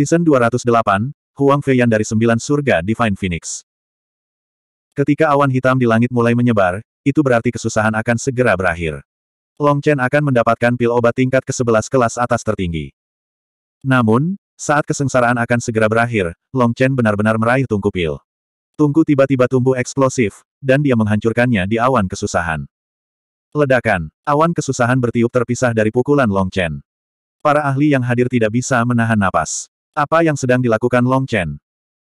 Season 208, Huang Feiyan dari Sembilan Surga Divine Phoenix. Ketika awan hitam di langit mulai menyebar, itu berarti kesusahan akan segera berakhir. Long Chen akan mendapatkan pil obat tingkat ke-11 kelas atas tertinggi. Namun, saat kesengsaraan akan segera berakhir, Long Chen benar-benar meraih tungku pil. Tungku tiba-tiba tumbuh eksplosif, dan dia menghancurkannya di awan kesusahan. Ledakan, awan kesusahan bertiup terpisah dari pukulan Long Chen. Para ahli yang hadir tidak bisa menahan napas. Apa yang sedang dilakukan Long Chen?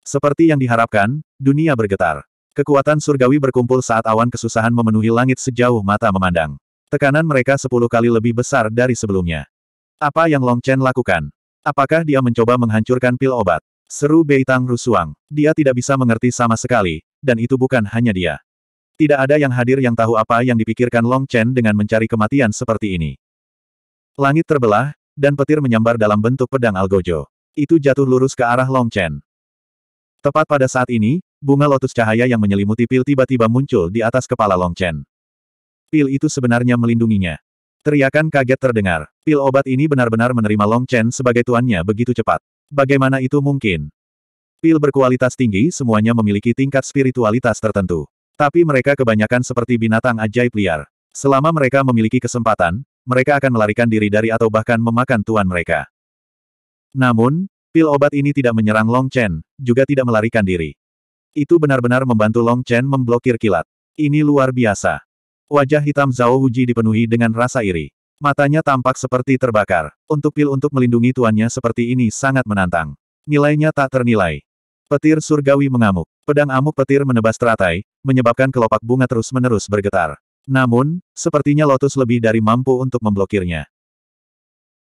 Seperti yang diharapkan, dunia bergetar. Kekuatan surgawi berkumpul saat awan kesusahan memenuhi langit sejauh mata memandang. Tekanan mereka sepuluh kali lebih besar dari sebelumnya. Apa yang Long Chen lakukan? Apakah dia mencoba menghancurkan pil obat? Seru Beitang Rusuang. Dia tidak bisa mengerti sama sekali, dan itu bukan hanya dia. Tidak ada yang hadir yang tahu apa yang dipikirkan Long Chen dengan mencari kematian seperti ini. Langit terbelah, dan petir menyambar dalam bentuk pedang Algojo. Itu jatuh lurus ke arah Long Chen. Tepat pada saat ini, bunga lotus cahaya yang menyelimuti pil tiba-tiba muncul di atas kepala Long Chen. Pil itu sebenarnya melindunginya. Teriakan kaget terdengar. Pil obat ini benar-benar menerima Long Chen sebagai tuannya begitu cepat. Bagaimana itu mungkin? Pil berkualitas tinggi semuanya memiliki tingkat spiritualitas tertentu. Tapi mereka kebanyakan seperti binatang ajaib liar. Selama mereka memiliki kesempatan, mereka akan melarikan diri dari atau bahkan memakan tuan mereka. Namun, pil obat ini tidak menyerang Long Chen, juga tidak melarikan diri. Itu benar-benar membantu Long Chen memblokir kilat. Ini luar biasa. Wajah hitam Zhao Wuji dipenuhi dengan rasa iri. Matanya tampak seperti terbakar. Untuk pil untuk melindungi tuannya seperti ini sangat menantang. Nilainya tak ternilai. Petir surgawi mengamuk. Pedang amuk petir menebas teratai, menyebabkan kelopak bunga terus-menerus bergetar. Namun, sepertinya Lotus lebih dari mampu untuk memblokirnya.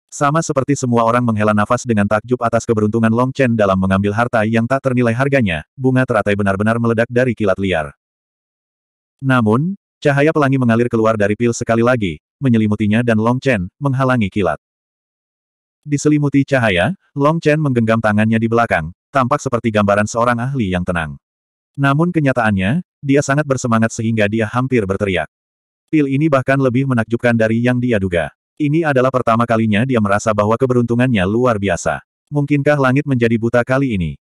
Sama seperti semua orang menghela nafas dengan takjub atas keberuntungan Long Chen dalam mengambil harta yang tak ternilai harganya, bunga teratai benar-benar meledak dari kilat liar. Namun, cahaya pelangi mengalir keluar dari pil sekali lagi, menyelimutinya dan Long Chen menghalangi kilat. Diselimuti cahaya, Long Chen menggenggam tangannya di belakang, tampak seperti gambaran seorang ahli yang tenang. Namun kenyataannya, dia sangat bersemangat sehingga dia hampir berteriak. Pil ini bahkan lebih menakjubkan dari yang dia duga. Ini adalah pertama kalinya dia merasa bahwa keberuntungannya luar biasa. Mungkinkah langit menjadi buta kali ini?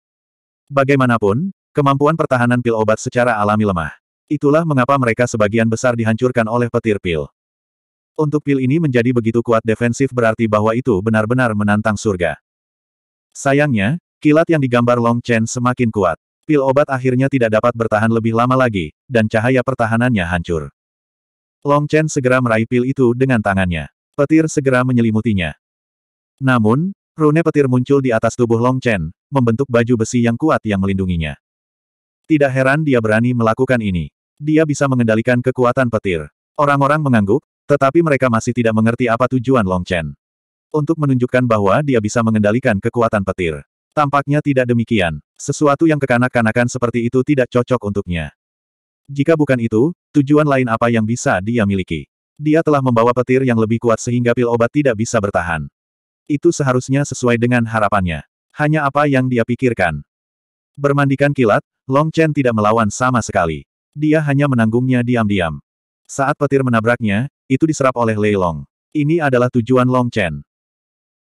Bagaimanapun, kemampuan pertahanan pil obat secara alami lemah. Itulah mengapa mereka sebagian besar dihancurkan oleh petir pil. Untuk pil ini menjadi begitu kuat defensif berarti bahwa itu benar-benar menantang surga. Sayangnya, kilat yang digambar Long Chen semakin kuat. Pil obat akhirnya tidak dapat bertahan lebih lama lagi, dan cahaya pertahanannya hancur. Long Chen segera meraih pil itu dengan tangannya. Petir segera menyelimutinya. Namun, rune petir muncul di atas tubuh Long Chen, membentuk baju besi yang kuat yang melindunginya. Tidak heran dia berani melakukan ini. Dia bisa mengendalikan kekuatan petir. Orang-orang mengangguk, tetapi mereka masih tidak mengerti apa tujuan Long Chen. Untuk menunjukkan bahwa dia bisa mengendalikan kekuatan petir. Tampaknya tidak demikian. Sesuatu yang kekanak-kanakan seperti itu tidak cocok untuknya. Jika bukan itu, tujuan lain apa yang bisa dia miliki? Dia telah membawa petir yang lebih kuat sehingga pil obat tidak bisa bertahan. Itu seharusnya sesuai dengan harapannya. Hanya apa yang dia pikirkan. Bermandikan kilat, Long Chen tidak melawan sama sekali. Dia hanya menanggungnya diam-diam. Saat petir menabraknya, itu diserap oleh Lei Long. Ini adalah tujuan Long Chen.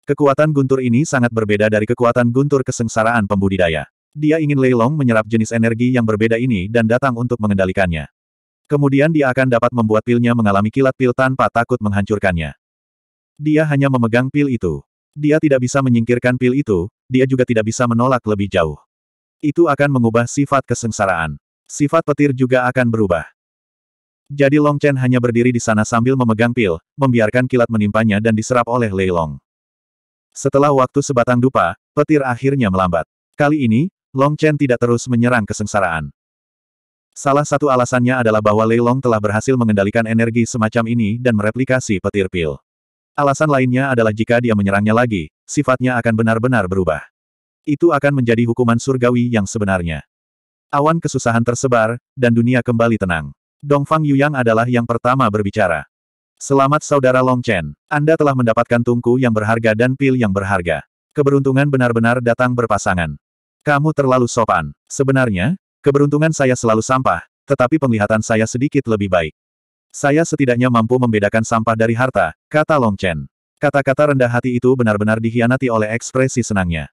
Kekuatan guntur ini sangat berbeda dari kekuatan guntur kesengsaraan pembudidaya. Dia ingin Lei Long menyerap jenis energi yang berbeda ini dan datang untuk mengendalikannya. Kemudian dia akan dapat membuat pilnya mengalami kilat pil tanpa takut menghancurkannya. Dia hanya memegang pil itu. Dia tidak bisa menyingkirkan pil itu, dia juga tidak bisa menolak lebih jauh. Itu akan mengubah sifat kesengsaraan. Sifat petir juga akan berubah. Jadi Long Chen hanya berdiri di sana sambil memegang pil, membiarkan kilat menimpanya dan diserap oleh Lei Long. Setelah waktu sebatang dupa, petir akhirnya melambat. Kali ini, Long Chen tidak terus menyerang kesengsaraan. Salah satu alasannya adalah bahwa Leilong telah berhasil mengendalikan energi semacam ini dan mereplikasi petir pil. Alasan lainnya adalah jika dia menyerangnya lagi, sifatnya akan benar-benar berubah. Itu akan menjadi hukuman surgawi yang sebenarnya. Awan kesusahan tersebar, dan dunia kembali tenang. Dongfang Yuyang adalah yang pertama berbicara. Selamat Saudara Long Chen, Anda telah mendapatkan tungku yang berharga dan pil yang berharga. Keberuntungan benar-benar datang berpasangan. Kamu terlalu sopan. Sebenarnya, Keberuntungan saya selalu sampah, tetapi penglihatan saya sedikit lebih baik. Saya setidaknya mampu membedakan sampah dari harta, kata Long Chen. Kata-kata rendah hati itu benar-benar dihianati oleh ekspresi senangnya.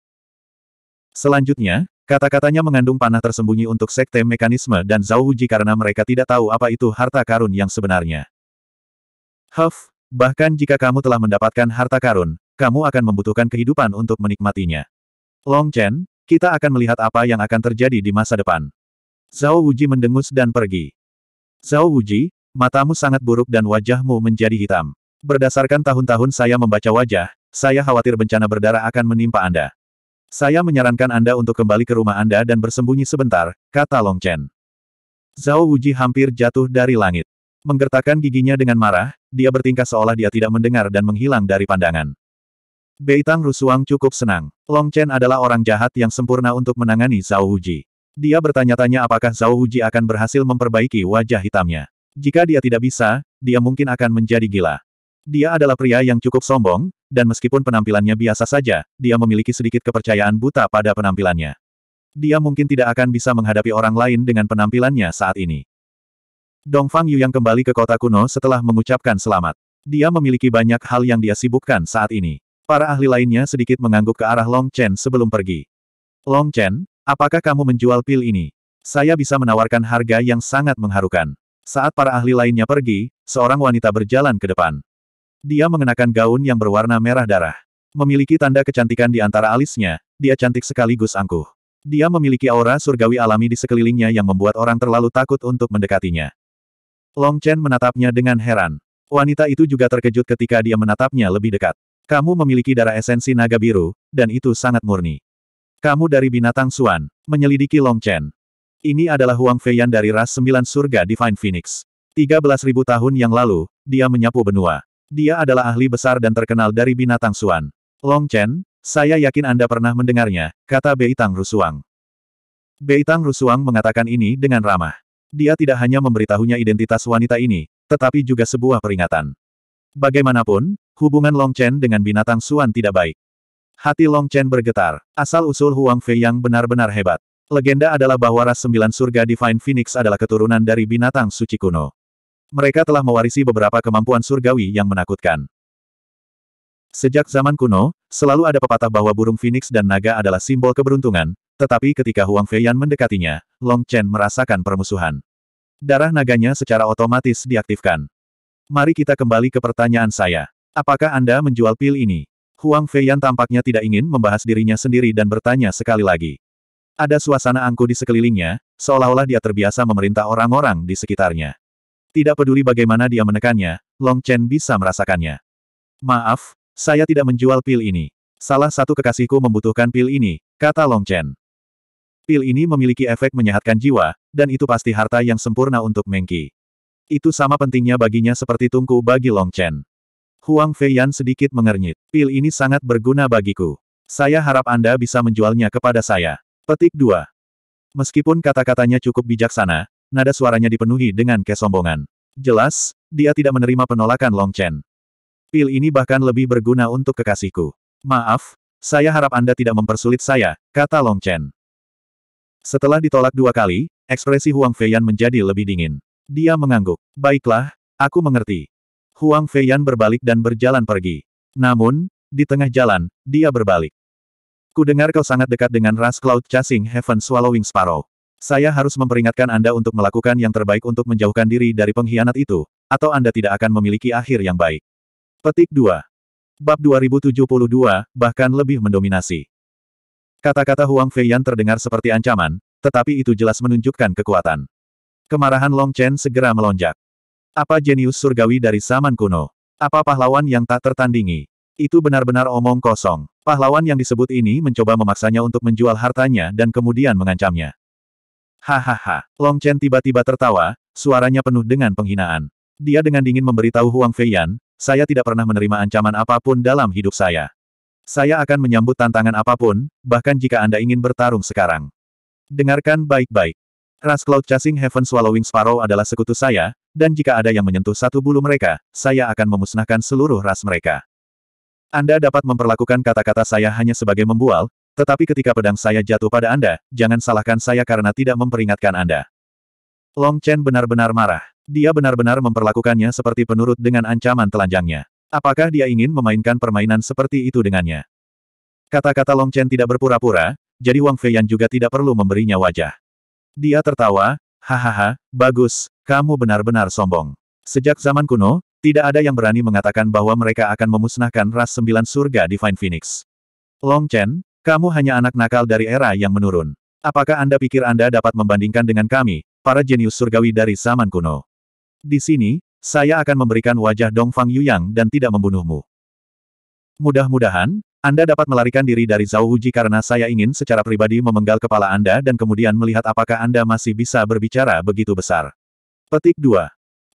Selanjutnya, kata-katanya mengandung panah tersembunyi untuk sekte mekanisme dan Zhao Huji karena mereka tidak tahu apa itu harta karun yang sebenarnya. Huff, bahkan jika kamu telah mendapatkan harta karun, kamu akan membutuhkan kehidupan untuk menikmatinya. Long Chen, kita akan melihat apa yang akan terjadi di masa depan. Zhao Wuji mendengus dan pergi. Zhao Wuji, matamu sangat buruk dan wajahmu menjadi hitam. Berdasarkan tahun-tahun saya membaca wajah, saya khawatir bencana berdarah akan menimpa Anda. Saya menyarankan Anda untuk kembali ke rumah Anda dan bersembunyi sebentar, kata Long Chen. Zhao Wuji hampir jatuh dari langit. Menggertakkan giginya dengan marah, dia bertingkah seolah dia tidak mendengar dan menghilang dari pandangan. Beitang Rusuang cukup senang. Long Chen adalah orang jahat yang sempurna untuk menangani Zhao Wuji. Dia bertanya-tanya apakah Zhao Huji akan berhasil memperbaiki wajah hitamnya. Jika dia tidak bisa, dia mungkin akan menjadi gila. Dia adalah pria yang cukup sombong, dan meskipun penampilannya biasa saja, dia memiliki sedikit kepercayaan buta pada penampilannya. Dia mungkin tidak akan bisa menghadapi orang lain dengan penampilannya saat ini. Dongfang Yu yang kembali ke kota kuno setelah mengucapkan selamat. Dia memiliki banyak hal yang dia sibukkan saat ini. Para ahli lainnya sedikit mengangguk ke arah Long Chen sebelum pergi. Long Chen, Apakah kamu menjual pil ini? Saya bisa menawarkan harga yang sangat mengharukan. Saat para ahli lainnya pergi, seorang wanita berjalan ke depan. Dia mengenakan gaun yang berwarna merah darah. Memiliki tanda kecantikan di antara alisnya, dia cantik sekaligus angkuh. Dia memiliki aura surgawi alami di sekelilingnya yang membuat orang terlalu takut untuk mendekatinya. Long Chen menatapnya dengan heran. Wanita itu juga terkejut ketika dia menatapnya lebih dekat. Kamu memiliki darah esensi naga biru, dan itu sangat murni. Kamu dari binatang Suan, menyelidiki Long Chen. Ini adalah Huang Feiyan dari ras sembilan surga Divine Phoenix. 13.000 tahun yang lalu, dia menyapu benua. Dia adalah ahli besar dan terkenal dari binatang Suan. Long Chen, saya yakin Anda pernah mendengarnya, kata Bei Tang Rusuang. Bei Tang Rusuang mengatakan ini dengan ramah. Dia tidak hanya memberitahunya identitas wanita ini, tetapi juga sebuah peringatan. Bagaimanapun, hubungan Long Chen dengan binatang Suan tidak baik. Hati Long Chen bergetar. Asal-usul Huang Fei yang benar-benar hebat. Legenda adalah bahwa ras sembilan surga Divine Phoenix adalah keturunan dari binatang suci kuno. Mereka telah mewarisi beberapa kemampuan surgawi yang menakutkan. Sejak zaman kuno, selalu ada pepatah bahwa burung phoenix dan naga adalah simbol keberuntungan, tetapi ketika Huang Feiyan mendekatinya, Long Chen merasakan permusuhan. Darah naganya secara otomatis diaktifkan. Mari kita kembali ke pertanyaan saya. Apakah Anda menjual pil ini? Huang Feiyan tampaknya tidak ingin membahas dirinya sendiri dan bertanya sekali lagi. Ada suasana angkuh di sekelilingnya, seolah-olah dia terbiasa memerintah orang-orang di sekitarnya. Tidak peduli bagaimana dia menekannya, Long Chen bisa merasakannya. Maaf, saya tidak menjual pil ini. Salah satu kekasihku membutuhkan pil ini, kata Long Chen. Pil ini memiliki efek menyehatkan jiwa, dan itu pasti harta yang sempurna untuk Mengki. Itu sama pentingnya baginya seperti tungku bagi Long Chen. Huang Feiyan sedikit mengernyit. Pil ini sangat berguna bagiku. Saya harap Anda bisa menjualnya kepada saya. Petik 2. Meskipun kata-katanya cukup bijaksana, nada suaranya dipenuhi dengan kesombongan. Jelas, dia tidak menerima penolakan Long Chen. Pil ini bahkan lebih berguna untuk kekasihku. Maaf, saya harap Anda tidak mempersulit saya, kata Long Chen. Setelah ditolak dua kali, ekspresi Huang Feiyan menjadi lebih dingin. Dia mengangguk. Baiklah, aku mengerti. Huang Feiyan berbalik dan berjalan pergi. Namun, di tengah jalan, dia berbalik. Ku dengar kau sangat dekat dengan ras Cloud Chasing Heaven Swallowing Sparrow. Saya harus memperingatkan Anda untuk melakukan yang terbaik untuk menjauhkan diri dari pengkhianat itu, atau Anda tidak akan memiliki akhir yang baik. Petik 2. Bab 2072, bahkan lebih mendominasi. Kata-kata Huang Feiyan terdengar seperti ancaman, tetapi itu jelas menunjukkan kekuatan. Kemarahan Long Chen segera melonjak. Apa jenius surgawi dari zaman kuno? Apa pahlawan yang tak tertandingi? Itu benar-benar omong kosong. Pahlawan yang disebut ini mencoba memaksanya untuk menjual hartanya dan kemudian mengancamnya. Hahaha, Long Chen tiba-tiba tertawa, suaranya penuh dengan penghinaan. Dia dengan dingin memberitahu Huang Feiyan, saya tidak pernah menerima ancaman apapun dalam hidup saya. Saya akan menyambut tantangan apapun, bahkan jika Anda ingin bertarung sekarang. Dengarkan baik-baik. Ras Cloud Chasing Heaven Swallowing Sparrow adalah sekutu saya, dan jika ada yang menyentuh satu bulu mereka, saya akan memusnahkan seluruh ras mereka. Anda dapat memperlakukan kata-kata saya hanya sebagai membual, tetapi ketika pedang saya jatuh pada Anda, jangan salahkan saya karena tidak memperingatkan Anda. Long Chen benar-benar marah. Dia benar-benar memperlakukannya seperti penurut dengan ancaman telanjangnya. Apakah dia ingin memainkan permainan seperti itu dengannya? Kata-kata Long Chen tidak berpura-pura, jadi Wang Feiyan juga tidak perlu memberinya wajah. Dia tertawa, hahaha, bagus, kamu benar-benar sombong. Sejak zaman kuno, tidak ada yang berani mengatakan bahwa mereka akan memusnahkan ras sembilan surga di Divine Phoenix. Long Chen, kamu hanya anak nakal dari era yang menurun. Apakah Anda pikir Anda dapat membandingkan dengan kami, para jenius surgawi dari zaman kuno? Di sini, saya akan memberikan wajah Dongfang Yuyang dan tidak membunuhmu. Mudah-mudahan, anda dapat melarikan diri dari Zhao Wuji karena saya ingin secara pribadi memenggal kepala Anda dan kemudian melihat apakah Anda masih bisa berbicara begitu besar. Petik 2.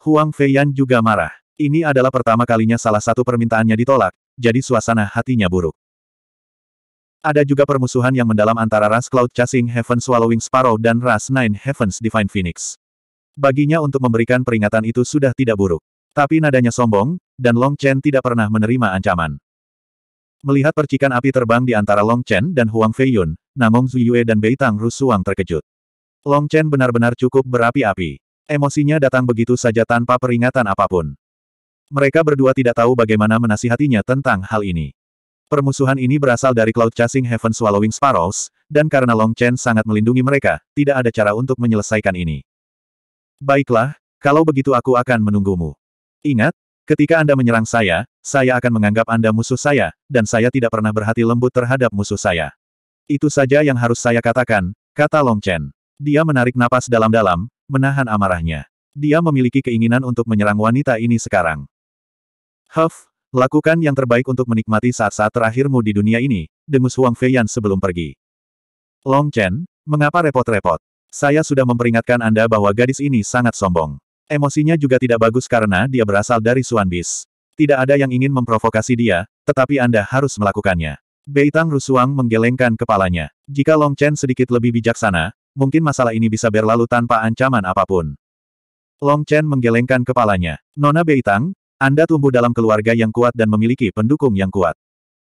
Huang Feiyan juga marah. Ini adalah pertama kalinya salah satu permintaannya ditolak, jadi suasana hatinya buruk. Ada juga permusuhan yang mendalam antara ras Cloud Chasing Heaven Swallowing Sparrow dan ras Nine Heavens Divine Phoenix. Baginya untuk memberikan peringatan itu sudah tidak buruk. Tapi nadanya sombong, dan Long Chen tidak pernah menerima ancaman. Melihat percikan api terbang di antara Long Chen dan Huang Feiyun, Namong Zuyue dan Bei Beitang Rusuang terkejut. Long Chen benar-benar cukup berapi-api. Emosinya datang begitu saja tanpa peringatan apapun. Mereka berdua tidak tahu bagaimana menasihatinya tentang hal ini. Permusuhan ini berasal dari Cloud Chasing Heaven Swallowing Sparrows, dan karena Long Chen sangat melindungi mereka, tidak ada cara untuk menyelesaikan ini. Baiklah, kalau begitu aku akan menunggumu. Ingat, Ketika Anda menyerang saya, saya akan menganggap Anda musuh saya, dan saya tidak pernah berhati lembut terhadap musuh saya. Itu saja yang harus saya katakan, kata Long Chen. Dia menarik napas dalam-dalam, menahan amarahnya. Dia memiliki keinginan untuk menyerang wanita ini sekarang. Huff, lakukan yang terbaik untuk menikmati saat-saat terakhirmu di dunia ini, dengus Huang Feiyan sebelum pergi. Long Chen, mengapa repot-repot? Saya sudah memperingatkan Anda bahwa gadis ini sangat sombong. Emosinya juga tidak bagus karena dia berasal dari Suan Bis. Tidak ada yang ingin memprovokasi dia, tetapi Anda harus melakukannya. Bei Tang Rusuang menggelengkan kepalanya. Jika Long Chen sedikit lebih bijaksana, mungkin masalah ini bisa berlalu tanpa ancaman apapun. Long Chen menggelengkan kepalanya. Nona Bei Tang, Anda tumbuh dalam keluarga yang kuat dan memiliki pendukung yang kuat.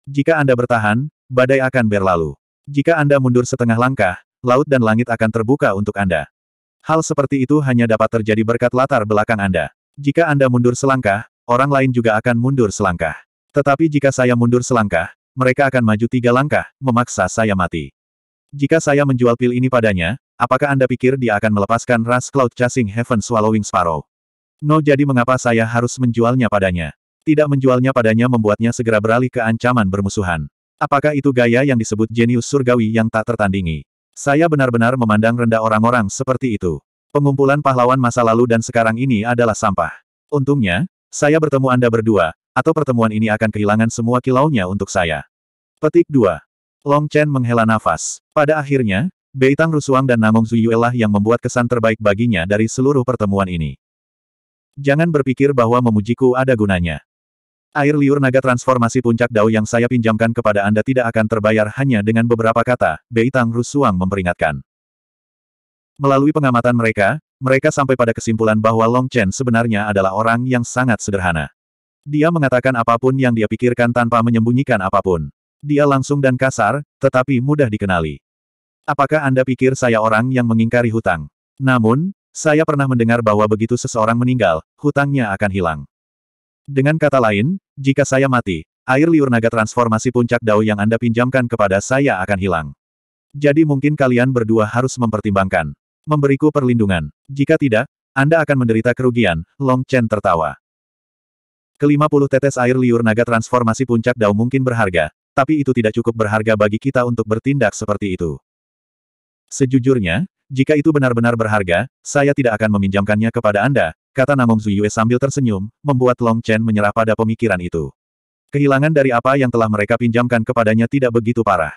Jika Anda bertahan, badai akan berlalu. Jika Anda mundur setengah langkah, laut dan langit akan terbuka untuk Anda. Hal seperti itu hanya dapat terjadi berkat latar belakang Anda. Jika Anda mundur selangkah, orang lain juga akan mundur selangkah. Tetapi jika saya mundur selangkah, mereka akan maju tiga langkah, memaksa saya mati. Jika saya menjual pil ini padanya, apakah Anda pikir dia akan melepaskan ras Cloud Chasing Heaven Swallowing Sparrow? No jadi mengapa saya harus menjualnya padanya? Tidak menjualnya padanya membuatnya segera beralih ke ancaman bermusuhan. Apakah itu gaya yang disebut jenius surgawi yang tak tertandingi? Saya benar-benar memandang rendah orang-orang seperti itu. Pengumpulan pahlawan masa lalu dan sekarang ini adalah sampah. Untungnya, saya bertemu Anda berdua, atau pertemuan ini akan kehilangan semua kilaunya untuk saya. Petik 2. Long Chen menghela nafas. Pada akhirnya, Bei Tang Rusuang dan Namong lah yang membuat kesan terbaik baginya dari seluruh pertemuan ini. Jangan berpikir bahwa memujiku ada gunanya. Air liur naga transformasi puncak dao yang saya pinjamkan kepada Anda tidak akan terbayar hanya dengan beberapa kata, Beitang Rusuang memperingatkan. Melalui pengamatan mereka, mereka sampai pada kesimpulan bahwa Long Chen sebenarnya adalah orang yang sangat sederhana. Dia mengatakan apapun yang dia pikirkan tanpa menyembunyikan apapun. Dia langsung dan kasar, tetapi mudah dikenali. Apakah Anda pikir saya orang yang mengingkari hutang? Namun, saya pernah mendengar bahwa begitu seseorang meninggal, hutangnya akan hilang. Dengan kata lain, jika saya mati, air liur naga transformasi puncak dao yang Anda pinjamkan kepada saya akan hilang. Jadi mungkin kalian berdua harus mempertimbangkan. Memberiku perlindungan. Jika tidak, Anda akan menderita kerugian, Long Chen tertawa. Kelima puluh tetes air liur naga transformasi puncak dao mungkin berharga, tapi itu tidak cukup berharga bagi kita untuk bertindak seperti itu. Sejujurnya, jika itu benar-benar berharga, saya tidak akan meminjamkannya kepada Anda, kata Namong Zuyue sambil tersenyum, membuat Long Chen menyerah pada pemikiran itu. Kehilangan dari apa yang telah mereka pinjamkan kepadanya tidak begitu parah.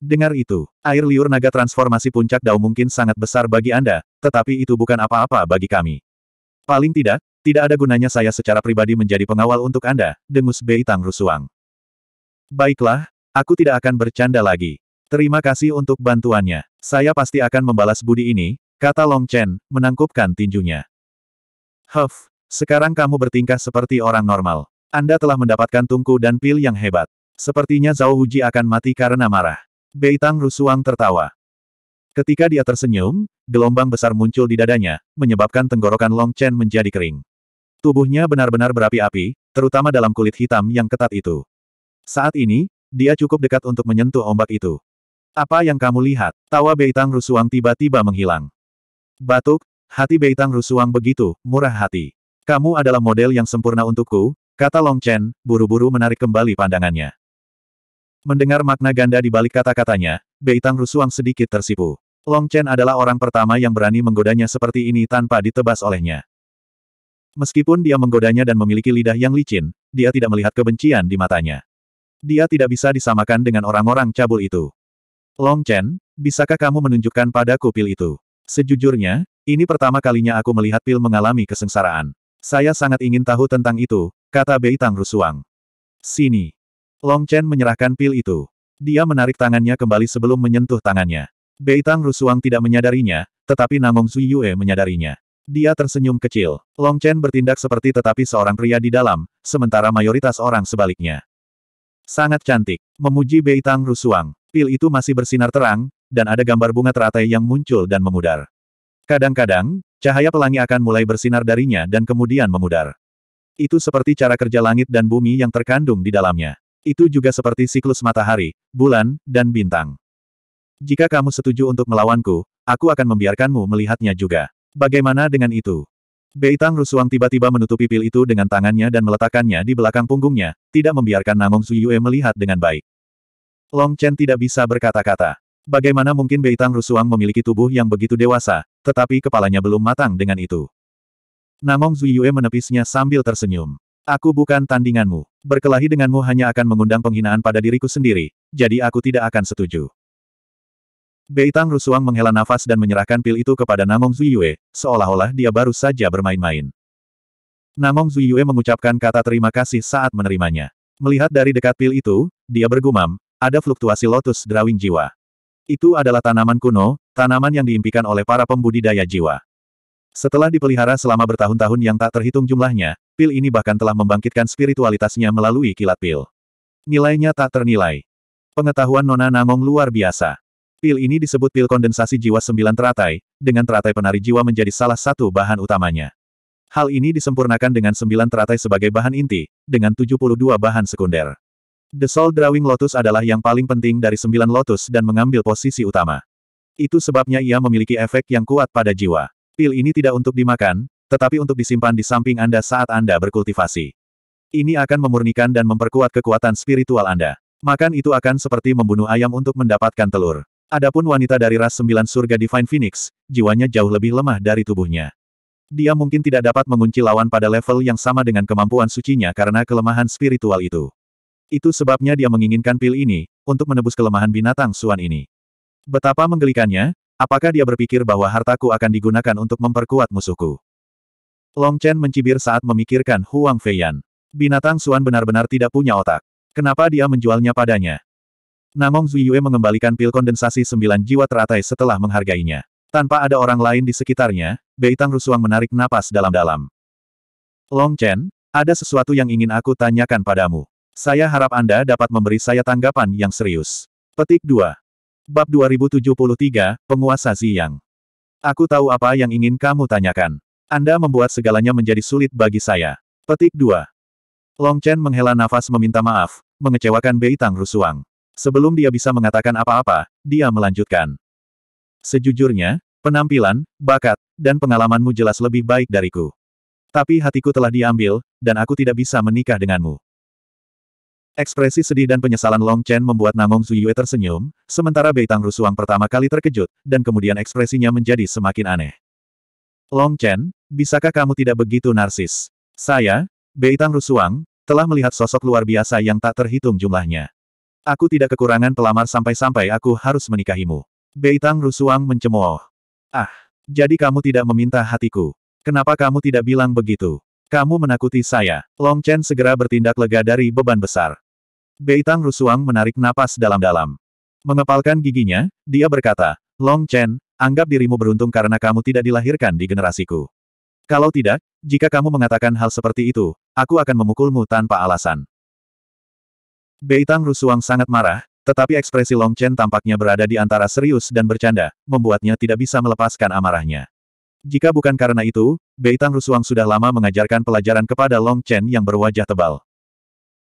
Dengar itu, air liur naga transformasi puncak Dao mungkin sangat besar bagi Anda, tetapi itu bukan apa-apa bagi kami. Paling tidak, tidak ada gunanya saya secara pribadi menjadi pengawal untuk Anda, dengus Bei Tang Rusuang. Baiklah, aku tidak akan bercanda lagi. Terima kasih untuk bantuannya. Saya pasti akan membalas budi ini, kata Long Chen, menangkupkan tinjunya. Huff, sekarang kamu bertingkah seperti orang normal. Anda telah mendapatkan tungku dan pil yang hebat. Sepertinya Zhao Huji akan mati karena marah. Beitang Rusuang tertawa. Ketika dia tersenyum, gelombang besar muncul di dadanya, menyebabkan tenggorokan Long Chen menjadi kering. Tubuhnya benar-benar berapi-api, terutama dalam kulit hitam yang ketat itu. Saat ini, dia cukup dekat untuk menyentuh ombak itu. Apa yang kamu lihat? Tawa Beitang Rusuang tiba-tiba menghilang. Batuk, Hati Beitang Rusuang begitu, murah hati. Kamu adalah model yang sempurna untukku, kata Long Chen, buru-buru menarik kembali pandangannya. Mendengar makna ganda di balik kata-katanya, Beitang Rusuang sedikit tersipu. Long Chen adalah orang pertama yang berani menggodanya seperti ini tanpa ditebas olehnya. Meskipun dia menggodanya dan memiliki lidah yang licin, dia tidak melihat kebencian di matanya. Dia tidak bisa disamakan dengan orang-orang cabul itu. Long Chen, bisakah kamu menunjukkan padaku pil itu? Sejujurnya, ini pertama kalinya aku melihat Pil mengalami kesengsaraan. Saya sangat ingin tahu tentang itu, kata Bei Tang Rusuang. Sini. Long Chen menyerahkan pil itu. Dia menarik tangannya kembali sebelum menyentuh tangannya. Bei Tang Rusuang tidak menyadarinya, tetapi Namong Su Yue menyadarinya. Dia tersenyum kecil. Long Chen bertindak seperti tetapi seorang pria di dalam, sementara mayoritas orang sebaliknya. Sangat cantik. Memuji Bei Tang Rusuang. Pil itu masih bersinar terang, dan ada gambar bunga teratai yang muncul dan memudar. Kadang-kadang, cahaya pelangi akan mulai bersinar darinya dan kemudian memudar. Itu seperti cara kerja langit dan bumi yang terkandung di dalamnya. Itu juga seperti siklus matahari, bulan, dan bintang. Jika kamu setuju untuk melawanku, aku akan membiarkanmu melihatnya juga. Bagaimana dengan itu? Beitang Rusuang tiba-tiba menutupi pil itu dengan tangannya dan meletakkannya di belakang punggungnya, tidak membiarkan Namong Suyue melihat dengan baik. Long Chen tidak bisa berkata-kata. Bagaimana mungkin Beitang Rusuang memiliki tubuh yang begitu dewasa, tetapi kepalanya belum matang dengan itu? Namong Zuyue menepisnya sambil tersenyum. Aku bukan tandinganmu. Berkelahi denganmu hanya akan mengundang penghinaan pada diriku sendiri, jadi aku tidak akan setuju. Beitang Rusuang menghela nafas dan menyerahkan pil itu kepada Namong Zuyue, seolah-olah dia baru saja bermain-main. Namong Zuyue mengucapkan kata terima kasih saat menerimanya. Melihat dari dekat pil itu, dia bergumam, ada fluktuasi lotus drawing jiwa. Itu adalah tanaman kuno, tanaman yang diimpikan oleh para pembudidaya jiwa. Setelah dipelihara selama bertahun-tahun yang tak terhitung jumlahnya, pil ini bahkan telah membangkitkan spiritualitasnya melalui kilat pil. Nilainya tak ternilai. Pengetahuan Nona Nangong luar biasa. Pil ini disebut pil kondensasi jiwa sembilan teratai, dengan teratai penari jiwa menjadi salah satu bahan utamanya. Hal ini disempurnakan dengan sembilan teratai sebagai bahan inti, dengan 72 bahan sekunder. The Soul Drawing Lotus adalah yang paling penting dari sembilan Lotus dan mengambil posisi utama. Itu sebabnya ia memiliki efek yang kuat pada jiwa. Pil ini tidak untuk dimakan, tetapi untuk disimpan di samping Anda saat Anda berkultivasi. Ini akan memurnikan dan memperkuat kekuatan spiritual Anda. Makan itu akan seperti membunuh ayam untuk mendapatkan telur. Adapun wanita dari ras sembilan surga Divine Phoenix, jiwanya jauh lebih lemah dari tubuhnya. Dia mungkin tidak dapat mengunci lawan pada level yang sama dengan kemampuan sucinya karena kelemahan spiritual itu. Itu sebabnya dia menginginkan pil ini, untuk menebus kelemahan binatang suan ini. Betapa menggelikannya, apakah dia berpikir bahwa hartaku akan digunakan untuk memperkuat musuhku? Long Chen mencibir saat memikirkan Huang Feiyan. Binatang suan benar-benar tidak punya otak. Kenapa dia menjualnya padanya? Namong Zuyue mengembalikan pil kondensasi sembilan jiwa teratai setelah menghargainya. Tanpa ada orang lain di sekitarnya, Beitang Rusuang menarik napas dalam-dalam. Long Chen, ada sesuatu yang ingin aku tanyakan padamu. Saya harap Anda dapat memberi saya tanggapan yang serius. Petik 2. Bab 2073, Penguasa Ziyang. Aku tahu apa yang ingin kamu tanyakan. Anda membuat segalanya menjadi sulit bagi saya. Petik 2. Long Chen menghela nafas meminta maaf, mengecewakan Bei Tang Rusuang. Sebelum dia bisa mengatakan apa-apa, dia melanjutkan. Sejujurnya, penampilan, bakat, dan pengalamanmu jelas lebih baik dariku. Tapi hatiku telah diambil, dan aku tidak bisa menikah denganmu. Ekspresi sedih dan penyesalan Long Chen membuat Namong Zuyue tersenyum, sementara Bei Tang Rusuang pertama kali terkejut, dan kemudian ekspresinya menjadi semakin aneh. Long Chen, bisakah kamu tidak begitu narsis? Saya, Bei Tang Rusuang, telah melihat sosok luar biasa yang tak terhitung jumlahnya. Aku tidak kekurangan pelamar sampai-sampai aku harus menikahimu. Bei Tang Rusuang mencemooh. Ah, jadi kamu tidak meminta hatiku. Kenapa kamu tidak bilang begitu? Kamu menakuti saya. Long Chen segera bertindak lega dari beban besar. Beitang Rusuang menarik napas dalam-dalam. Mengepalkan giginya, dia berkata, Long Chen, anggap dirimu beruntung karena kamu tidak dilahirkan di generasiku. Kalau tidak, jika kamu mengatakan hal seperti itu, aku akan memukulmu tanpa alasan. Beitang Rusuang sangat marah, tetapi ekspresi Long Chen tampaknya berada di antara serius dan bercanda, membuatnya tidak bisa melepaskan amarahnya. Jika bukan karena itu, Beitang Rusuang sudah lama mengajarkan pelajaran kepada Long Chen yang berwajah tebal.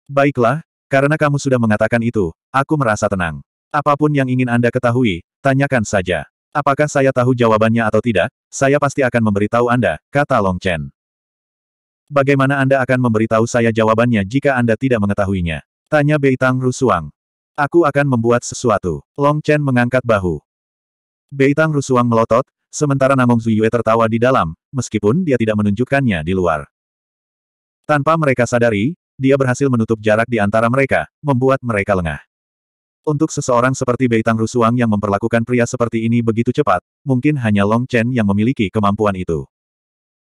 Baiklah, karena kamu sudah mengatakan itu, aku merasa tenang. Apapun yang ingin Anda ketahui, tanyakan saja. Apakah saya tahu jawabannya atau tidak, saya pasti akan memberitahu Anda, kata Long Chen. Bagaimana Anda akan memberitahu saya jawabannya jika Anda tidak mengetahuinya? Tanya Bei Tang Rusuang. Aku akan membuat sesuatu. Long Chen mengangkat bahu. Bei Tang Rusuang melotot, sementara Namong Zuyue tertawa di dalam, meskipun dia tidak menunjukkannya di luar. Tanpa mereka sadari, dia berhasil menutup jarak di antara mereka, membuat mereka lengah. Untuk seseorang seperti Beitang Rusuang yang memperlakukan pria seperti ini begitu cepat, mungkin hanya Long Chen yang memiliki kemampuan itu.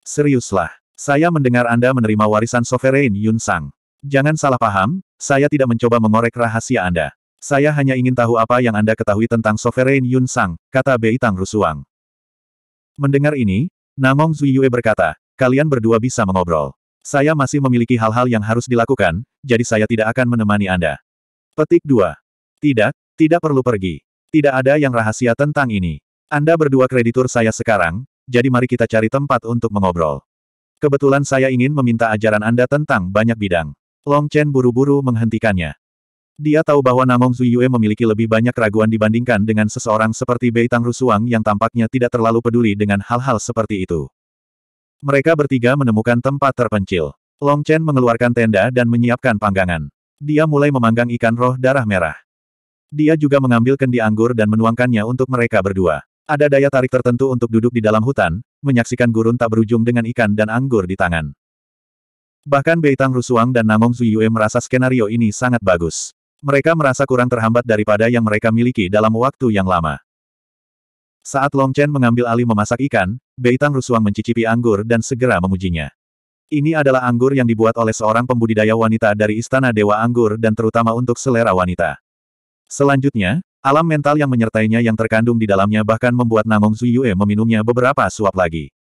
Seriuslah, saya mendengar Anda menerima warisan Sovereign Yun Sang. Jangan salah paham, saya tidak mencoba mengorek rahasia Anda. Saya hanya ingin tahu apa yang Anda ketahui tentang Sovereign Yun Sang, kata Beitang Rusuang. Mendengar ini, Namong Zuyue berkata, kalian berdua bisa mengobrol. Saya masih memiliki hal-hal yang harus dilakukan, jadi saya tidak akan menemani Anda. Petik 2. Tidak, tidak perlu pergi. Tidak ada yang rahasia tentang ini. Anda berdua kreditur saya sekarang, jadi mari kita cari tempat untuk mengobrol. Kebetulan saya ingin meminta ajaran Anda tentang banyak bidang. Long Chen buru-buru menghentikannya. Dia tahu bahwa Namong Zuyue memiliki lebih banyak keraguan dibandingkan dengan seseorang seperti Bei Tang Rusuang yang tampaknya tidak terlalu peduli dengan hal-hal seperti itu. Mereka bertiga menemukan tempat terpencil. Long Chen mengeluarkan tenda dan menyiapkan panggangan. Dia mulai memanggang ikan roh darah merah. Dia juga mengambil kendi anggur dan menuangkannya untuk mereka berdua. Ada daya tarik tertentu untuk duduk di dalam hutan, menyaksikan gurun tak berujung dengan ikan dan anggur di tangan. Bahkan Beitang Rusuang dan Namong Zuyue merasa skenario ini sangat bagus. Mereka merasa kurang terhambat daripada yang mereka miliki dalam waktu yang lama. Saat Long Chen mengambil alih memasak ikan, Beitang Rusuang mencicipi anggur dan segera memujinya. Ini adalah anggur yang dibuat oleh seorang pembudidaya wanita dari Istana Dewa Anggur dan terutama untuk selera wanita. Selanjutnya, alam mental yang menyertainya yang terkandung di dalamnya bahkan membuat Namong Zuyue meminumnya beberapa suap lagi.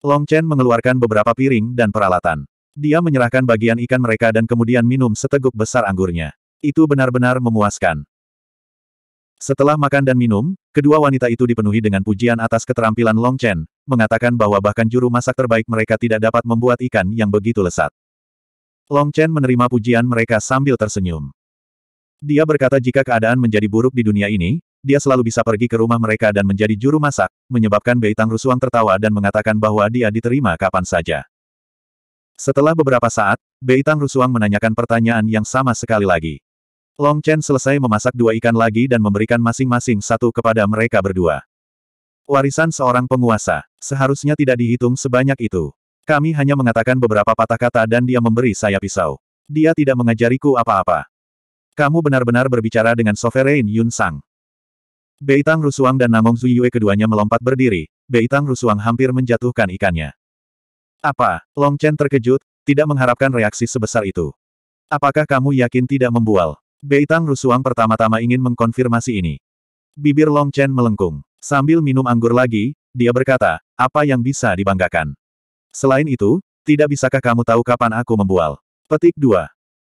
Long Chen mengeluarkan beberapa piring dan peralatan. Dia menyerahkan bagian ikan mereka dan kemudian minum seteguk besar anggurnya. Itu benar-benar memuaskan. Setelah makan dan minum, kedua wanita itu dipenuhi dengan pujian atas keterampilan Long Chen, mengatakan bahwa bahkan juru masak terbaik mereka tidak dapat membuat ikan yang begitu lesat. Long Chen menerima pujian mereka sambil tersenyum. Dia berkata jika keadaan menjadi buruk di dunia ini, dia selalu bisa pergi ke rumah mereka dan menjadi juru masak, menyebabkan Bei Tang Rusuang tertawa dan mengatakan bahwa dia diterima kapan saja. Setelah beberapa saat, Bei Tang Rusuang menanyakan pertanyaan yang sama sekali lagi. Long Chen selesai memasak dua ikan lagi dan memberikan masing-masing satu kepada mereka berdua. Warisan seorang penguasa, seharusnya tidak dihitung sebanyak itu. Kami hanya mengatakan beberapa patah kata dan dia memberi saya pisau. Dia tidak mengajariku apa-apa. Kamu benar-benar berbicara dengan Sovereign Yun Sang. Beitang Rusuang dan Namong Zuyue keduanya melompat berdiri, Beitang Rusuang hampir menjatuhkan ikannya. Apa? Long Chen terkejut, tidak mengharapkan reaksi sebesar itu. Apakah kamu yakin tidak membual? Beitang Rusuang pertama-tama ingin mengkonfirmasi ini. Bibir Long Chen melengkung. Sambil minum anggur lagi, dia berkata, apa yang bisa dibanggakan? Selain itu, tidak bisakah kamu tahu kapan aku membual? Petik 2.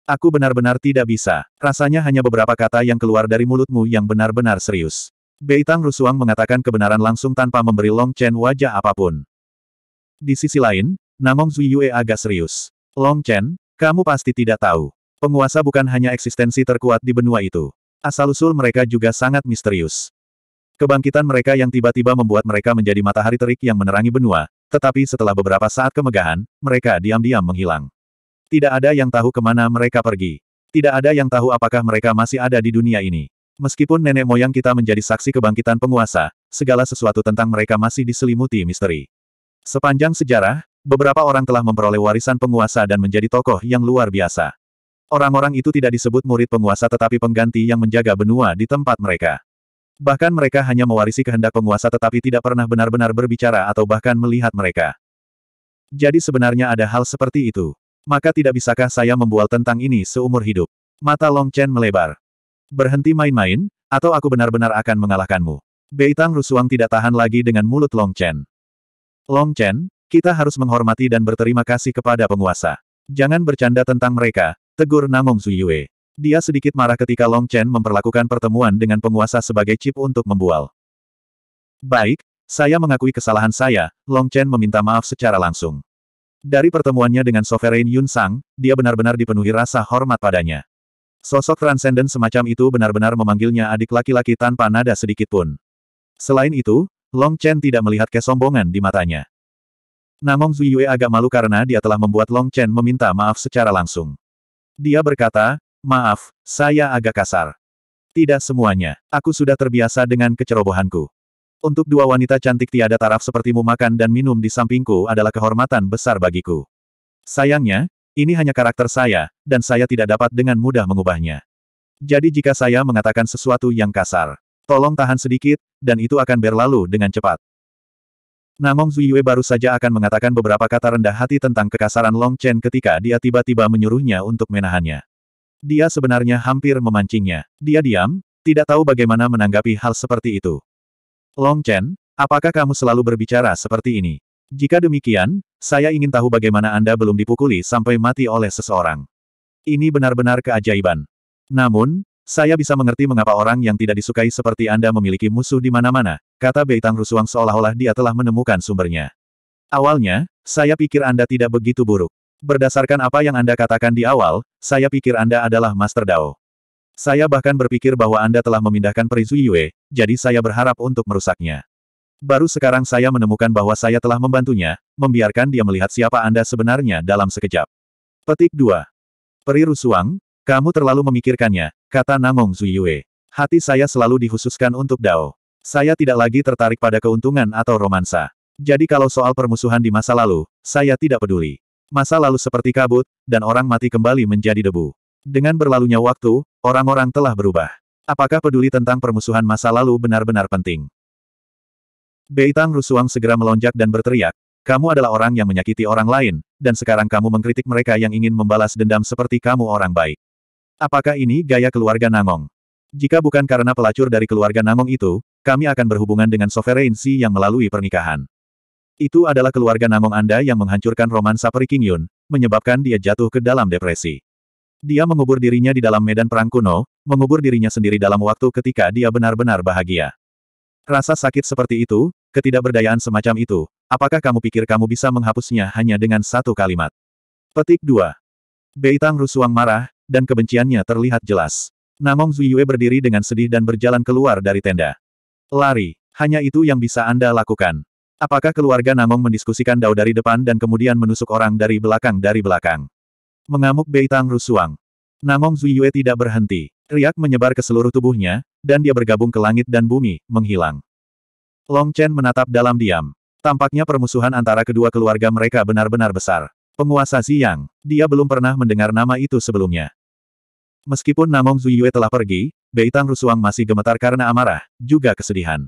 Aku benar-benar tidak bisa. Rasanya hanya beberapa kata yang keluar dari mulutmu yang benar-benar serius. Beitang Rusuang mengatakan kebenaran langsung tanpa memberi Long Chen wajah apapun. Di sisi lain, Namong Zuyue agak serius. Long Chen, kamu pasti tidak tahu. Penguasa bukan hanya eksistensi terkuat di benua itu. Asal-usul mereka juga sangat misterius. Kebangkitan mereka yang tiba-tiba membuat mereka menjadi matahari terik yang menerangi benua, tetapi setelah beberapa saat kemegahan, mereka diam-diam menghilang. Tidak ada yang tahu kemana mereka pergi. Tidak ada yang tahu apakah mereka masih ada di dunia ini. Meskipun nenek moyang kita menjadi saksi kebangkitan penguasa, segala sesuatu tentang mereka masih diselimuti misteri. Sepanjang sejarah, beberapa orang telah memperoleh warisan penguasa dan menjadi tokoh yang luar biasa. Orang-orang itu tidak disebut murid penguasa tetapi pengganti yang menjaga benua di tempat mereka. Bahkan mereka hanya mewarisi kehendak penguasa tetapi tidak pernah benar-benar berbicara atau bahkan melihat mereka. Jadi sebenarnya ada hal seperti itu. Maka tidak bisakah saya membual tentang ini seumur hidup? Mata Long Chen melebar. Berhenti main-main, atau aku benar-benar akan mengalahkanmu. Beitang Rusuang tidak tahan lagi dengan mulut Long Chen. Long Chen, kita harus menghormati dan berterima kasih kepada penguasa. Jangan bercanda tentang mereka, Tegur Namong Zuyue. Dia sedikit marah ketika Long Chen memperlakukan pertemuan dengan penguasa sebagai chip untuk membual. Baik, saya mengakui kesalahan saya, Long Chen meminta maaf secara langsung. Dari pertemuannya dengan Sovereign Yun Sang, dia benar-benar dipenuhi rasa hormat padanya. Sosok transenden semacam itu benar-benar memanggilnya adik laki-laki tanpa nada sedikit pun. Selain itu, Long Chen tidak melihat kesombongan di matanya. Namong Zuyue agak malu karena dia telah membuat Long Chen meminta maaf secara langsung. Dia berkata, maaf, saya agak kasar. Tidak semuanya. Aku sudah terbiasa dengan kecerobohanku. Untuk dua wanita cantik tiada taraf sepertimu makan dan minum di sampingku adalah kehormatan besar bagiku. Sayangnya, ini hanya karakter saya, dan saya tidak dapat dengan mudah mengubahnya. Jadi jika saya mengatakan sesuatu yang kasar, tolong tahan sedikit, dan itu akan berlalu dengan cepat. Namong Zuiwe baru saja akan mengatakan beberapa kata rendah hati tentang kekasaran Long Chen ketika dia tiba-tiba menyuruhnya untuk menahannya. Dia sebenarnya hampir memancingnya. Dia diam, tidak tahu bagaimana menanggapi hal seperti itu. Long Chen, apakah kamu selalu berbicara seperti ini? Jika demikian, saya ingin tahu bagaimana Anda belum dipukuli sampai mati oleh seseorang. Ini benar-benar keajaiban. Namun, saya bisa mengerti mengapa orang yang tidak disukai seperti Anda memiliki musuh di mana-mana, kata Beitang Rusuang seolah-olah dia telah menemukan sumbernya. Awalnya, saya pikir Anda tidak begitu buruk. Berdasarkan apa yang Anda katakan di awal, saya pikir Anda adalah Master Dao. Saya bahkan berpikir bahwa Anda telah memindahkan Yue, jadi saya berharap untuk merusaknya. Baru sekarang saya menemukan bahwa saya telah membantunya, membiarkan dia melihat siapa Anda sebenarnya dalam sekejap. Petik 2. Peri Rusuang, kamu terlalu memikirkannya, kata Namong Zuyue. Hati saya selalu dihususkan untuk Dao. Saya tidak lagi tertarik pada keuntungan atau romansa. Jadi kalau soal permusuhan di masa lalu, saya tidak peduli. Masa lalu seperti kabut, dan orang mati kembali menjadi debu. Dengan berlalunya waktu, orang-orang telah berubah. Apakah peduli tentang permusuhan masa lalu benar-benar penting? Beitang Rusuang segera melonjak dan berteriak, kamu adalah orang yang menyakiti orang lain, dan sekarang kamu mengkritik mereka yang ingin membalas dendam seperti kamu orang baik. Apakah ini gaya keluarga Nangong? Jika bukan karena pelacur dari keluarga Nangong itu, kami akan berhubungan dengan Sovereign Si yang melalui pernikahan. Itu adalah keluarga Nangong Anda yang menghancurkan romansa Peri King Yun, menyebabkan dia jatuh ke dalam depresi. Dia mengubur dirinya di dalam medan perang kuno, mengubur dirinya sendiri dalam waktu ketika dia benar-benar bahagia. Rasa sakit seperti itu, ketidakberdayaan semacam itu, apakah kamu pikir kamu bisa menghapusnya hanya dengan satu kalimat? Petik 2. Beitang Rusuang marah, dan kebenciannya terlihat jelas. Namong Zuyue berdiri dengan sedih dan berjalan keluar dari tenda. Lari, hanya itu yang bisa Anda lakukan. Apakah keluarga Namong mendiskusikan Dao dari depan dan kemudian menusuk orang dari belakang dari belakang? Mengamuk Beitang Rusuang. Namong Zuyue tidak berhenti. Riak menyebar ke seluruh tubuhnya, dan dia bergabung ke langit dan bumi, menghilang. Long Chen menatap dalam diam. Tampaknya permusuhan antara kedua keluarga mereka benar-benar besar. Penguasa Ziyang, dia belum pernah mendengar nama itu sebelumnya. Meskipun Namong Zuyue telah pergi, Bei Tang Rusuang masih gemetar karena amarah, juga kesedihan.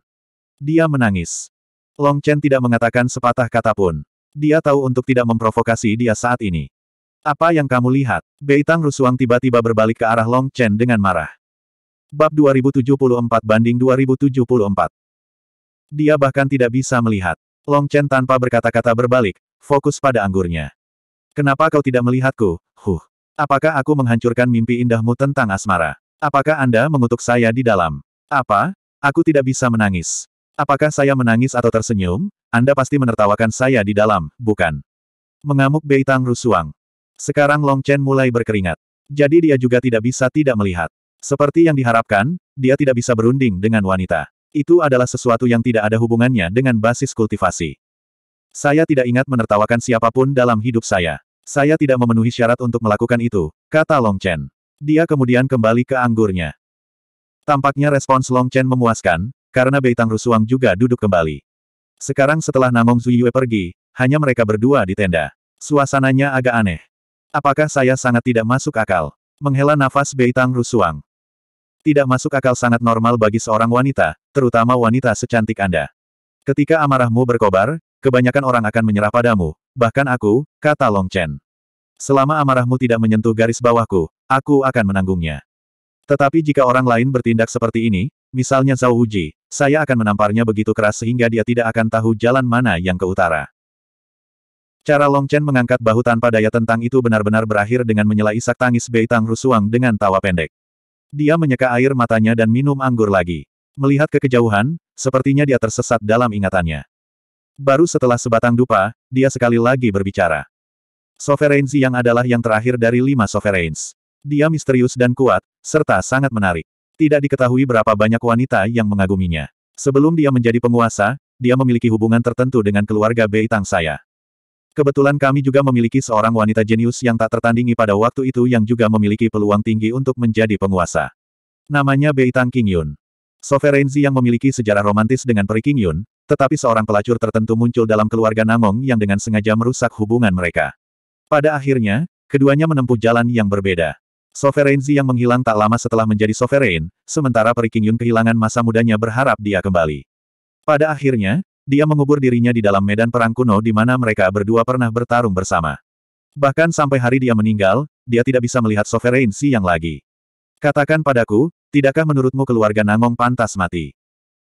Dia menangis. Long Chen tidak mengatakan sepatah kata pun. Dia tahu untuk tidak memprovokasi dia saat ini. Apa yang kamu lihat? Bei Tang Rusuang tiba-tiba berbalik ke arah Long Chen dengan marah. Bab 2074 banding 2074. Dia bahkan tidak bisa melihat. Long Chen tanpa berkata-kata berbalik, fokus pada anggurnya. Kenapa kau tidak melihatku? Huh. Apakah aku menghancurkan mimpi indahmu tentang asmara? Apakah Anda mengutuk saya di dalam? Apa? Aku tidak bisa menangis. Apakah saya menangis atau tersenyum? Anda pasti menertawakan saya di dalam, bukan? Mengamuk Beitang Rusuang. Sekarang Long Chen mulai berkeringat. Jadi dia juga tidak bisa tidak melihat. Seperti yang diharapkan, dia tidak bisa berunding dengan wanita. Itu adalah sesuatu yang tidak ada hubungannya dengan basis kultivasi. Saya tidak ingat menertawakan siapapun dalam hidup saya. Saya tidak memenuhi syarat untuk melakukan itu, kata Long Chen. Dia kemudian kembali ke anggurnya. Tampaknya respons Long Chen memuaskan, karena Beitang Rusuang juga duduk kembali. Sekarang setelah Namong Zuyue pergi, hanya mereka berdua di tenda. Suasananya agak aneh. Apakah saya sangat tidak masuk akal? Menghela nafas Beitang Rusuang. Tidak masuk akal sangat normal bagi seorang wanita, terutama wanita secantik Anda. Ketika amarahmu berkobar, kebanyakan orang akan menyerah padamu, bahkan aku, kata Long Chen. Selama amarahmu tidak menyentuh garis bawahku, aku akan menanggungnya. Tetapi jika orang lain bertindak seperti ini, misalnya Zhao Uji, saya akan menamparnya begitu keras sehingga dia tidak akan tahu jalan mana yang ke utara. Cara Long Chen mengangkat bahu tanpa daya tentang itu benar-benar berakhir dengan menyela isak tangis Bei Beitang Rusuang dengan tawa pendek. Dia menyeka air matanya dan minum anggur lagi. Melihat ke kejauhan, sepertinya dia tersesat dalam ingatannya. Baru setelah sebatang dupa, dia sekali lagi berbicara. Sovereigns yang adalah yang terakhir dari lima Sovereigns. Dia misterius dan kuat, serta sangat menarik. Tidak diketahui berapa banyak wanita yang mengaguminya. Sebelum dia menjadi penguasa, dia memiliki hubungan tertentu dengan keluarga Bei Tang saya. Kebetulan kami juga memiliki seorang wanita jenius yang tak tertandingi pada waktu itu yang juga memiliki peluang tinggi untuk menjadi penguasa. Namanya Bei Beitang Kingyun. Sovereignzi yang memiliki sejarah romantis dengan Peri Yun, tetapi seorang pelacur tertentu muncul dalam keluarga Namong yang dengan sengaja merusak hubungan mereka. Pada akhirnya, keduanya menempuh jalan yang berbeda. Sovereign yang menghilang tak lama setelah menjadi Sovereign, sementara Peri King Yun kehilangan masa mudanya berharap dia kembali. Pada akhirnya, dia mengubur dirinya di dalam medan perang kuno di mana mereka berdua pernah bertarung bersama. Bahkan sampai hari dia meninggal, dia tidak bisa melihat Sovereign Zi yang lagi. Katakan padaku, tidakkah menurutmu keluarga Nangong pantas mati?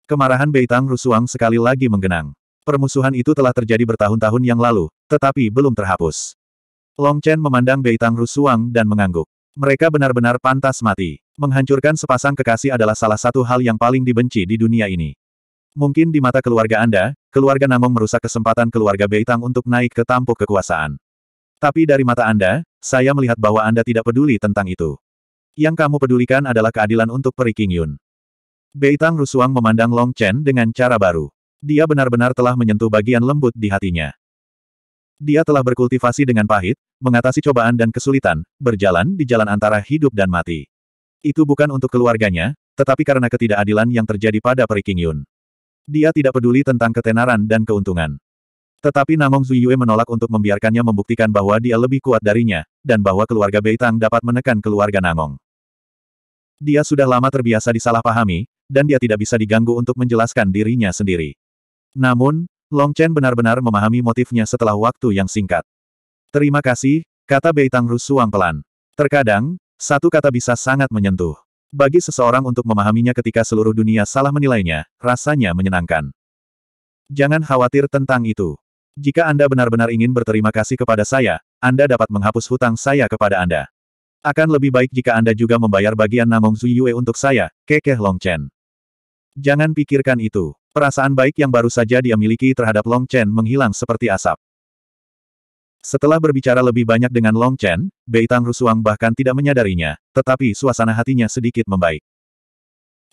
Kemarahan Beitang Rusuang sekali lagi menggenang. Permusuhan itu telah terjadi bertahun-tahun yang lalu, tetapi belum terhapus. Long Chen memandang Beitang Rusuang dan mengangguk. Mereka benar-benar pantas mati. Menghancurkan sepasang kekasih adalah salah satu hal yang paling dibenci di dunia ini. Mungkin di mata keluarga Anda, keluarga Namong merusak kesempatan keluarga Beitang untuk naik ke tampuk kekuasaan. Tapi dari mata Anda, saya melihat bahwa Anda tidak peduli tentang itu. Yang kamu pedulikan adalah keadilan untuk Peri King Yun. Beitang Rusuang memandang Long Chen dengan cara baru. Dia benar-benar telah menyentuh bagian lembut di hatinya. Dia telah berkultivasi dengan pahit, mengatasi cobaan dan kesulitan, berjalan di jalan antara hidup dan mati. Itu bukan untuk keluarganya, tetapi karena ketidakadilan yang terjadi pada Periking Yun. Dia tidak peduli tentang ketenaran dan keuntungan. Tetapi Namong Zuyue menolak untuk membiarkannya membuktikan bahwa dia lebih kuat darinya, dan bahwa keluarga Beitang dapat menekan keluarga Namong. Dia sudah lama terbiasa disalahpahami, dan dia tidak bisa diganggu untuk menjelaskan dirinya sendiri. Namun, Long Chen benar-benar memahami motifnya setelah waktu yang singkat. Terima kasih, kata Beitang Rusuang pelan. Terkadang, satu kata bisa sangat menyentuh. Bagi seseorang untuk memahaminya ketika seluruh dunia salah menilainya, rasanya menyenangkan. Jangan khawatir tentang itu. Jika Anda benar-benar ingin berterima kasih kepada saya, Anda dapat menghapus hutang saya kepada Anda. Akan lebih baik jika Anda juga membayar bagian Namong Zuyue untuk saya, kekeh Long Chen. Jangan pikirkan itu. Perasaan baik yang baru saja dia miliki terhadap Long Chen menghilang seperti asap. Setelah berbicara lebih banyak dengan Long Chen, Beitang Rusuang bahkan tidak menyadarinya, tetapi suasana hatinya sedikit membaik.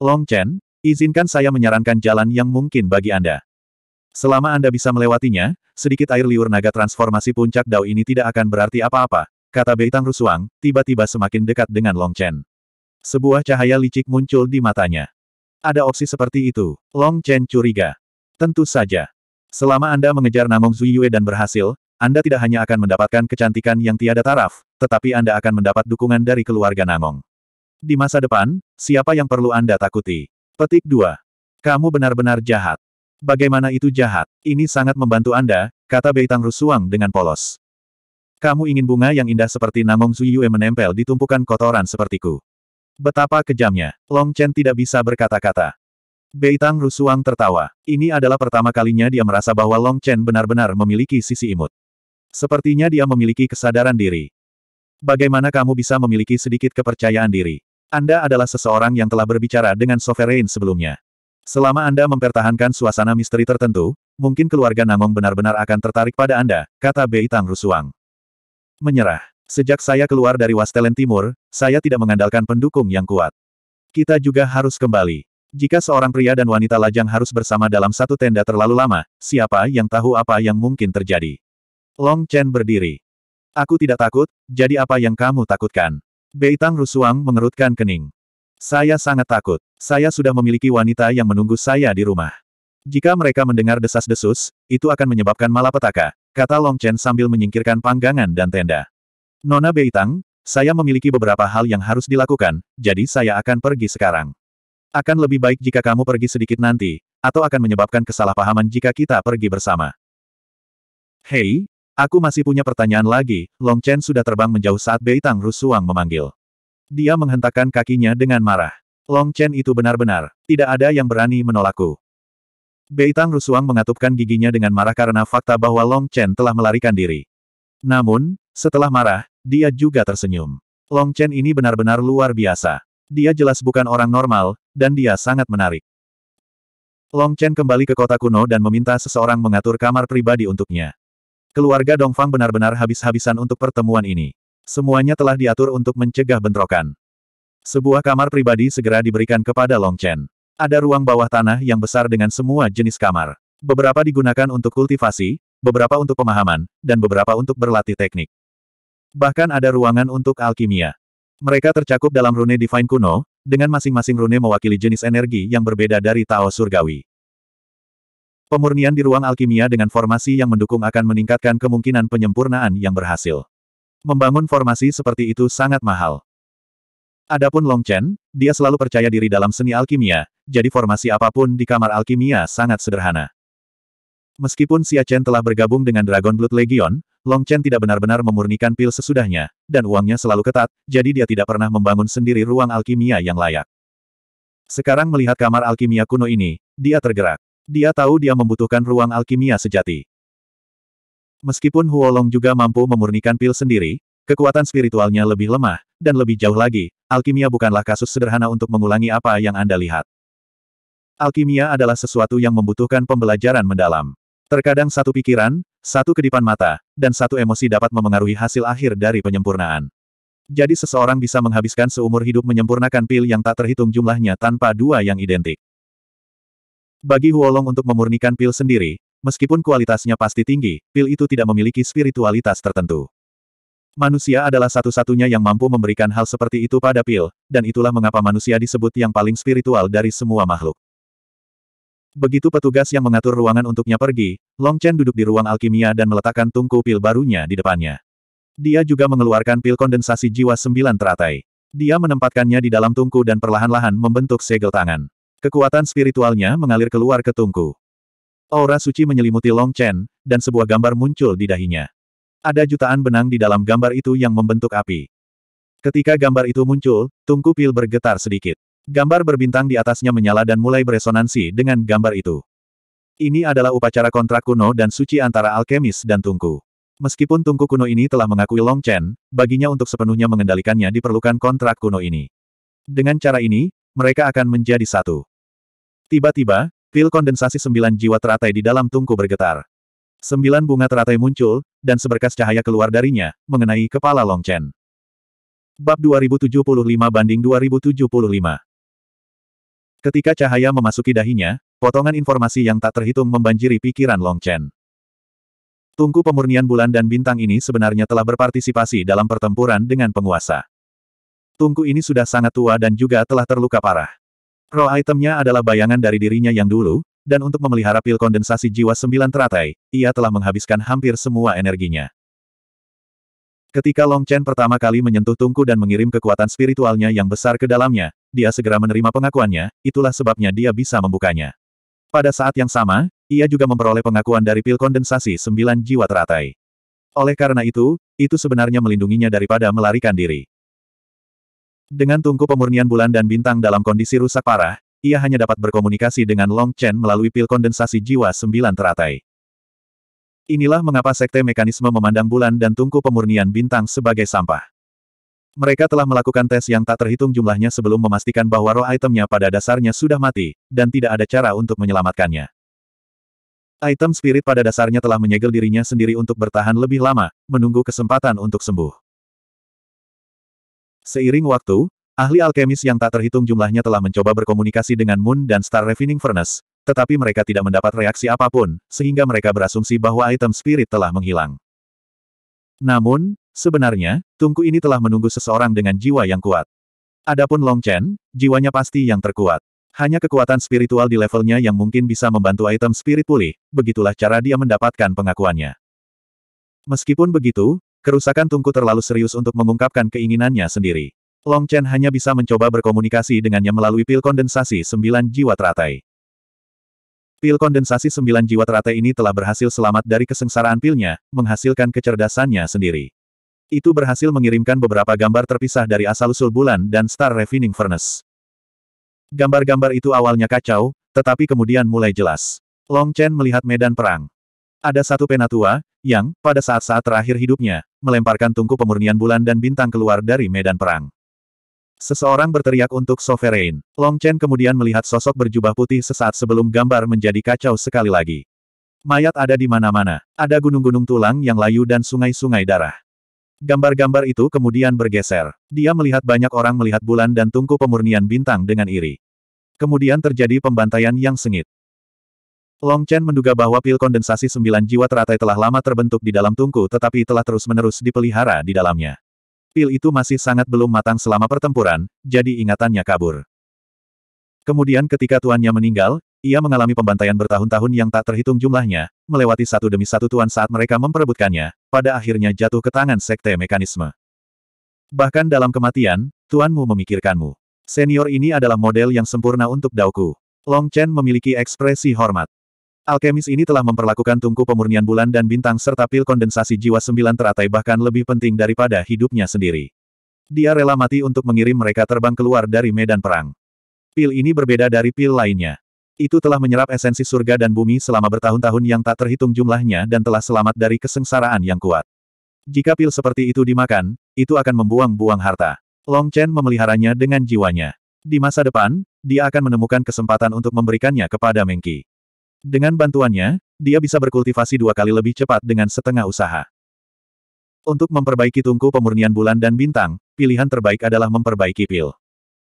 Long Chen, izinkan saya menyarankan jalan yang mungkin bagi Anda. Selama Anda bisa melewatinya, sedikit air liur naga transformasi puncak Dao ini tidak akan berarti apa-apa, kata Beitang Rusuang, tiba-tiba semakin dekat dengan Long Chen. Sebuah cahaya licik muncul di matanya. Ada opsi seperti itu. Long Chen curiga. Tentu saja. Selama Anda mengejar Namong Zuyue dan berhasil, Anda tidak hanya akan mendapatkan kecantikan yang tiada taraf, tetapi Anda akan mendapat dukungan dari keluarga Namong. Di masa depan, siapa yang perlu Anda takuti? Petik 2. Kamu benar-benar jahat. Bagaimana itu jahat? Ini sangat membantu Anda, kata Beitang Rusuang dengan polos. Kamu ingin bunga yang indah seperti Namong Zuyue menempel di tumpukan kotoran sepertiku. Betapa kejamnya. Long Chen tidak bisa berkata-kata. Bei Tang Rusuang tertawa. Ini adalah pertama kalinya dia merasa bahwa Long Chen benar-benar memiliki sisi imut. Sepertinya dia memiliki kesadaran diri. Bagaimana kamu bisa memiliki sedikit kepercayaan diri? Anda adalah seseorang yang telah berbicara dengan Sovereign sebelumnya. Selama Anda mempertahankan suasana misteri tertentu, mungkin keluarga Namong benar-benar akan tertarik pada Anda, kata Bei Tang Rusuang. Menyerah. Sejak saya keluar dari Wastelen Timur, saya tidak mengandalkan pendukung yang kuat. Kita juga harus kembali. Jika seorang pria dan wanita lajang harus bersama dalam satu tenda terlalu lama, siapa yang tahu apa yang mungkin terjadi? Long Chen berdiri. Aku tidak takut, jadi apa yang kamu takutkan? Beitang Rusuang mengerutkan kening. Saya sangat takut. Saya sudah memiliki wanita yang menunggu saya di rumah. Jika mereka mendengar desas-desus, itu akan menyebabkan malapetaka, kata Long Chen sambil menyingkirkan panggangan dan tenda. Nona Beitang, saya memiliki beberapa hal yang harus dilakukan, jadi saya akan pergi sekarang. Akan lebih baik jika kamu pergi sedikit nanti, atau akan menyebabkan kesalahpahaman jika kita pergi bersama. Hei, aku masih punya pertanyaan lagi, Long Chen sudah terbang menjauh saat Beitang Rusuang memanggil. Dia menghentakkan kakinya dengan marah. Long Chen itu benar-benar, tidak ada yang berani menolakku. Beitang Rusuang mengatupkan giginya dengan marah karena fakta bahwa Long Chen telah melarikan diri. Namun, setelah marah, dia juga tersenyum. Long Chen ini benar-benar luar biasa. Dia jelas bukan orang normal, dan dia sangat menarik. Long Chen kembali ke kota kuno dan meminta seseorang mengatur kamar pribadi untuknya. Keluarga Dongfang benar-benar habis-habisan untuk pertemuan ini. Semuanya telah diatur untuk mencegah bentrokan. Sebuah kamar pribadi segera diberikan kepada Long Chen. Ada ruang bawah tanah yang besar dengan semua jenis kamar. Beberapa digunakan untuk kultivasi, beberapa untuk pemahaman, dan beberapa untuk berlatih teknik. Bahkan ada ruangan untuk alkimia. Mereka tercakup dalam rune divine kuno, dengan masing-masing rune mewakili jenis energi yang berbeda dari Tao Surgawi. Pemurnian di ruang alkimia dengan formasi yang mendukung akan meningkatkan kemungkinan penyempurnaan yang berhasil. Membangun formasi seperti itu sangat mahal. Adapun Long Chen, dia selalu percaya diri dalam seni alkimia, jadi formasi apapun di kamar alkimia sangat sederhana. Meskipun Xia Chen telah bergabung dengan Dragon Blood Legion, Long Chen tidak benar-benar memurnikan pil sesudahnya, dan uangnya selalu ketat, jadi dia tidak pernah membangun sendiri ruang alkimia yang layak. Sekarang melihat kamar alkimia kuno ini, dia tergerak. Dia tahu dia membutuhkan ruang alkimia sejati. Meskipun Huolong juga mampu memurnikan pil sendiri, kekuatan spiritualnya lebih lemah, dan lebih jauh lagi, alkimia bukanlah kasus sederhana untuk mengulangi apa yang Anda lihat. Alkimia adalah sesuatu yang membutuhkan pembelajaran mendalam. Terkadang satu pikiran, satu kedipan mata, dan satu emosi dapat memengaruhi hasil akhir dari penyempurnaan. Jadi seseorang bisa menghabiskan seumur hidup menyempurnakan pil yang tak terhitung jumlahnya tanpa dua yang identik. Bagi Huolong untuk memurnikan pil sendiri, meskipun kualitasnya pasti tinggi, pil itu tidak memiliki spiritualitas tertentu. Manusia adalah satu-satunya yang mampu memberikan hal seperti itu pada pil, dan itulah mengapa manusia disebut yang paling spiritual dari semua makhluk. Begitu petugas yang mengatur ruangan untuknya pergi, Long Chen duduk di ruang alkimia dan meletakkan tungku pil barunya di depannya. Dia juga mengeluarkan pil kondensasi jiwa sembilan teratai. Dia menempatkannya di dalam tungku dan perlahan-lahan membentuk segel tangan. Kekuatan spiritualnya mengalir keluar ke tungku. Aura suci menyelimuti Long Chen, dan sebuah gambar muncul di dahinya. Ada jutaan benang di dalam gambar itu yang membentuk api. Ketika gambar itu muncul, tungku pil bergetar sedikit. Gambar berbintang di atasnya menyala dan mulai beresonansi dengan gambar itu. Ini adalah upacara kontrak kuno dan suci antara alkemis dan tungku. Meskipun tungku kuno ini telah mengakui Long Chen, baginya untuk sepenuhnya mengendalikannya diperlukan kontrak kuno ini. Dengan cara ini, mereka akan menjadi satu. Tiba-tiba, pil kondensasi sembilan jiwa teratai di dalam tungku bergetar. Sembilan bunga teratai muncul, dan seberkas cahaya keluar darinya, mengenai kepala Long Chen. Bab 2075 banding 2075 Ketika cahaya memasuki dahinya, potongan informasi yang tak terhitung membanjiri pikiran Long Chen. Tungku pemurnian bulan dan bintang ini sebenarnya telah berpartisipasi dalam pertempuran dengan penguasa. Tungku ini sudah sangat tua dan juga telah terluka parah. Roh itemnya adalah bayangan dari dirinya yang dulu, dan untuk memelihara pil kondensasi jiwa sembilan teratai, ia telah menghabiskan hampir semua energinya. Ketika Long Chen pertama kali menyentuh tungku dan mengirim kekuatan spiritualnya yang besar ke dalamnya, dia segera menerima pengakuannya, itulah sebabnya dia bisa membukanya. Pada saat yang sama, ia juga memperoleh pengakuan dari pil kondensasi sembilan jiwa teratai. Oleh karena itu, itu sebenarnya melindunginya daripada melarikan diri. Dengan tungku pemurnian bulan dan bintang dalam kondisi rusak parah, ia hanya dapat berkomunikasi dengan Long Chen melalui pil kondensasi jiwa sembilan teratai. Inilah mengapa Sekte Mekanisme memandang bulan dan tungku pemurnian bintang sebagai sampah. Mereka telah melakukan tes yang tak terhitung jumlahnya sebelum memastikan bahwa roh itemnya pada dasarnya sudah mati, dan tidak ada cara untuk menyelamatkannya. Item spirit pada dasarnya telah menyegel dirinya sendiri untuk bertahan lebih lama, menunggu kesempatan untuk sembuh. Seiring waktu, ahli alkemis yang tak terhitung jumlahnya telah mencoba berkomunikasi dengan Moon dan Star Refining Furnace, tetapi mereka tidak mendapat reaksi apapun, sehingga mereka berasumsi bahwa item spirit telah menghilang. Namun, sebenarnya, tungku ini telah menunggu seseorang dengan jiwa yang kuat. Adapun Long Chen, jiwanya pasti yang terkuat. Hanya kekuatan spiritual di levelnya yang mungkin bisa membantu item spirit pulih, begitulah cara dia mendapatkan pengakuannya. Meskipun begitu, kerusakan tungku terlalu serius untuk mengungkapkan keinginannya sendiri. Long Chen hanya bisa mencoba berkomunikasi dengannya melalui pil kondensasi sembilan jiwa teratai. Pil kondensasi sembilan jiwa teratai ini telah berhasil selamat dari kesengsaraan pilnya, menghasilkan kecerdasannya sendiri. Itu berhasil mengirimkan beberapa gambar terpisah dari asal-usul bulan dan star refining furnace. Gambar-gambar itu awalnya kacau, tetapi kemudian mulai jelas. Long Chen melihat medan perang. Ada satu penatua, yang, pada saat-saat terakhir hidupnya, melemparkan tungku pemurnian bulan dan bintang keluar dari medan perang. Seseorang berteriak untuk Sovereign. Long Chen kemudian melihat sosok berjubah putih sesaat sebelum gambar menjadi kacau sekali lagi. Mayat ada di mana-mana. Ada gunung-gunung tulang yang layu dan sungai-sungai darah. Gambar-gambar itu kemudian bergeser. Dia melihat banyak orang melihat bulan dan tungku pemurnian bintang dengan iri. Kemudian terjadi pembantaian yang sengit. Long Chen menduga bahwa pil kondensasi sembilan jiwa teratai telah lama terbentuk di dalam tungku tetapi telah terus-menerus dipelihara di dalamnya. Pil itu masih sangat belum matang selama pertempuran, jadi ingatannya kabur. Kemudian ketika tuannya meninggal, ia mengalami pembantaian bertahun-tahun yang tak terhitung jumlahnya, melewati satu demi satu tuan saat mereka memperebutkannya, pada akhirnya jatuh ke tangan sekte mekanisme. Bahkan dalam kematian, tuanmu memikirkanmu. Senior ini adalah model yang sempurna untuk Dauku. Long Chen memiliki ekspresi hormat. Alkemis ini telah memperlakukan tungku pemurnian bulan dan bintang serta pil kondensasi jiwa sembilan teratai bahkan lebih penting daripada hidupnya sendiri. Dia rela mati untuk mengirim mereka terbang keluar dari medan perang. Pil ini berbeda dari pil lainnya. Itu telah menyerap esensi surga dan bumi selama bertahun-tahun yang tak terhitung jumlahnya dan telah selamat dari kesengsaraan yang kuat. Jika pil seperti itu dimakan, itu akan membuang-buang harta. Long Chen memeliharanya dengan jiwanya. Di masa depan, dia akan menemukan kesempatan untuk memberikannya kepada Mengki. Dengan bantuannya, dia bisa berkultivasi dua kali lebih cepat dengan setengah usaha. Untuk memperbaiki tungku pemurnian bulan dan bintang, pilihan terbaik adalah memperbaiki pil.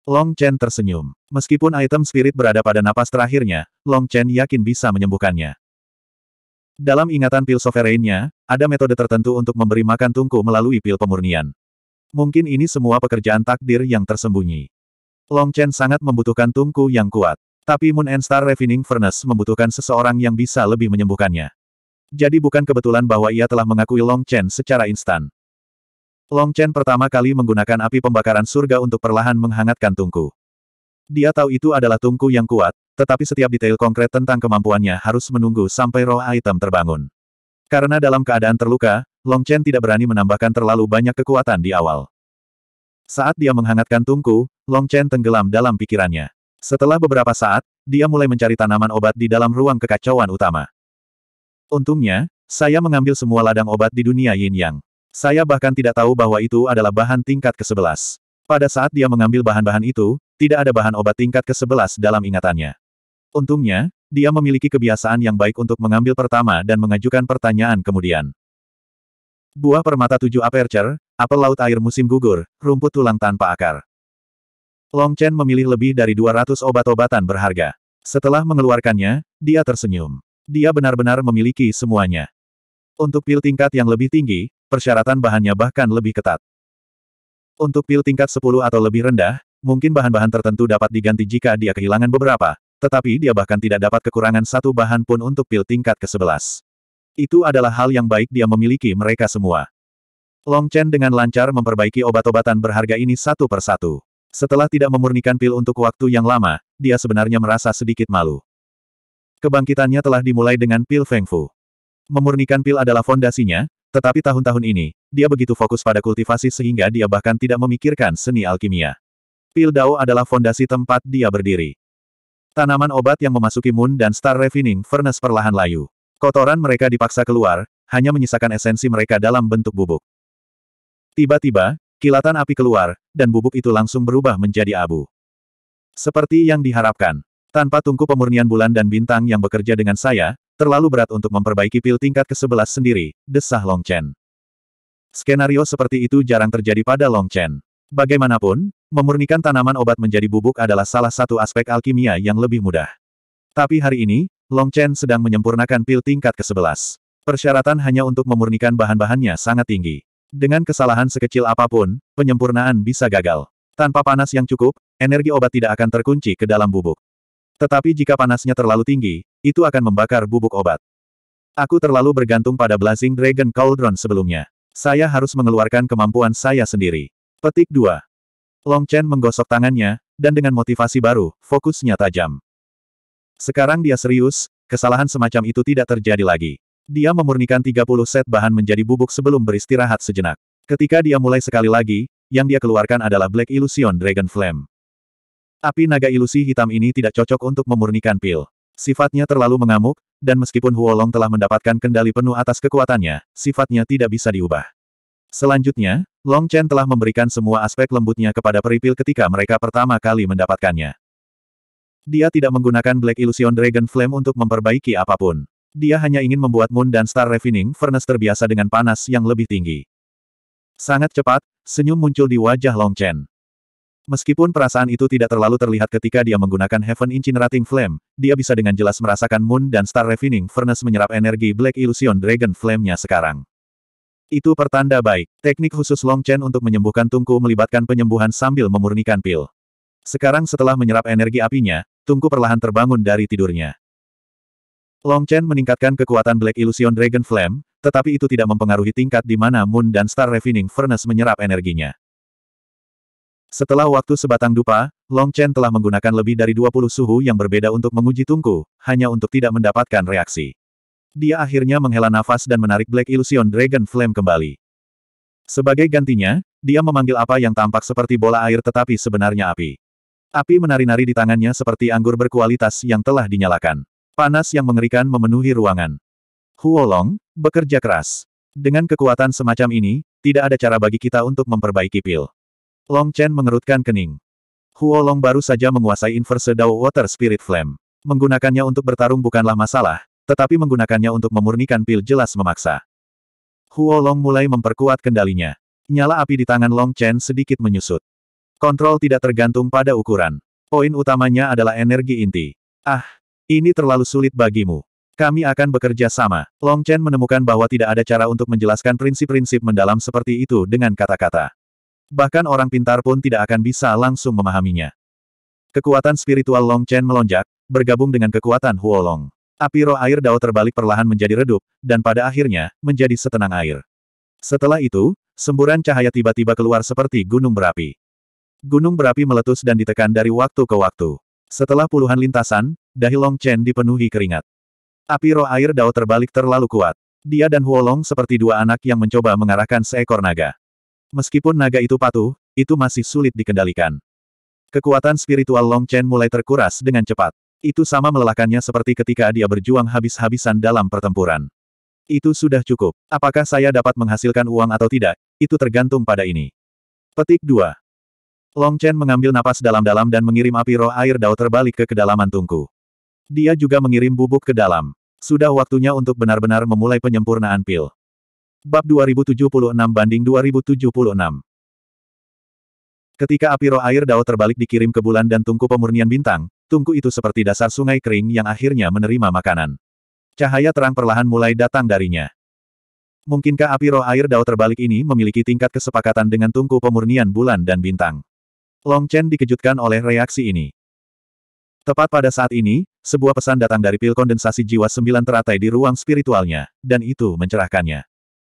Long Chen tersenyum. Meskipun item spirit berada pada napas terakhirnya, Long Chen yakin bisa menyembuhkannya. Dalam ingatan pil sovereignnya, ada metode tertentu untuk memberi makan tungku melalui pil pemurnian. Mungkin ini semua pekerjaan takdir yang tersembunyi. Long Chen sangat membutuhkan tungku yang kuat. Tapi Moon and Star Refining Furnace membutuhkan seseorang yang bisa lebih menyembuhkannya. Jadi bukan kebetulan bahwa ia telah mengakui Long Chen secara instan. Long Chen pertama kali menggunakan api pembakaran surga untuk perlahan menghangatkan tungku. Dia tahu itu adalah tungku yang kuat, tetapi setiap detail konkret tentang kemampuannya harus menunggu sampai roh item terbangun. Karena dalam keadaan terluka, Long Chen tidak berani menambahkan terlalu banyak kekuatan di awal. Saat dia menghangatkan tungku, Long Chen tenggelam dalam pikirannya. Setelah beberapa saat, dia mulai mencari tanaman obat di dalam ruang kekacauan utama. Untungnya, saya mengambil semua ladang obat di dunia yin yang. Saya bahkan tidak tahu bahwa itu adalah bahan tingkat ke-11. Pada saat dia mengambil bahan-bahan itu, tidak ada bahan obat tingkat ke-11 dalam ingatannya. Untungnya, dia memiliki kebiasaan yang baik untuk mengambil pertama dan mengajukan pertanyaan kemudian. Buah permata tujuh aperture, apel laut air musim gugur, rumput tulang tanpa akar. Long Chen memilih lebih dari 200 obat-obatan berharga. Setelah mengeluarkannya, dia tersenyum. Dia benar-benar memiliki semuanya. Untuk pil tingkat yang lebih tinggi, persyaratan bahannya bahkan lebih ketat. Untuk pil tingkat 10 atau lebih rendah, mungkin bahan-bahan tertentu dapat diganti jika dia kehilangan beberapa, tetapi dia bahkan tidak dapat kekurangan satu bahan pun untuk pil tingkat ke-11. Itu adalah hal yang baik dia memiliki mereka semua. Long Chen dengan lancar memperbaiki obat-obatan berharga ini satu persatu. Setelah tidak memurnikan pil untuk waktu yang lama, dia sebenarnya merasa sedikit malu. Kebangkitannya telah dimulai dengan pil Feng Fu. Memurnikan pil adalah fondasinya, tetapi tahun-tahun ini, dia begitu fokus pada kultivasi sehingga dia bahkan tidak memikirkan seni alkimia. Pil Dao adalah fondasi tempat dia berdiri. Tanaman obat yang memasuki Moon dan Star Refining Furnace perlahan layu. Kotoran mereka dipaksa keluar, hanya menyisakan esensi mereka dalam bentuk bubuk. Tiba-tiba, Kilatan api keluar, dan bubuk itu langsung berubah menjadi abu. Seperti yang diharapkan, tanpa tungku pemurnian bulan dan bintang yang bekerja dengan saya, terlalu berat untuk memperbaiki pil tingkat ke-11 sendiri, desah Long Chen. Skenario seperti itu jarang terjadi pada Long Chen. Bagaimanapun, memurnikan tanaman obat menjadi bubuk adalah salah satu aspek alkimia yang lebih mudah. Tapi hari ini, Long Chen sedang menyempurnakan pil tingkat ke-11. Persyaratan hanya untuk memurnikan bahan-bahannya sangat tinggi. Dengan kesalahan sekecil apapun, penyempurnaan bisa gagal. Tanpa panas yang cukup, energi obat tidak akan terkunci ke dalam bubuk. Tetapi jika panasnya terlalu tinggi, itu akan membakar bubuk obat. Aku terlalu bergantung pada Blazing Dragon Cauldron sebelumnya. Saya harus mengeluarkan kemampuan saya sendiri. Petik 2. Long Chen menggosok tangannya, dan dengan motivasi baru, fokusnya tajam. Sekarang dia serius, kesalahan semacam itu tidak terjadi lagi. Dia memurnikan 30 set bahan menjadi bubuk sebelum beristirahat sejenak. Ketika dia mulai sekali lagi, yang dia keluarkan adalah Black Illusion Dragon Flame. Api naga ilusi hitam ini tidak cocok untuk memurnikan pil. Sifatnya terlalu mengamuk, dan meskipun Huolong telah mendapatkan kendali penuh atas kekuatannya, sifatnya tidak bisa diubah. Selanjutnya, Long Chen telah memberikan semua aspek lembutnya kepada peripil ketika mereka pertama kali mendapatkannya. Dia tidak menggunakan Black Illusion Dragon Flame untuk memperbaiki apapun. Dia hanya ingin membuat Moon dan Star Refining Furnace terbiasa dengan panas yang lebih tinggi. Sangat cepat, senyum muncul di wajah Long Chen. Meskipun perasaan itu tidak terlalu terlihat ketika dia menggunakan Heaven Incinerating Flame, dia bisa dengan jelas merasakan Moon dan Star Refining Furnace menyerap energi Black Illusion Dragon Flame-nya sekarang. Itu pertanda baik. Teknik khusus Long Chen untuk menyembuhkan tungku melibatkan penyembuhan sambil memurnikan pil. Sekarang setelah menyerap energi apinya, tungku perlahan terbangun dari tidurnya. Long Chen meningkatkan kekuatan Black Illusion Dragon Flame, tetapi itu tidak mempengaruhi tingkat di mana Moon dan Star Refining Furnace menyerap energinya. Setelah waktu sebatang dupa, Long Chen telah menggunakan lebih dari 20 suhu yang berbeda untuk menguji tungku, hanya untuk tidak mendapatkan reaksi. Dia akhirnya menghela nafas dan menarik Black Illusion Dragon Flame kembali. Sebagai gantinya, dia memanggil apa yang tampak seperti bola air tetapi sebenarnya api. Api menari-nari di tangannya seperti anggur berkualitas yang telah dinyalakan. Panas yang mengerikan memenuhi ruangan. Huolong, bekerja keras. Dengan kekuatan semacam ini, tidak ada cara bagi kita untuk memperbaiki pil. Long Chen mengerutkan kening. Huolong baru saja menguasai Inverse Dao Water Spirit Flame. Menggunakannya untuk bertarung bukanlah masalah, tetapi menggunakannya untuk memurnikan pil jelas memaksa. Huolong mulai memperkuat kendalinya. Nyala api di tangan Long Chen sedikit menyusut. Kontrol tidak tergantung pada ukuran. Poin utamanya adalah energi inti. Ah, ini terlalu sulit bagimu. Kami akan bekerja sama. Long Chen menemukan bahwa tidak ada cara untuk menjelaskan prinsip-prinsip mendalam seperti itu dengan kata-kata. Bahkan orang pintar pun tidak akan bisa langsung memahaminya. Kekuatan spiritual Long Chen melonjak, bergabung dengan kekuatan Huolong. Api roh air Dao terbalik perlahan menjadi redup, dan pada akhirnya, menjadi setenang air. Setelah itu, semburan cahaya tiba-tiba keluar seperti gunung berapi. Gunung berapi meletus dan ditekan dari waktu ke waktu. Setelah puluhan lintasan, Dahi Long Chen dipenuhi keringat. Api roh air Dao terbalik terlalu kuat. Dia dan Huolong seperti dua anak yang mencoba mengarahkan seekor naga. Meskipun naga itu patuh, itu masih sulit dikendalikan. Kekuatan spiritual Long Chen mulai terkuras dengan cepat. Itu sama melelahkannya seperti ketika dia berjuang habis-habisan dalam pertempuran. Itu sudah cukup. Apakah saya dapat menghasilkan uang atau tidak, itu tergantung pada ini. Petik 2. Long Chen mengambil napas dalam-dalam dan mengirim api roh air Dao terbalik ke kedalaman tungku. Dia juga mengirim bubuk ke dalam. Sudah waktunya untuk benar-benar memulai penyempurnaan pil. Bab 2076 banding 2076 Ketika api roh air Dao terbalik dikirim ke bulan dan tungku pemurnian bintang, tungku itu seperti dasar sungai kering yang akhirnya menerima makanan. Cahaya terang perlahan mulai datang darinya. Mungkinkah api roh air Dao terbalik ini memiliki tingkat kesepakatan dengan tungku pemurnian bulan dan bintang? Long Chen dikejutkan oleh reaksi ini. Tepat pada saat ini, sebuah pesan datang dari pil kondensasi jiwa sembilan teratai di ruang spiritualnya, dan itu mencerahkannya.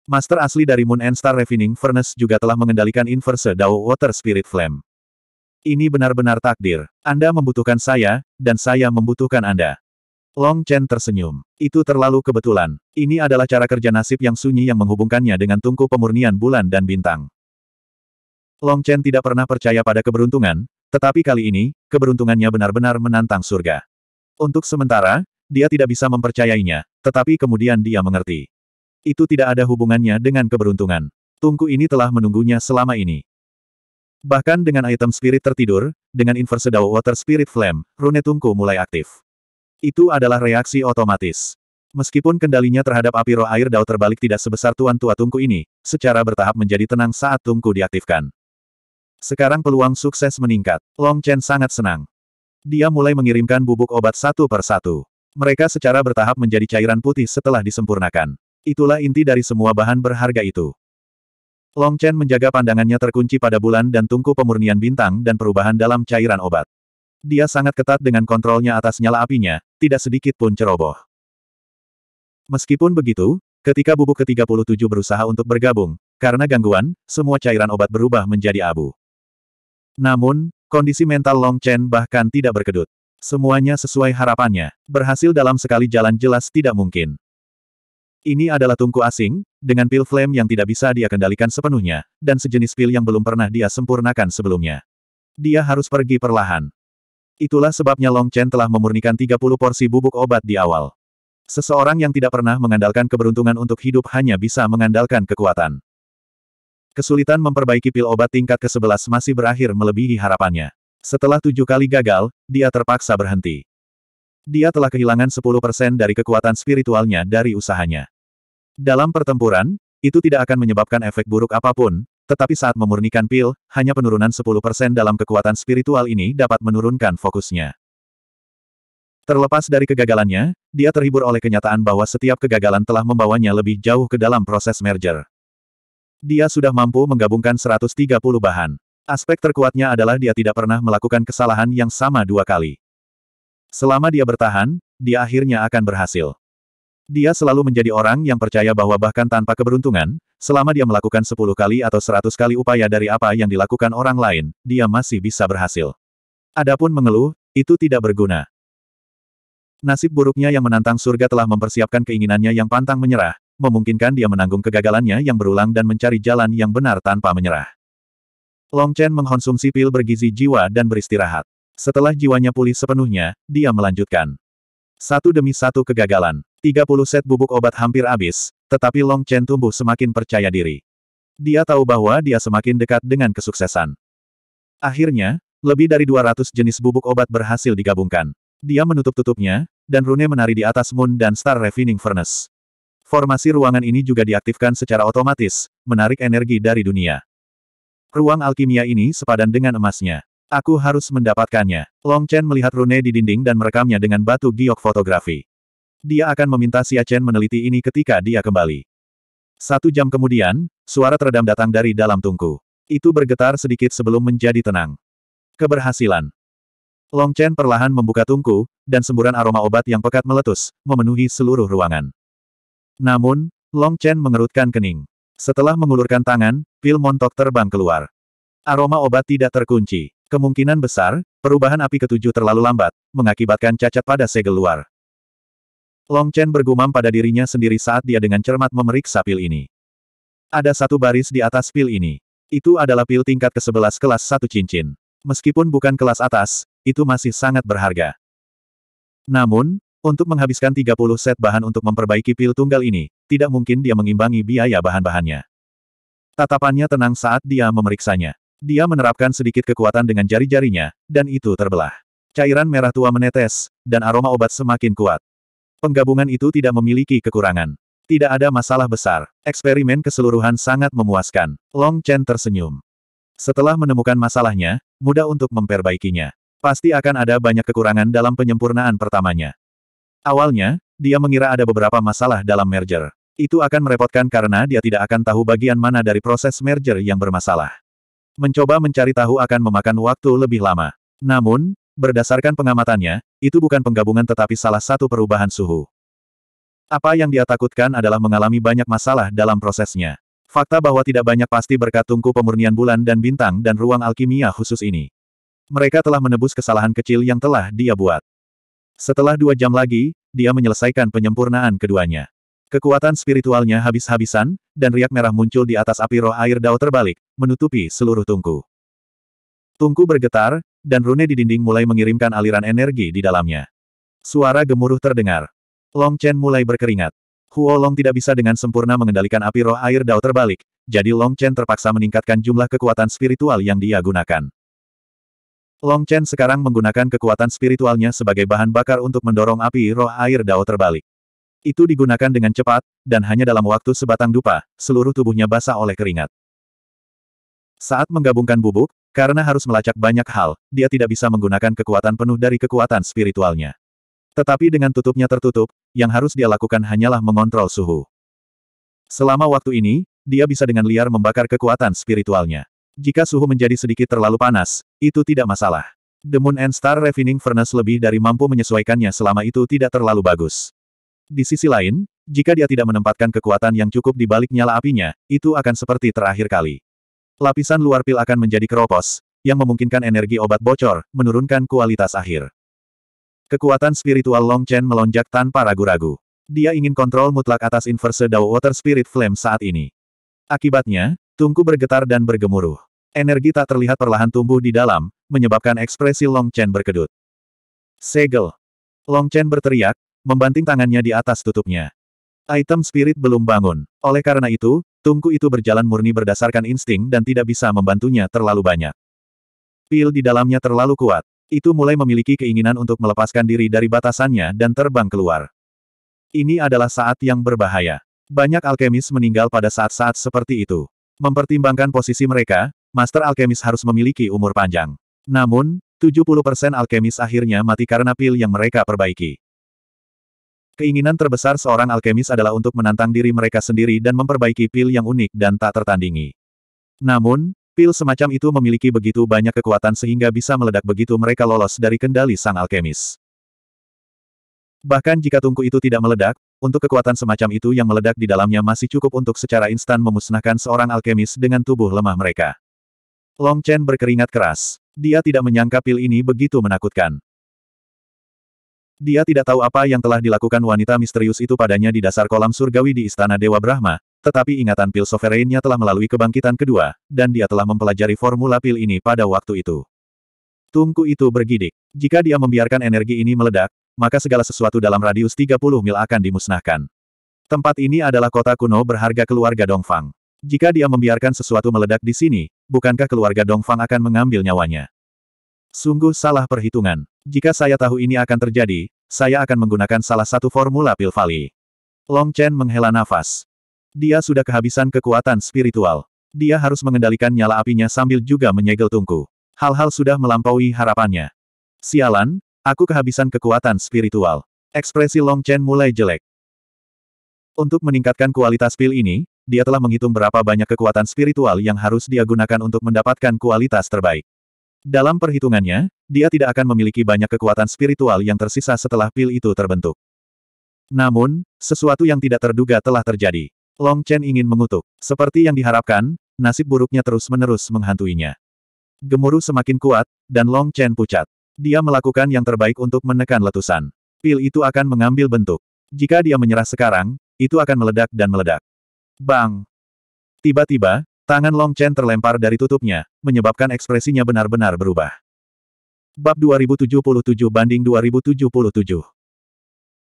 Master asli dari Moon and Star Refining Furnace juga telah mengendalikan Inverse Dao Water Spirit Flame. Ini benar-benar takdir. Anda membutuhkan saya, dan saya membutuhkan Anda. Long Chen tersenyum. Itu terlalu kebetulan. Ini adalah cara kerja nasib yang sunyi yang menghubungkannya dengan tungku pemurnian bulan dan bintang. Long Chen tidak pernah percaya pada keberuntungan, tetapi kali ini, keberuntungannya benar-benar menantang surga. Untuk sementara, dia tidak bisa mempercayainya, tetapi kemudian dia mengerti. Itu tidak ada hubungannya dengan keberuntungan. Tungku ini telah menunggunya selama ini. Bahkan dengan item spirit tertidur, dengan inverse Dao Water Spirit Flame, rune Tungku mulai aktif. Itu adalah reaksi otomatis. Meskipun kendalinya terhadap api roh air Dao terbalik tidak sebesar Tuan Tua Tungku ini, secara bertahap menjadi tenang saat Tungku diaktifkan. Sekarang peluang sukses meningkat. Long Chen sangat senang. Dia mulai mengirimkan bubuk obat satu per satu. Mereka secara bertahap menjadi cairan putih setelah disempurnakan. Itulah inti dari semua bahan berharga itu. Long Chen menjaga pandangannya terkunci pada bulan dan tungku pemurnian bintang dan perubahan dalam cairan obat. Dia sangat ketat dengan kontrolnya atas nyala apinya, tidak sedikit pun ceroboh. Meskipun begitu, ketika bubuk ke-37 berusaha untuk bergabung, karena gangguan, semua cairan obat berubah menjadi abu. Namun, Kondisi mental Long Chen bahkan tidak berkedut. Semuanya sesuai harapannya. Berhasil dalam sekali jalan jelas tidak mungkin. Ini adalah tungku asing, dengan pil flame yang tidak bisa dia kendalikan sepenuhnya, dan sejenis pil yang belum pernah dia sempurnakan sebelumnya. Dia harus pergi perlahan. Itulah sebabnya Long Chen telah memurnikan 30 porsi bubuk obat di awal. Seseorang yang tidak pernah mengandalkan keberuntungan untuk hidup hanya bisa mengandalkan kekuatan. Kesulitan memperbaiki pil obat tingkat ke-11 masih berakhir melebihi harapannya. Setelah tujuh kali gagal, dia terpaksa berhenti. Dia telah kehilangan 10% dari kekuatan spiritualnya dari usahanya. Dalam pertempuran, itu tidak akan menyebabkan efek buruk apapun, tetapi saat memurnikan pil, hanya penurunan 10% dalam kekuatan spiritual ini dapat menurunkan fokusnya. Terlepas dari kegagalannya, dia terhibur oleh kenyataan bahwa setiap kegagalan telah membawanya lebih jauh ke dalam proses merger. Dia sudah mampu menggabungkan 130 bahan. Aspek terkuatnya adalah dia tidak pernah melakukan kesalahan yang sama dua kali. Selama dia bertahan, dia akhirnya akan berhasil. Dia selalu menjadi orang yang percaya bahwa bahkan tanpa keberuntungan, selama dia melakukan 10 kali atau 100 kali upaya dari apa yang dilakukan orang lain, dia masih bisa berhasil. Adapun mengeluh, itu tidak berguna. Nasib buruknya yang menantang surga telah mempersiapkan keinginannya yang pantang menyerah, memungkinkan dia menanggung kegagalannya yang berulang dan mencari jalan yang benar tanpa menyerah. Long Chen mengkonsumsi pil bergizi jiwa dan beristirahat. Setelah jiwanya pulih sepenuhnya, dia melanjutkan. Satu demi satu kegagalan. 30 set bubuk obat hampir habis, tetapi Long Chen tumbuh semakin percaya diri. Dia tahu bahwa dia semakin dekat dengan kesuksesan. Akhirnya, lebih dari 200 jenis bubuk obat berhasil digabungkan. Dia menutup tutupnya, dan Rune menari di atas Moon dan Star Refining Furnace. Formasi ruangan ini juga diaktifkan secara otomatis, menarik energi dari dunia. Ruang alkimia ini sepadan dengan emasnya. Aku harus mendapatkannya. Long Chen melihat rune di dinding dan merekamnya dengan batu giok fotografi. Dia akan meminta Xia Chen meneliti ini ketika dia kembali. Satu jam kemudian, suara teredam datang dari dalam tungku. Itu bergetar sedikit sebelum menjadi tenang. Keberhasilan. Long Chen perlahan membuka tungku, dan semburan aroma obat yang pekat meletus, memenuhi seluruh ruangan. Namun, Long Chen mengerutkan kening. Setelah mengulurkan tangan, pil montok terbang keluar. Aroma obat tidak terkunci. Kemungkinan besar, perubahan api ketujuh terlalu lambat, mengakibatkan cacat pada segel luar. Long Chen bergumam pada dirinya sendiri saat dia dengan cermat memeriksa pil ini. Ada satu baris di atas pil ini. Itu adalah pil tingkat ke-11 kelas satu cincin. Meskipun bukan kelas atas, itu masih sangat berharga. Namun, untuk menghabiskan 30 set bahan untuk memperbaiki pil tunggal ini, tidak mungkin dia mengimbangi biaya bahan-bahannya. Tatapannya tenang saat dia memeriksanya. Dia menerapkan sedikit kekuatan dengan jari-jarinya, dan itu terbelah. Cairan merah tua menetes, dan aroma obat semakin kuat. Penggabungan itu tidak memiliki kekurangan. Tidak ada masalah besar. Eksperimen keseluruhan sangat memuaskan. Long Chen tersenyum. Setelah menemukan masalahnya, mudah untuk memperbaikinya. Pasti akan ada banyak kekurangan dalam penyempurnaan pertamanya. Awalnya, dia mengira ada beberapa masalah dalam merger. Itu akan merepotkan karena dia tidak akan tahu bagian mana dari proses merger yang bermasalah. Mencoba mencari tahu akan memakan waktu lebih lama. Namun, berdasarkan pengamatannya, itu bukan penggabungan tetapi salah satu perubahan suhu. Apa yang dia takutkan adalah mengalami banyak masalah dalam prosesnya. Fakta bahwa tidak banyak pasti berkat tungku pemurnian bulan dan bintang dan ruang alkimia khusus ini. Mereka telah menebus kesalahan kecil yang telah dia buat. Setelah dua jam lagi, dia menyelesaikan penyempurnaan keduanya. Kekuatan spiritualnya habis-habisan, dan riak merah muncul di atas api roh air dao terbalik, menutupi seluruh tungku. Tungku bergetar, dan rune di dinding mulai mengirimkan aliran energi di dalamnya. Suara gemuruh terdengar. Long Chen mulai berkeringat. Huo Long tidak bisa dengan sempurna mengendalikan api roh air dao terbalik, jadi Long Chen terpaksa meningkatkan jumlah kekuatan spiritual yang dia gunakan. Long Chen sekarang menggunakan kekuatan spiritualnya sebagai bahan bakar untuk mendorong api roh air dao terbalik. Itu digunakan dengan cepat, dan hanya dalam waktu sebatang dupa, seluruh tubuhnya basah oleh keringat. Saat menggabungkan bubuk, karena harus melacak banyak hal, dia tidak bisa menggunakan kekuatan penuh dari kekuatan spiritualnya. Tetapi dengan tutupnya tertutup, yang harus dia lakukan hanyalah mengontrol suhu. Selama waktu ini, dia bisa dengan liar membakar kekuatan spiritualnya. Jika suhu menjadi sedikit terlalu panas, itu tidak masalah. The Moon and Star Refining Furnace lebih dari mampu menyesuaikannya selama itu tidak terlalu bagus. Di sisi lain, jika dia tidak menempatkan kekuatan yang cukup di balik nyala apinya, itu akan seperti terakhir kali. Lapisan luar pil akan menjadi keropos, yang memungkinkan energi obat bocor, menurunkan kualitas akhir. Kekuatan spiritual Long Chen melonjak tanpa ragu-ragu. Dia ingin kontrol mutlak atas inverse Dao Water Spirit Flame saat ini. Akibatnya, Tungku bergetar dan bergemuruh. Energi tak terlihat perlahan tumbuh di dalam, menyebabkan ekspresi Long Chen berkedut. Segel. Long Chen berteriak, membanting tangannya di atas tutupnya. Item spirit belum bangun. Oleh karena itu, tungku itu berjalan murni berdasarkan insting dan tidak bisa membantunya terlalu banyak. Pil di dalamnya terlalu kuat. Itu mulai memiliki keinginan untuk melepaskan diri dari batasannya dan terbang keluar. Ini adalah saat yang berbahaya. Banyak alkemis meninggal pada saat-saat seperti itu. Mempertimbangkan posisi mereka, Master Alkemis harus memiliki umur panjang. Namun, 70% alkemis akhirnya mati karena pil yang mereka perbaiki. Keinginan terbesar seorang alkemis adalah untuk menantang diri mereka sendiri dan memperbaiki pil yang unik dan tak tertandingi. Namun, pil semacam itu memiliki begitu banyak kekuatan sehingga bisa meledak begitu mereka lolos dari kendali sang alkemis. Bahkan jika tungku itu tidak meledak, untuk kekuatan semacam itu yang meledak di dalamnya masih cukup untuk secara instan memusnahkan seorang alkemis dengan tubuh lemah mereka. Long Chen berkeringat keras. Dia tidak menyangka pil ini begitu menakutkan. Dia tidak tahu apa yang telah dilakukan wanita misterius itu padanya di dasar kolam surgawi di Istana Dewa Brahma, tetapi ingatan pil sovereignnya telah melalui kebangkitan kedua, dan dia telah mempelajari formula pil ini pada waktu itu. Tungku itu bergidik. Jika dia membiarkan energi ini meledak, maka segala sesuatu dalam radius 30 mil akan dimusnahkan. Tempat ini adalah kota kuno berharga keluarga Dongfang. Jika dia membiarkan sesuatu meledak di sini, bukankah keluarga Dongfang akan mengambil nyawanya? Sungguh salah perhitungan. Jika saya tahu ini akan terjadi, saya akan menggunakan salah satu formula pil Long Chen menghela nafas. Dia sudah kehabisan kekuatan spiritual. Dia harus mengendalikan nyala apinya sambil juga menyegel tungku. Hal-hal sudah melampaui harapannya. Sialan, Aku kehabisan kekuatan spiritual. Ekspresi Long Chen mulai jelek. Untuk meningkatkan kualitas pil ini, dia telah menghitung berapa banyak kekuatan spiritual yang harus dia gunakan untuk mendapatkan kualitas terbaik. Dalam perhitungannya, dia tidak akan memiliki banyak kekuatan spiritual yang tersisa setelah pil itu terbentuk. Namun, sesuatu yang tidak terduga telah terjadi. Long Chen ingin mengutuk. Seperti yang diharapkan, nasib buruknya terus-menerus menghantuinya. Gemuruh semakin kuat, dan Long Chen pucat. Dia melakukan yang terbaik untuk menekan letusan. Pil itu akan mengambil bentuk. Jika dia menyerah sekarang, itu akan meledak dan meledak. Bang! Tiba-tiba, tangan Long Chen terlempar dari tutupnya, menyebabkan ekspresinya benar-benar berubah. Bab 2077 banding 2077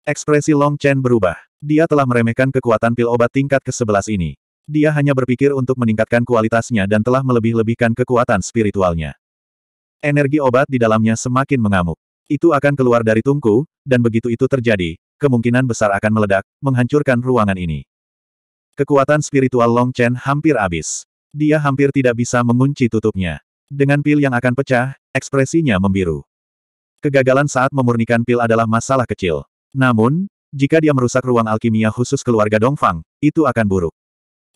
Ekspresi Long Chen berubah. Dia telah meremehkan kekuatan pil obat tingkat ke-11 ini. Dia hanya berpikir untuk meningkatkan kualitasnya dan telah melebih-lebihkan kekuatan spiritualnya. Energi obat di dalamnya semakin mengamuk. Itu akan keluar dari tungku, dan begitu itu terjadi, kemungkinan besar akan meledak, menghancurkan ruangan ini. Kekuatan spiritual Long Chen hampir habis. Dia hampir tidak bisa mengunci tutupnya. Dengan pil yang akan pecah, ekspresinya membiru. Kegagalan saat memurnikan pil adalah masalah kecil. Namun, jika dia merusak ruang alkimia khusus keluarga Dongfang, itu akan buruk.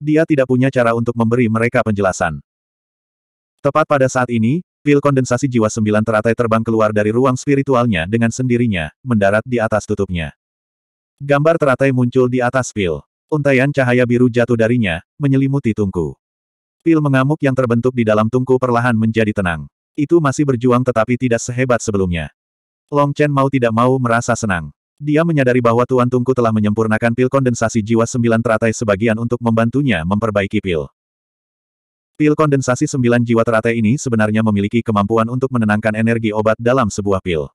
Dia tidak punya cara untuk memberi mereka penjelasan. Tepat pada saat ini, Pil kondensasi jiwa sembilan teratai terbang keluar dari ruang spiritualnya dengan sendirinya, mendarat di atas tutupnya. Gambar teratai muncul di atas pil. Untaian cahaya biru jatuh darinya, menyelimuti tungku. Pil mengamuk yang terbentuk di dalam tungku perlahan menjadi tenang. Itu masih berjuang tetapi tidak sehebat sebelumnya. Long Chen mau tidak mau merasa senang. Dia menyadari bahwa Tuan Tungku telah menyempurnakan pil kondensasi jiwa sembilan teratai sebagian untuk membantunya memperbaiki pil. Pil kondensasi sembilan jiwa teratai ini sebenarnya memiliki kemampuan untuk menenangkan energi obat dalam sebuah pil.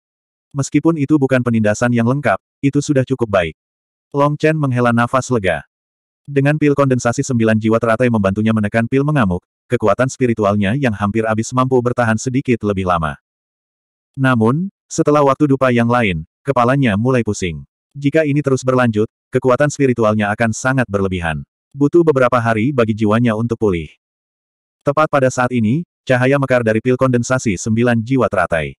Meskipun itu bukan penindasan yang lengkap, itu sudah cukup baik. Long Chen menghela nafas lega. Dengan pil kondensasi sembilan jiwa teratai membantunya menekan pil mengamuk, kekuatan spiritualnya yang hampir habis mampu bertahan sedikit lebih lama. Namun, setelah waktu dupa yang lain, kepalanya mulai pusing. Jika ini terus berlanjut, kekuatan spiritualnya akan sangat berlebihan. Butuh beberapa hari bagi jiwanya untuk pulih. Tepat pada saat ini, cahaya mekar dari pil kondensasi sembilan jiwa teratai.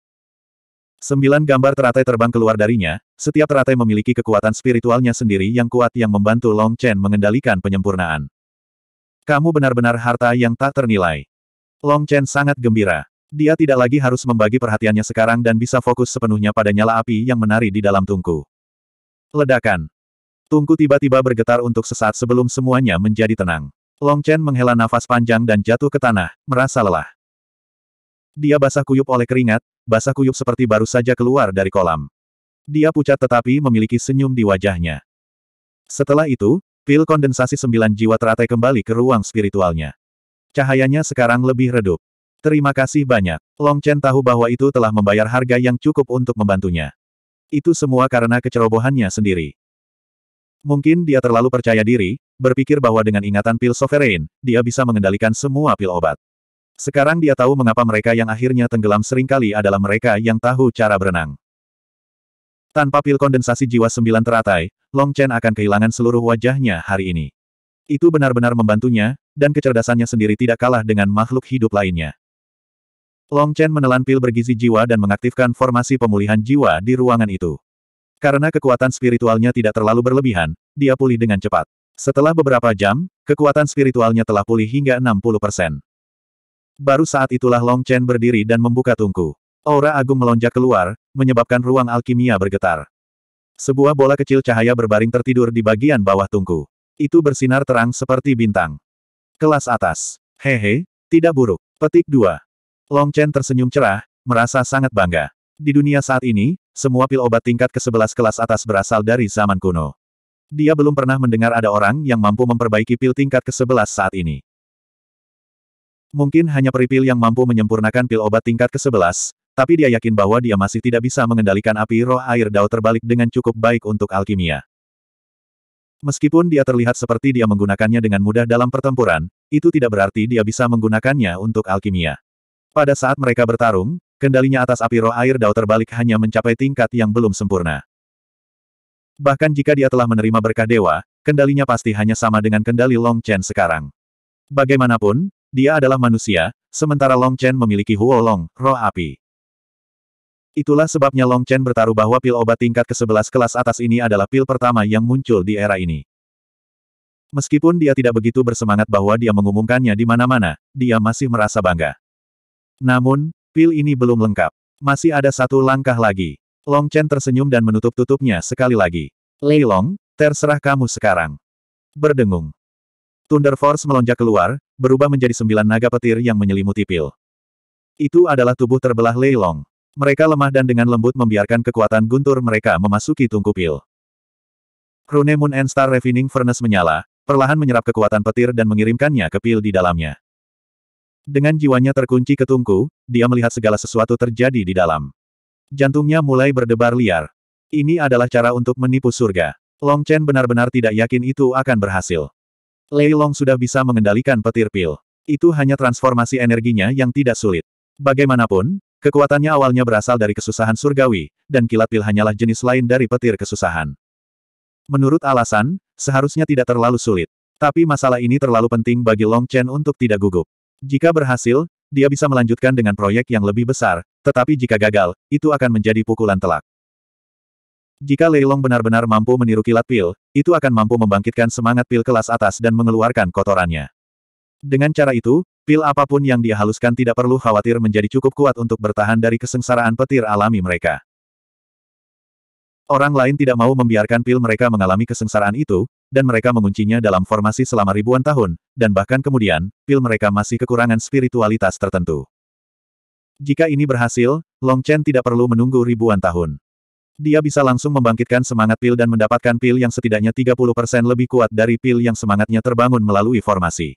Sembilan gambar teratai terbang keluar darinya, setiap teratai memiliki kekuatan spiritualnya sendiri yang kuat yang membantu Long Chen mengendalikan penyempurnaan. Kamu benar-benar harta yang tak ternilai. Long Chen sangat gembira. Dia tidak lagi harus membagi perhatiannya sekarang dan bisa fokus sepenuhnya pada nyala api yang menari di dalam tungku. Ledakan. Tungku tiba-tiba bergetar untuk sesaat sebelum semuanya menjadi tenang. Long Chen menghela nafas panjang dan jatuh ke tanah, merasa lelah. Dia basah kuyup oleh keringat, basah kuyup seperti baru saja keluar dari kolam. Dia pucat tetapi memiliki senyum di wajahnya. Setelah itu, pil kondensasi sembilan jiwa teratai kembali ke ruang spiritualnya. Cahayanya sekarang lebih redup. Terima kasih banyak. Long Chen tahu bahwa itu telah membayar harga yang cukup untuk membantunya. Itu semua karena kecerobohannya sendiri. Mungkin dia terlalu percaya diri, berpikir bahwa dengan ingatan pil sovereign, dia bisa mengendalikan semua pil obat. Sekarang dia tahu mengapa mereka yang akhirnya tenggelam seringkali adalah mereka yang tahu cara berenang. Tanpa pil kondensasi jiwa sembilan teratai, Long Chen akan kehilangan seluruh wajahnya hari ini. Itu benar-benar membantunya, dan kecerdasannya sendiri tidak kalah dengan makhluk hidup lainnya. Long Chen menelan pil bergizi jiwa dan mengaktifkan formasi pemulihan jiwa di ruangan itu. Karena kekuatan spiritualnya tidak terlalu berlebihan, dia pulih dengan cepat. Setelah beberapa jam, kekuatan spiritualnya telah pulih hingga 60%. Baru saat itulah Long Chen berdiri dan membuka tungku. Aura agung melonjak keluar, menyebabkan ruang alkimia bergetar. Sebuah bola kecil cahaya berbaring tertidur di bagian bawah tungku. Itu bersinar terang seperti bintang. Kelas atas. Hehe, tidak buruk. Petik 2. Long Chen tersenyum cerah, merasa sangat bangga. Di dunia saat ini, semua pil obat tingkat ke-11 kelas atas berasal dari zaman kuno. Dia belum pernah mendengar ada orang yang mampu memperbaiki pil tingkat ke-11 saat ini. Mungkin hanya peripil yang mampu menyempurnakan pil obat tingkat ke-11, tapi dia yakin bahwa dia masih tidak bisa mengendalikan api roh air dao terbalik dengan cukup baik untuk alkimia. Meskipun dia terlihat seperti dia menggunakannya dengan mudah dalam pertempuran, itu tidak berarti dia bisa menggunakannya untuk alkimia. Pada saat mereka bertarung, kendalinya atas api roh air Dao terbalik hanya mencapai tingkat yang belum sempurna. Bahkan jika dia telah menerima berkah dewa, kendalinya pasti hanya sama dengan kendali Long Chen sekarang. Bagaimanapun, dia adalah manusia, sementara Long Chen memiliki Huo Long, roh api. Itulah sebabnya Long Chen bertaruh bahwa pil obat tingkat ke-11 kelas atas ini adalah pil pertama yang muncul di era ini. Meskipun dia tidak begitu bersemangat bahwa dia mengumumkannya di mana-mana, dia masih merasa bangga. Namun, Pil ini belum lengkap. Masih ada satu langkah lagi. Long Chen tersenyum dan menutup tutupnya sekali lagi. Lei Long, terserah kamu sekarang. Berdengung. Thunder Force melonjak keluar, berubah menjadi sembilan naga petir yang menyelimuti pil. Itu adalah tubuh terbelah Lei Long. Mereka lemah dan dengan lembut membiarkan kekuatan guntur mereka memasuki tungku pil. Rune Moon and Star Refining Furnace menyala, perlahan menyerap kekuatan petir dan mengirimkannya ke pil di dalamnya. Dengan jiwanya terkunci ke tungku, dia melihat segala sesuatu terjadi di dalam. Jantungnya mulai berdebar liar. Ini adalah cara untuk menipu surga. Long Chen benar-benar tidak yakin itu akan berhasil. Lei Long sudah bisa mengendalikan petir pil. Itu hanya transformasi energinya yang tidak sulit. Bagaimanapun, kekuatannya awalnya berasal dari kesusahan surgawi, dan kilat pil hanyalah jenis lain dari petir kesusahan. Menurut alasan, seharusnya tidak terlalu sulit. Tapi masalah ini terlalu penting bagi Long Chen untuk tidak gugup. Jika berhasil, dia bisa melanjutkan dengan proyek yang lebih besar, tetapi jika gagal, itu akan menjadi pukulan telak. Jika Leilong benar-benar mampu meniru kilat pil, itu akan mampu membangkitkan semangat pil kelas atas dan mengeluarkan kotorannya. Dengan cara itu, pil apapun yang dia haluskan tidak perlu khawatir menjadi cukup kuat untuk bertahan dari kesengsaraan petir alami mereka. Orang lain tidak mau membiarkan pil mereka mengalami kesengsaraan itu, dan mereka menguncinya dalam formasi selama ribuan tahun, dan bahkan kemudian, pil mereka masih kekurangan spiritualitas tertentu. Jika ini berhasil, Long Chen tidak perlu menunggu ribuan tahun. Dia bisa langsung membangkitkan semangat pil dan mendapatkan pil yang setidaknya 30% lebih kuat dari pil yang semangatnya terbangun melalui formasi.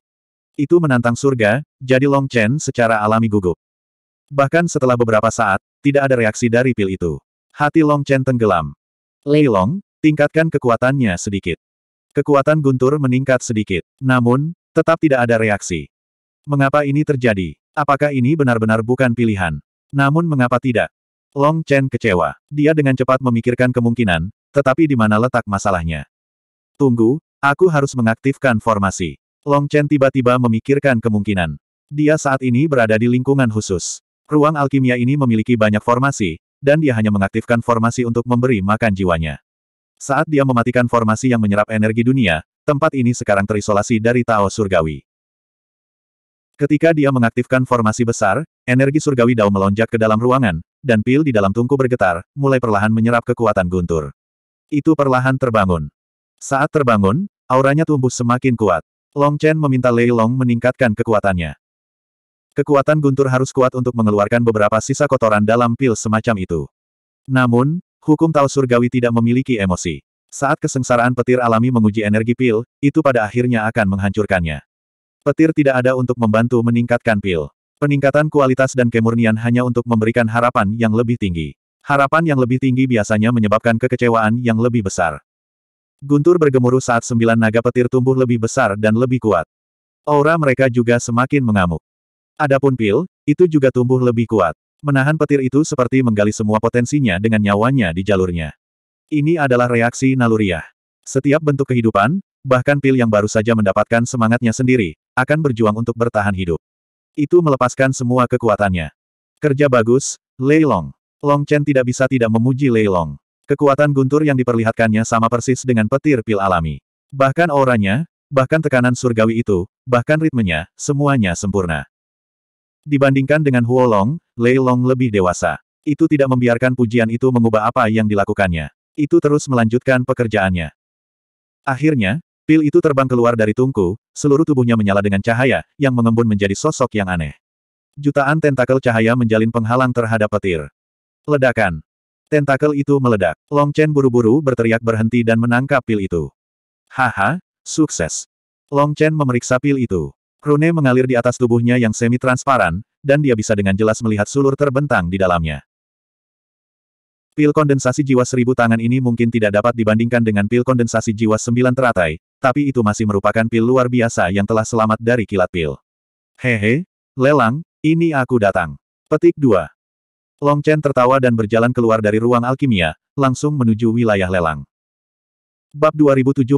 Itu menantang surga, jadi Long Chen secara alami gugup. Bahkan setelah beberapa saat, tidak ada reaksi dari pil itu. Hati Long Chen tenggelam. Lei Long, tingkatkan kekuatannya sedikit. Kekuatan guntur meningkat sedikit. Namun, tetap tidak ada reaksi. Mengapa ini terjadi? Apakah ini benar-benar bukan pilihan? Namun mengapa tidak? Long Chen kecewa. Dia dengan cepat memikirkan kemungkinan, tetapi di mana letak masalahnya. Tunggu, aku harus mengaktifkan formasi. Long Chen tiba-tiba memikirkan kemungkinan. Dia saat ini berada di lingkungan khusus. Ruang alkimia ini memiliki banyak formasi, dan dia hanya mengaktifkan formasi untuk memberi makan jiwanya. Saat dia mematikan formasi yang menyerap energi dunia, tempat ini sekarang terisolasi dari Tao Surgawi. Ketika dia mengaktifkan formasi besar, energi surgawi Dao melonjak ke dalam ruangan, dan pil di dalam tungku bergetar, mulai perlahan menyerap kekuatan guntur. Itu perlahan terbangun. Saat terbangun, auranya tumbuh semakin kuat. Long Chen meminta Lei Long meningkatkan kekuatannya. Kekuatan guntur harus kuat untuk mengeluarkan beberapa sisa kotoran dalam pil semacam itu. Namun, Hukum Tao Surgawi tidak memiliki emosi. Saat kesengsaraan petir alami menguji energi pil, itu pada akhirnya akan menghancurkannya. Petir tidak ada untuk membantu meningkatkan pil. Peningkatan kualitas dan kemurnian hanya untuk memberikan harapan yang lebih tinggi. Harapan yang lebih tinggi biasanya menyebabkan kekecewaan yang lebih besar. Guntur bergemuruh saat sembilan naga petir tumbuh lebih besar dan lebih kuat. Aura mereka juga semakin mengamuk. Adapun pil, itu juga tumbuh lebih kuat. Menahan petir itu seperti menggali semua potensinya dengan nyawanya di jalurnya. Ini adalah reaksi naluriah. Setiap bentuk kehidupan, bahkan pil yang baru saja mendapatkan semangatnya sendiri, akan berjuang untuk bertahan hidup. Itu melepaskan semua kekuatannya. Kerja bagus, Lei Long Long Chen tidak bisa tidak memuji Lei Long. Kekuatan guntur yang diperlihatkannya sama persis dengan petir pil alami. Bahkan auranya, bahkan tekanan surgawi itu, bahkan ritmenya, semuanya sempurna. Dibandingkan dengan Huolong, Long, Lei Long lebih dewasa. Itu tidak membiarkan pujian itu mengubah apa yang dilakukannya. Itu terus melanjutkan pekerjaannya. Akhirnya, pil itu terbang keluar dari tungku, seluruh tubuhnya menyala dengan cahaya, yang mengembun menjadi sosok yang aneh. Jutaan tentakel cahaya menjalin penghalang terhadap petir. Ledakan. Tentakel itu meledak. Long Chen buru-buru berteriak berhenti dan menangkap pil itu. Haha, sukses. Long Chen memeriksa pil itu. Rune mengalir di atas tubuhnya yang semi-transparan, dan dia bisa dengan jelas melihat sulur terbentang di dalamnya. Pil kondensasi jiwa seribu tangan ini mungkin tidak dapat dibandingkan dengan pil kondensasi jiwa sembilan teratai, tapi itu masih merupakan pil luar biasa yang telah selamat dari kilat pil. Hehe, lelang, ini aku datang. Petik 2. Long Chen tertawa dan berjalan keluar dari ruang alkimia, langsung menuju wilayah lelang. Bab 2078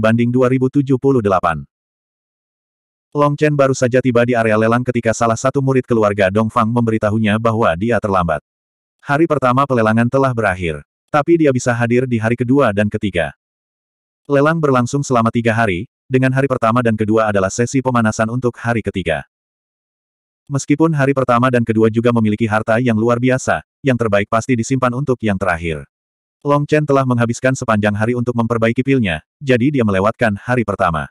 banding 2078 Long Chen baru saja tiba di area lelang ketika salah satu murid keluarga Dong Fang memberitahunya bahwa dia terlambat. Hari pertama pelelangan telah berakhir. Tapi dia bisa hadir di hari kedua dan ketiga. Lelang berlangsung selama tiga hari, dengan hari pertama dan kedua adalah sesi pemanasan untuk hari ketiga. Meskipun hari pertama dan kedua juga memiliki harta yang luar biasa, yang terbaik pasti disimpan untuk yang terakhir. Long Chen telah menghabiskan sepanjang hari untuk memperbaiki pilnya, jadi dia melewatkan hari pertama.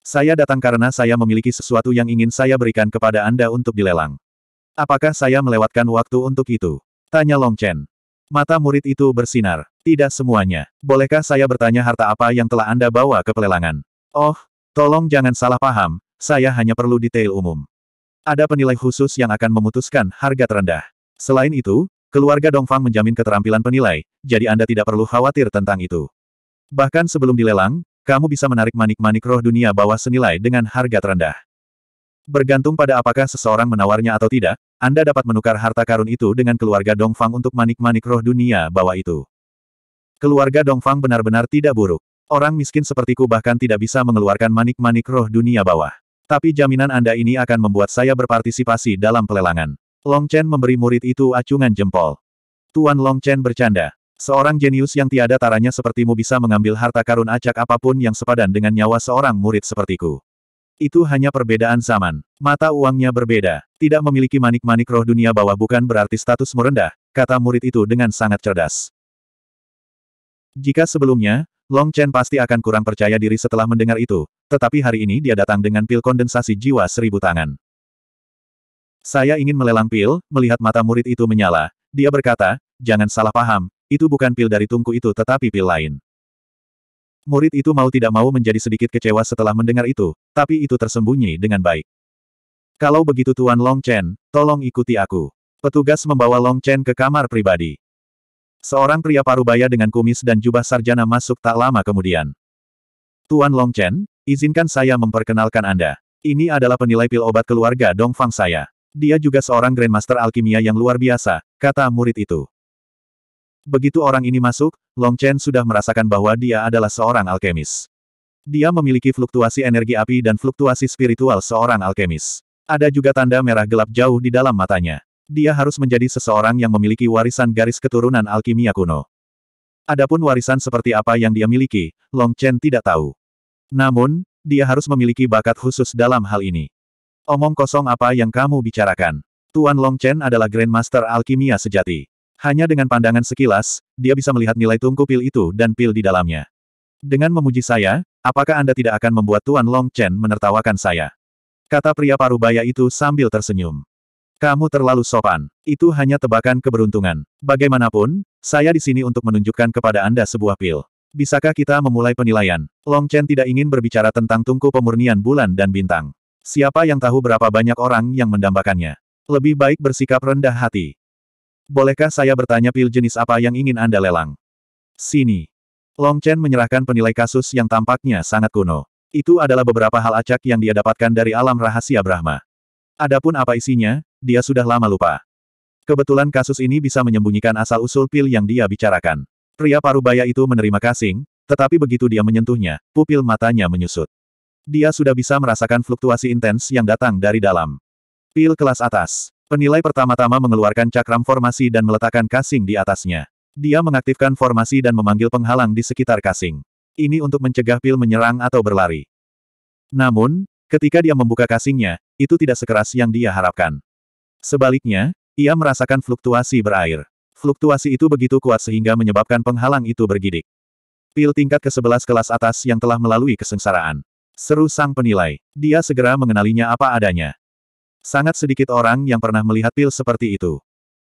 Saya datang karena saya memiliki sesuatu yang ingin saya berikan kepada Anda untuk dilelang. Apakah saya melewatkan waktu untuk itu? Tanya Long Chen. Mata murid itu bersinar. Tidak semuanya. Bolehkah saya bertanya harta apa yang telah Anda bawa ke pelelangan? Oh, tolong jangan salah paham, saya hanya perlu detail umum. Ada penilai khusus yang akan memutuskan harga terendah. Selain itu, keluarga Dongfang menjamin keterampilan penilai, jadi Anda tidak perlu khawatir tentang itu. Bahkan sebelum dilelang, kamu bisa menarik manik-manik roh dunia bawah senilai dengan harga terendah. Bergantung pada apakah seseorang menawarnya atau tidak, Anda dapat menukar harta karun itu dengan keluarga Dongfang untuk manik-manik roh dunia bawah itu. Keluarga Dongfang benar-benar tidak buruk. Orang miskin sepertiku bahkan tidak bisa mengeluarkan manik-manik roh dunia bawah. Tapi jaminan Anda ini akan membuat saya berpartisipasi dalam pelelangan. Long Chen memberi murid itu acungan jempol. Tuan Long Chen bercanda. Seorang jenius yang tiada taranya sepertimu bisa mengambil harta karun acak apapun yang sepadan dengan nyawa seorang murid sepertiku. Itu hanya perbedaan zaman. Mata uangnya berbeda. Tidak memiliki manik-manik roh dunia bawah bukan berarti status merendah, kata murid itu dengan sangat cerdas. Jika sebelumnya, Long Chen pasti akan kurang percaya diri setelah mendengar itu, tetapi hari ini dia datang dengan pil kondensasi jiwa seribu tangan. Saya ingin melelang pil, melihat mata murid itu menyala, dia berkata, jangan salah paham, itu bukan pil dari tungku itu tetapi pil lain. Murid itu mau tidak mau menjadi sedikit kecewa setelah mendengar itu, tapi itu tersembunyi dengan baik. Kalau begitu Tuan Long Chen, tolong ikuti aku. Petugas membawa Long Chen ke kamar pribadi. Seorang pria parubaya dengan kumis dan jubah sarjana masuk tak lama kemudian. Tuan Long Chen, izinkan saya memperkenalkan Anda. Ini adalah penilai pil obat keluarga Dongfang saya. Dia juga seorang Grandmaster Alkimia yang luar biasa, kata murid itu. Begitu orang ini masuk, Long Chen sudah merasakan bahwa dia adalah seorang alkemis. Dia memiliki fluktuasi energi api dan fluktuasi spiritual seorang alkemis. Ada juga tanda merah gelap jauh di dalam matanya. Dia harus menjadi seseorang yang memiliki warisan garis keturunan alkimia kuno. Adapun warisan seperti apa yang dia miliki, Long Chen tidak tahu. Namun, dia harus memiliki bakat khusus dalam hal ini. Omong kosong apa yang kamu bicarakan? Tuan Long Chen adalah Grandmaster Alkimia sejati. Hanya dengan pandangan sekilas, dia bisa melihat nilai tungku pil itu dan pil di dalamnya. Dengan memuji saya, apakah Anda tidak akan membuat Tuan Long Chen menertawakan saya? Kata pria parubaya itu sambil tersenyum. Kamu terlalu sopan. Itu hanya tebakan keberuntungan. Bagaimanapun, saya di sini untuk menunjukkan kepada Anda sebuah pil. Bisakah kita memulai penilaian? Long Chen tidak ingin berbicara tentang tungku pemurnian bulan dan bintang. Siapa yang tahu berapa banyak orang yang mendambakannya? Lebih baik bersikap rendah hati. Bolehkah saya bertanya pil jenis apa yang ingin Anda lelang? Sini. Long Chen menyerahkan penilai kasus yang tampaknya sangat kuno. Itu adalah beberapa hal acak yang dia dapatkan dari alam rahasia Brahma. Adapun apa isinya, dia sudah lama lupa. Kebetulan kasus ini bisa menyembunyikan asal-usul pil yang dia bicarakan. Pria parubaya itu menerima kasing, tetapi begitu dia menyentuhnya, pupil matanya menyusut. Dia sudah bisa merasakan fluktuasi intens yang datang dari dalam. Pil kelas atas. Penilai pertama-tama mengeluarkan cakram formasi dan meletakkan kasing di atasnya. Dia mengaktifkan formasi dan memanggil penghalang di sekitar kasing. Ini untuk mencegah pil menyerang atau berlari. Namun, ketika dia membuka kasingnya, itu tidak sekeras yang dia harapkan. Sebaliknya, ia merasakan fluktuasi berair. Fluktuasi itu begitu kuat sehingga menyebabkan penghalang itu bergidik. Pil tingkat ke-11 kelas atas yang telah melalui kesengsaraan. Seru sang penilai. Dia segera mengenalinya apa adanya. Sangat sedikit orang yang pernah melihat pil seperti itu.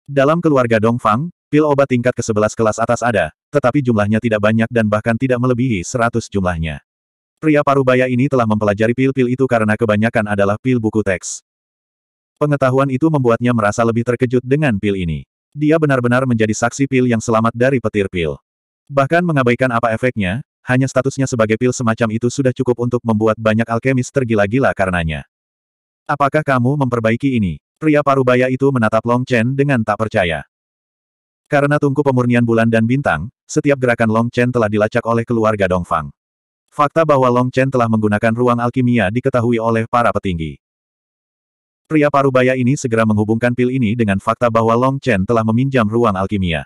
Dalam keluarga Dongfang, pil obat tingkat ke-11 kelas atas ada, tetapi jumlahnya tidak banyak dan bahkan tidak melebihi 100 jumlahnya. Pria parubaya ini telah mempelajari pil-pil itu karena kebanyakan adalah pil buku teks. Pengetahuan itu membuatnya merasa lebih terkejut dengan pil ini. Dia benar-benar menjadi saksi pil yang selamat dari petir pil. Bahkan mengabaikan apa efeknya, hanya statusnya sebagai pil semacam itu sudah cukup untuk membuat banyak alkemis tergila-gila karenanya. Apakah kamu memperbaiki ini? Pria parubaya itu menatap Long Chen dengan tak percaya. Karena tungku pemurnian bulan dan bintang, setiap gerakan Long Chen telah dilacak oleh keluarga Dongfang. Fakta bahwa Long Chen telah menggunakan ruang alkimia diketahui oleh para petinggi. Pria parubaya ini segera menghubungkan pil ini dengan fakta bahwa Long Chen telah meminjam ruang alkimia.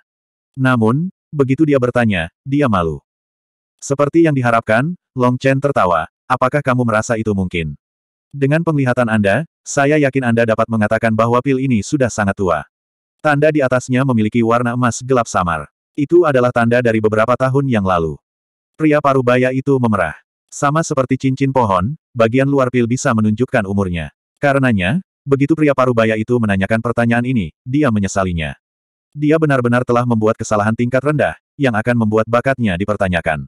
Namun, begitu dia bertanya, dia malu. Seperti yang diharapkan, Long Chen tertawa, apakah kamu merasa itu mungkin? Dengan penglihatan Anda, saya yakin Anda dapat mengatakan bahwa pil ini sudah sangat tua. Tanda di atasnya memiliki warna emas gelap samar. Itu adalah tanda dari beberapa tahun yang lalu. Pria parubaya itu memerah. Sama seperti cincin pohon, bagian luar pil bisa menunjukkan umurnya. Karenanya, begitu pria parubaya itu menanyakan pertanyaan ini, dia menyesalinya. Dia benar-benar telah membuat kesalahan tingkat rendah, yang akan membuat bakatnya dipertanyakan.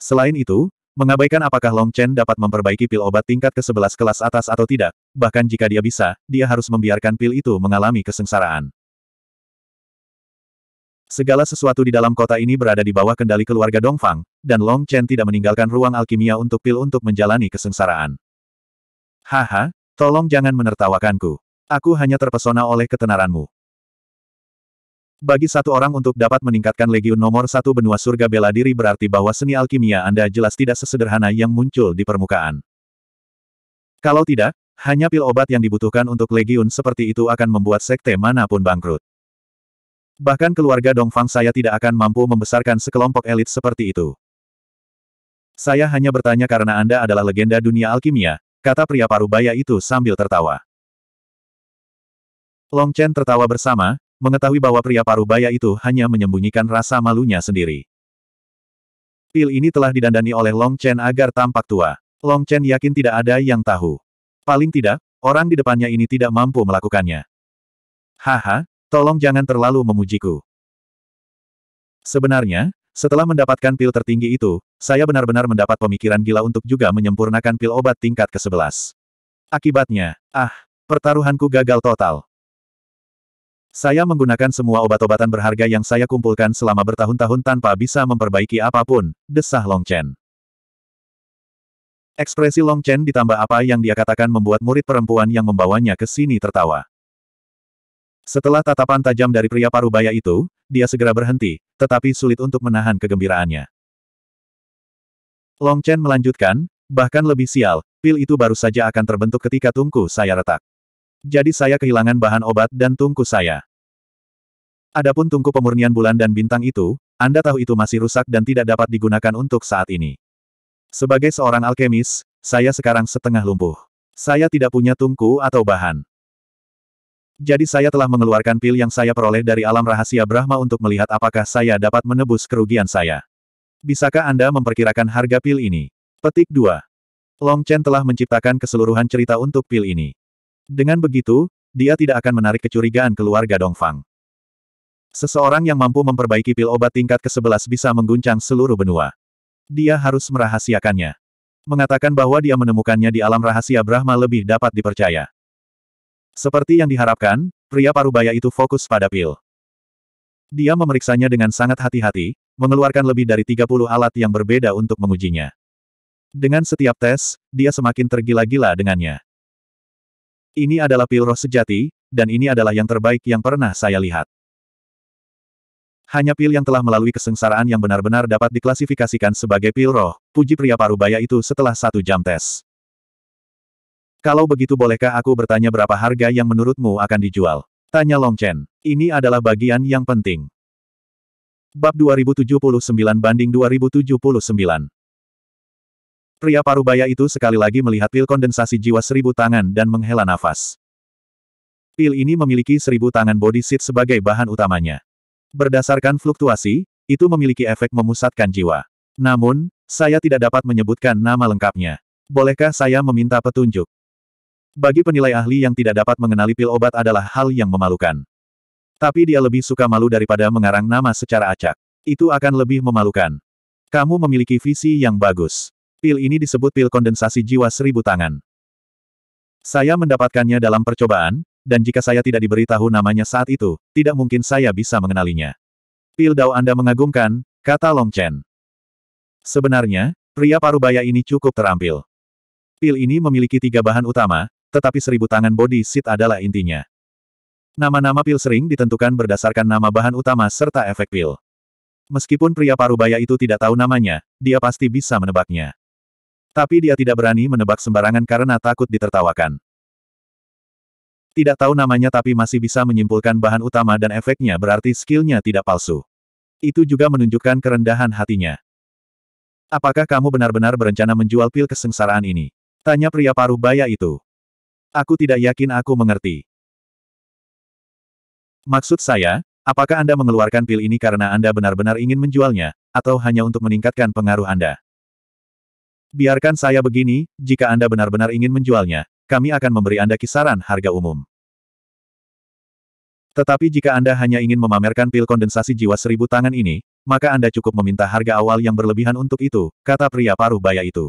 Selain itu, Mengabaikan apakah Long Chen dapat memperbaiki pil obat tingkat ke-11 kelas atas atau tidak, bahkan jika dia bisa, dia harus membiarkan pil itu mengalami kesengsaraan. Segala sesuatu di dalam kota ini berada di bawah kendali keluarga Dongfang, dan Long Chen tidak meninggalkan ruang alkimia untuk pil untuk menjalani kesengsaraan. Haha, tolong jangan menertawakanku. Aku hanya terpesona oleh ketenaranmu. Bagi satu orang untuk dapat meningkatkan legiun nomor satu benua surga bela diri berarti bahwa seni alkimia Anda jelas tidak sesederhana yang muncul di permukaan. Kalau tidak, hanya pil obat yang dibutuhkan untuk legiun seperti itu akan membuat sekte manapun bangkrut. Bahkan keluarga Dongfang saya tidak akan mampu membesarkan sekelompok elit seperti itu. Saya hanya bertanya karena Anda adalah legenda dunia alkimia, kata pria parubaya itu sambil tertawa. Long Chen tertawa bersama, mengetahui bahwa pria parubaya itu hanya menyembunyikan rasa malunya sendiri. Pil ini telah didandani oleh Long Chen agar tampak tua. Long Chen yakin tidak ada yang tahu. Paling tidak, orang di depannya ini tidak mampu melakukannya. Haha, tolong jangan terlalu memujiku. Sebenarnya, setelah mendapatkan pil tertinggi itu, saya benar-benar mendapat pemikiran gila untuk juga menyempurnakan pil obat tingkat ke-11. Akibatnya, ah, pertaruhanku gagal total. Saya menggunakan semua obat-obatan berharga yang saya kumpulkan selama bertahun-tahun tanpa bisa memperbaiki apapun, desah Long Chen. Ekspresi Long Chen ditambah apa yang dia katakan membuat murid perempuan yang membawanya ke sini tertawa. Setelah tatapan tajam dari pria parubaya itu, dia segera berhenti, tetapi sulit untuk menahan kegembiraannya. Long Chen melanjutkan, bahkan lebih sial, pil itu baru saja akan terbentuk ketika tungku saya retak. Jadi saya kehilangan bahan obat dan tungku saya. Adapun tungku pemurnian bulan dan bintang itu, Anda tahu itu masih rusak dan tidak dapat digunakan untuk saat ini. Sebagai seorang alkemis, saya sekarang setengah lumpuh. Saya tidak punya tungku atau bahan. Jadi saya telah mengeluarkan pil yang saya peroleh dari alam rahasia Brahma untuk melihat apakah saya dapat menebus kerugian saya. Bisakah Anda memperkirakan harga pil ini? Petik 2. Long Chen telah menciptakan keseluruhan cerita untuk pil ini. Dengan begitu, dia tidak akan menarik kecurigaan keluarga Dongfang. Seseorang yang mampu memperbaiki pil obat tingkat ke-11 bisa mengguncang seluruh benua. Dia harus merahasiakannya. Mengatakan bahwa dia menemukannya di alam rahasia Brahma lebih dapat dipercaya. Seperti yang diharapkan, pria parubaya itu fokus pada pil. Dia memeriksanya dengan sangat hati-hati, mengeluarkan lebih dari 30 alat yang berbeda untuk mengujinya. Dengan setiap tes, dia semakin tergila-gila dengannya. Ini adalah pil roh sejati, dan ini adalah yang terbaik yang pernah saya lihat. Hanya pil yang telah melalui kesengsaraan yang benar-benar dapat diklasifikasikan sebagai pil roh, puji pria parubaya itu setelah satu jam tes. Kalau begitu bolehkah aku bertanya berapa harga yang menurutmu akan dijual? Tanya Long Chen. Ini adalah bagian yang penting. Bab 2079 banding 2079 Pria parubaya itu sekali lagi melihat pil kondensasi jiwa seribu tangan dan menghela nafas. Pil ini memiliki seribu tangan body seat sebagai bahan utamanya. Berdasarkan fluktuasi, itu memiliki efek memusatkan jiwa. Namun, saya tidak dapat menyebutkan nama lengkapnya. Bolehkah saya meminta petunjuk? Bagi penilai ahli yang tidak dapat mengenali pil obat adalah hal yang memalukan. Tapi dia lebih suka malu daripada mengarang nama secara acak. Itu akan lebih memalukan. Kamu memiliki visi yang bagus. Pil ini disebut pil kondensasi jiwa seribu tangan. Saya mendapatkannya dalam percobaan, dan jika saya tidak diberitahu namanya saat itu, tidak mungkin saya bisa mengenalinya. Pil Dao Anda mengagumkan, kata Long Chen. Sebenarnya, pria parubaya ini cukup terampil. Pil ini memiliki tiga bahan utama, tetapi seribu tangan body seat adalah intinya. Nama-nama pil sering ditentukan berdasarkan nama bahan utama serta efek pil. Meskipun pria parubaya itu tidak tahu namanya, dia pasti bisa menebaknya. Tapi dia tidak berani menebak sembarangan karena takut ditertawakan. Tidak tahu namanya tapi masih bisa menyimpulkan bahan utama dan efeknya berarti skillnya tidak palsu. Itu juga menunjukkan kerendahan hatinya. Apakah kamu benar-benar berencana menjual pil kesengsaraan ini? Tanya pria paruh baya itu. Aku tidak yakin aku mengerti. Maksud saya, apakah Anda mengeluarkan pil ini karena Anda benar-benar ingin menjualnya, atau hanya untuk meningkatkan pengaruh Anda? Biarkan saya begini, jika Anda benar-benar ingin menjualnya, kami akan memberi Anda kisaran harga umum. Tetapi jika Anda hanya ingin memamerkan pil kondensasi jiwa seribu tangan ini, maka Anda cukup meminta harga awal yang berlebihan untuk itu, kata pria paruh baya itu.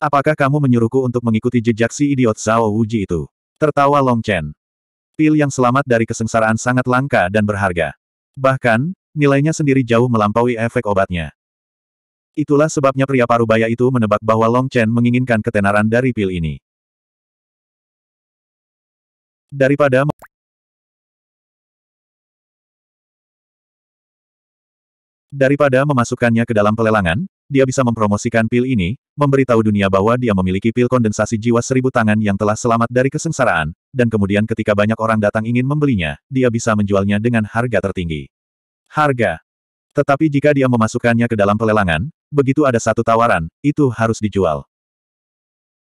Apakah kamu menyuruhku untuk mengikuti jejak si idiot Zhao Wuji itu? Tertawa Long Chen. Pil yang selamat dari kesengsaraan sangat langka dan berharga. Bahkan, nilainya sendiri jauh melampaui efek obatnya. Itulah sebabnya pria parubaya itu menebak bahwa Long Chen menginginkan ketenaran dari pil ini. Daripada Daripada memasukkannya ke dalam pelelangan, dia bisa mempromosikan pil ini, memberitahu dunia bahwa dia memiliki pil kondensasi jiwa seribu tangan yang telah selamat dari kesengsaraan, dan kemudian ketika banyak orang datang ingin membelinya, dia bisa menjualnya dengan harga tertinggi. Harga. Tetapi jika dia memasukkannya ke dalam pelelangan, begitu ada satu tawaran, itu harus dijual.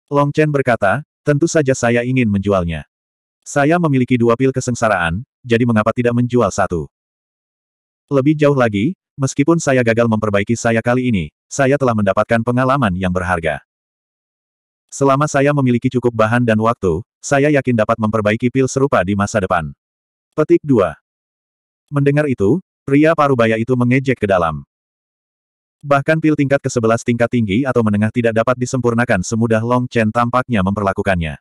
Long Chen berkata, tentu saja saya ingin menjualnya. Saya memiliki dua pil kesengsaraan, jadi mengapa tidak menjual satu? Lebih jauh lagi, meskipun saya gagal memperbaiki saya kali ini, saya telah mendapatkan pengalaman yang berharga. Selama saya memiliki cukup bahan dan waktu, saya yakin dapat memperbaiki pil serupa di masa depan. Petik 2. Mendengar itu, pria parubaya itu mengejek ke dalam. Bahkan pil tingkat ke-11 tingkat tinggi atau menengah tidak dapat disempurnakan semudah Long Chen tampaknya memperlakukannya.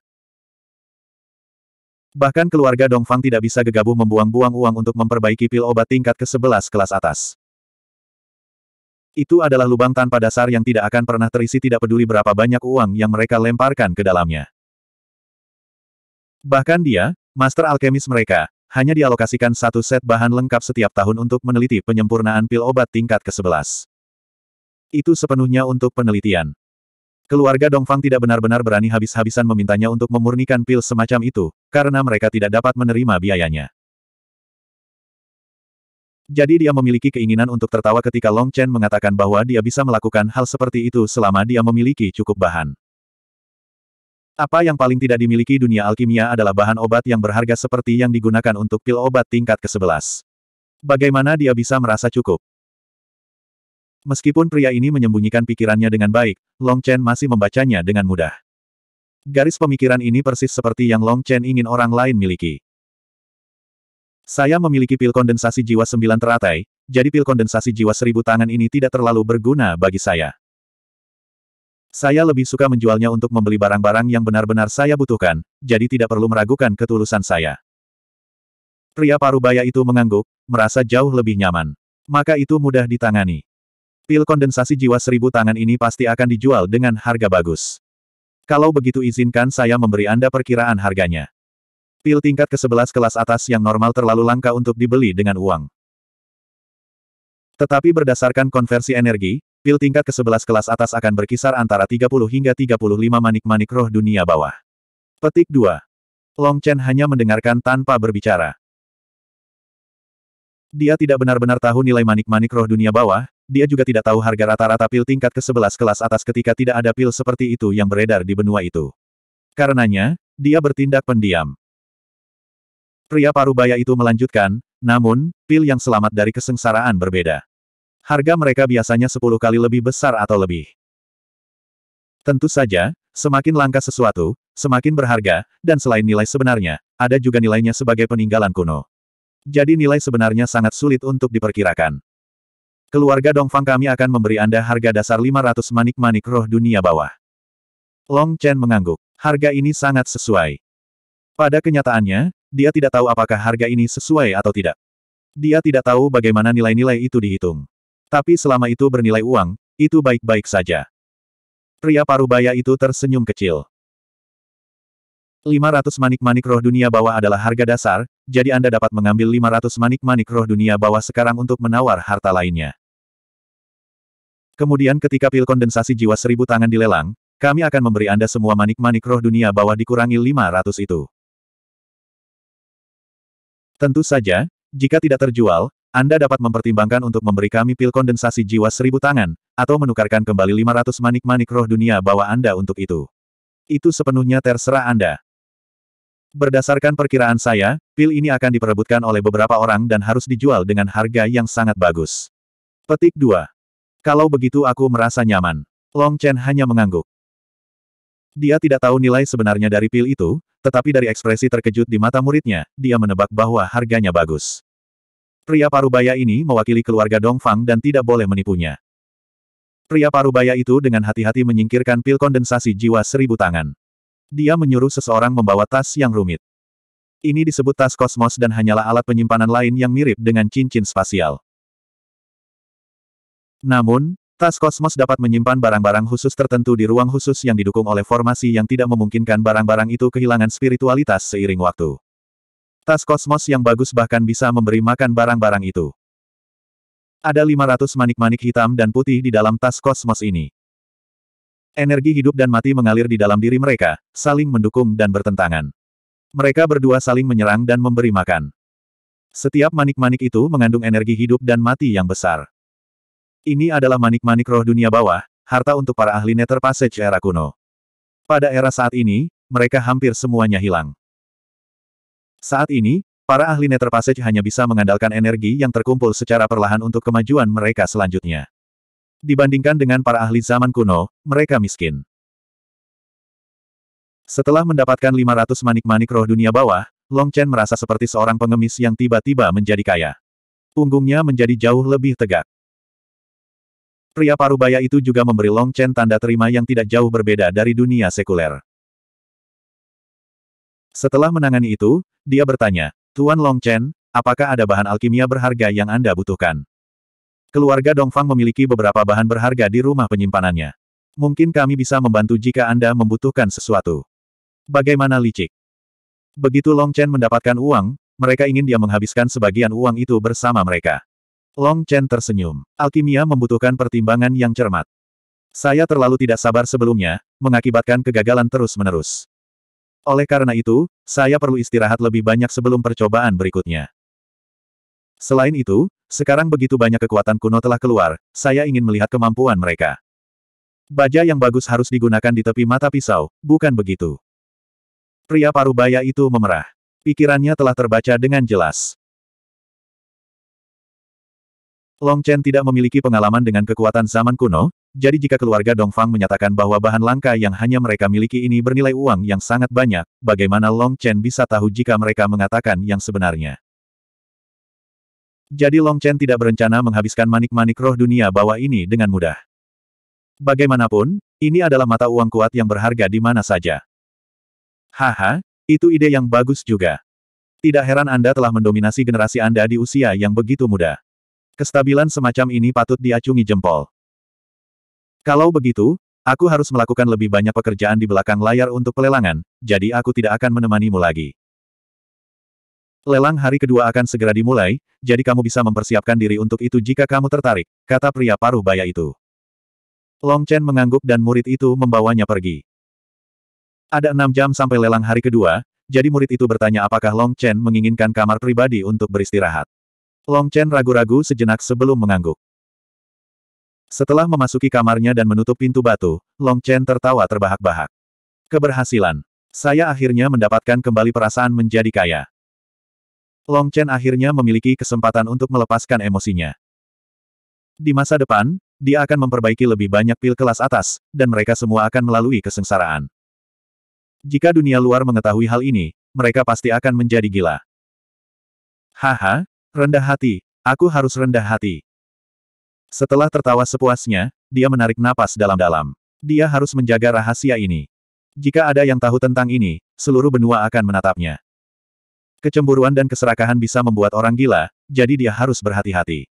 Bahkan keluarga Dongfang tidak bisa gegabah membuang-buang uang untuk memperbaiki pil obat tingkat ke-11 kelas atas. Itu adalah lubang tanpa dasar yang tidak akan pernah terisi tidak peduli berapa banyak uang yang mereka lemparkan ke dalamnya. Bahkan dia, master alkemis mereka, hanya dialokasikan satu set bahan lengkap setiap tahun untuk meneliti penyempurnaan pil obat tingkat ke-11. Itu sepenuhnya untuk penelitian. Keluarga Dongfang tidak benar-benar berani habis-habisan memintanya untuk memurnikan pil semacam itu, karena mereka tidak dapat menerima biayanya. Jadi dia memiliki keinginan untuk tertawa ketika Long Chen mengatakan bahwa dia bisa melakukan hal seperti itu selama dia memiliki cukup bahan. Apa yang paling tidak dimiliki dunia alkimia adalah bahan obat yang berharga seperti yang digunakan untuk pil obat tingkat ke-11. Bagaimana dia bisa merasa cukup? Meskipun pria ini menyembunyikan pikirannya dengan baik, Long Chen masih membacanya dengan mudah. Garis pemikiran ini persis seperti yang Long Chen ingin orang lain miliki. Saya memiliki pil kondensasi jiwa sembilan teratai, jadi pil kondensasi jiwa seribu tangan ini tidak terlalu berguna bagi saya. Saya lebih suka menjualnya untuk membeli barang-barang yang benar-benar saya butuhkan, jadi tidak perlu meragukan ketulusan saya. Pria parubaya itu mengangguk, merasa jauh lebih nyaman. Maka itu mudah ditangani. Pil kondensasi jiwa seribu tangan ini pasti akan dijual dengan harga bagus. Kalau begitu izinkan saya memberi Anda perkiraan harganya. Pil tingkat ke-11 kelas atas yang normal terlalu langka untuk dibeli dengan uang. Tetapi berdasarkan konversi energi, pil tingkat ke-11 kelas atas akan berkisar antara 30 hingga 35 manik-manik roh dunia bawah. Petik 2. Long Chen hanya mendengarkan tanpa berbicara. Dia tidak benar-benar tahu nilai manik-manik roh dunia bawah, dia juga tidak tahu harga rata-rata pil tingkat ke-11 kelas atas ketika tidak ada pil seperti itu yang beredar di benua itu. Karenanya, dia bertindak pendiam. Pria parubaya itu melanjutkan, namun, pil yang selamat dari kesengsaraan berbeda. Harga mereka biasanya 10 kali lebih besar atau lebih. Tentu saja, semakin langka sesuatu, semakin berharga, dan selain nilai sebenarnya, ada juga nilainya sebagai peninggalan kuno. Jadi nilai sebenarnya sangat sulit untuk diperkirakan. Keluarga Dongfang kami akan memberi Anda harga dasar 500 manik-manik roh dunia bawah. Long Chen mengangguk. Harga ini sangat sesuai. Pada kenyataannya, dia tidak tahu apakah harga ini sesuai atau tidak. Dia tidak tahu bagaimana nilai-nilai itu dihitung. Tapi selama itu bernilai uang, itu baik-baik saja. Pria parubaya itu tersenyum kecil. 500 manik-manik roh dunia bawah adalah harga dasar, jadi Anda dapat mengambil 500 manik-manik roh dunia bawah sekarang untuk menawar harta lainnya. Kemudian ketika pil kondensasi jiwa seribu tangan dilelang, kami akan memberi Anda semua manik-manik roh dunia bawah dikurangi 500 itu. Tentu saja, jika tidak terjual, Anda dapat mempertimbangkan untuk memberi kami pil kondensasi jiwa seribu tangan, atau menukarkan kembali 500 manik-manik roh dunia bawah Anda untuk itu. Itu sepenuhnya terserah Anda. Berdasarkan perkiraan saya, pil ini akan diperebutkan oleh beberapa orang dan harus dijual dengan harga yang sangat bagus. Petik 2. Kalau begitu aku merasa nyaman. Long Chen hanya mengangguk. Dia tidak tahu nilai sebenarnya dari pil itu, tetapi dari ekspresi terkejut di mata muridnya, dia menebak bahwa harganya bagus. Pria parubaya ini mewakili keluarga Dongfang dan tidak boleh menipunya. Pria parubaya itu dengan hati-hati menyingkirkan pil kondensasi jiwa seribu tangan. Dia menyuruh seseorang membawa tas yang rumit. Ini disebut tas kosmos dan hanyalah alat penyimpanan lain yang mirip dengan cincin spasial. Namun, tas kosmos dapat menyimpan barang-barang khusus tertentu di ruang khusus yang didukung oleh formasi yang tidak memungkinkan barang-barang itu kehilangan spiritualitas seiring waktu. Tas kosmos yang bagus bahkan bisa memberi makan barang-barang itu. Ada 500 manik-manik hitam dan putih di dalam tas kosmos ini. Energi hidup dan mati mengalir di dalam diri mereka, saling mendukung dan bertentangan. Mereka berdua saling menyerang dan memberi makan. Setiap manik-manik itu mengandung energi hidup dan mati yang besar. Ini adalah manik-manik roh dunia bawah, harta untuk para ahli Nether Passage era kuno. Pada era saat ini, mereka hampir semuanya hilang. Saat ini, para ahli Nether Passage hanya bisa mengandalkan energi yang terkumpul secara perlahan untuk kemajuan mereka selanjutnya. Dibandingkan dengan para ahli zaman kuno, mereka miskin. Setelah mendapatkan 500 manik-manik roh dunia bawah, Long Chen merasa seperti seorang pengemis yang tiba-tiba menjadi kaya. Punggungnya menjadi jauh lebih tegak. Pria parubaya itu juga memberi Long Chen tanda terima yang tidak jauh berbeda dari dunia sekuler. Setelah menangani itu, dia bertanya, Tuan Long Chen, apakah ada bahan alkimia berharga yang Anda butuhkan? Keluarga Dongfang memiliki beberapa bahan berharga di rumah penyimpanannya. Mungkin kami bisa membantu jika Anda membutuhkan sesuatu. Bagaimana licik? Begitu Long Chen mendapatkan uang, mereka ingin dia menghabiskan sebagian uang itu bersama mereka. Long Chen tersenyum. Alkimia membutuhkan pertimbangan yang cermat. Saya terlalu tidak sabar sebelumnya, mengakibatkan kegagalan terus-menerus. Oleh karena itu, saya perlu istirahat lebih banyak sebelum percobaan berikutnya. Selain itu, sekarang begitu banyak kekuatan kuno telah keluar, saya ingin melihat kemampuan mereka. Baja yang bagus harus digunakan di tepi mata pisau, bukan begitu. Pria parubaya itu memerah. Pikirannya telah terbaca dengan jelas. Long Chen tidak memiliki pengalaman dengan kekuatan zaman kuno, jadi jika keluarga Dongfang menyatakan bahwa bahan langka yang hanya mereka miliki ini bernilai uang yang sangat banyak, bagaimana Long Chen bisa tahu jika mereka mengatakan yang sebenarnya? Jadi Long Chen tidak berencana menghabiskan manik-manik roh dunia bawah ini dengan mudah. Bagaimanapun, ini adalah mata uang kuat yang berharga di mana saja. Haha, itu ide yang bagus juga. Tidak heran Anda telah mendominasi generasi Anda di usia yang begitu muda. Kestabilan semacam ini patut diacungi jempol. Kalau begitu, aku harus melakukan lebih banyak pekerjaan di belakang layar untuk pelelangan, jadi aku tidak akan menemanimu lagi. Lelang hari kedua akan segera dimulai, jadi kamu bisa mempersiapkan diri untuk itu jika kamu tertarik, kata pria paruh baya itu. Long Chen mengangguk dan murid itu membawanya pergi. Ada enam jam sampai lelang hari kedua, jadi murid itu bertanya apakah Long Chen menginginkan kamar pribadi untuk beristirahat. Long Chen ragu-ragu sejenak sebelum mengangguk. Setelah memasuki kamarnya dan menutup pintu batu, Long Chen tertawa terbahak-bahak. Keberhasilan. Saya akhirnya mendapatkan kembali perasaan menjadi kaya. Long Chen akhirnya memiliki kesempatan untuk melepaskan emosinya. Di masa depan, dia akan memperbaiki lebih banyak pil kelas atas, dan mereka semua akan melalui kesengsaraan. Jika dunia luar mengetahui hal ini, mereka pasti akan menjadi gila. Haha, Rendah hati, aku harus rendah hati. Setelah tertawa sepuasnya, dia menarik napas dalam-dalam. Dia harus menjaga rahasia ini. Jika ada yang tahu tentang ini, seluruh benua akan menatapnya. Kecemburuan dan keserakahan bisa membuat orang gila, jadi dia harus berhati-hati.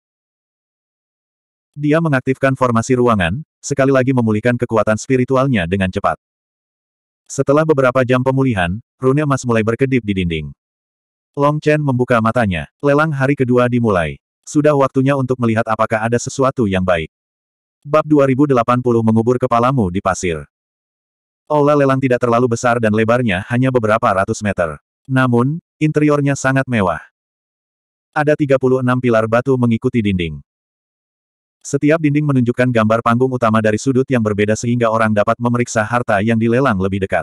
Dia mengaktifkan formasi ruangan, sekali lagi memulihkan kekuatan spiritualnya dengan cepat. Setelah beberapa jam pemulihan, rune emas mulai berkedip di dinding. Long Chen membuka matanya. Lelang hari kedua dimulai. Sudah waktunya untuk melihat apakah ada sesuatu yang baik. Bab 2080 mengubur kepalamu di pasir. Aula lelang tidak terlalu besar dan lebarnya hanya beberapa ratus meter. Namun, interiornya sangat mewah. Ada 36 pilar batu mengikuti dinding. Setiap dinding menunjukkan gambar panggung utama dari sudut yang berbeda sehingga orang dapat memeriksa harta yang dilelang lebih dekat.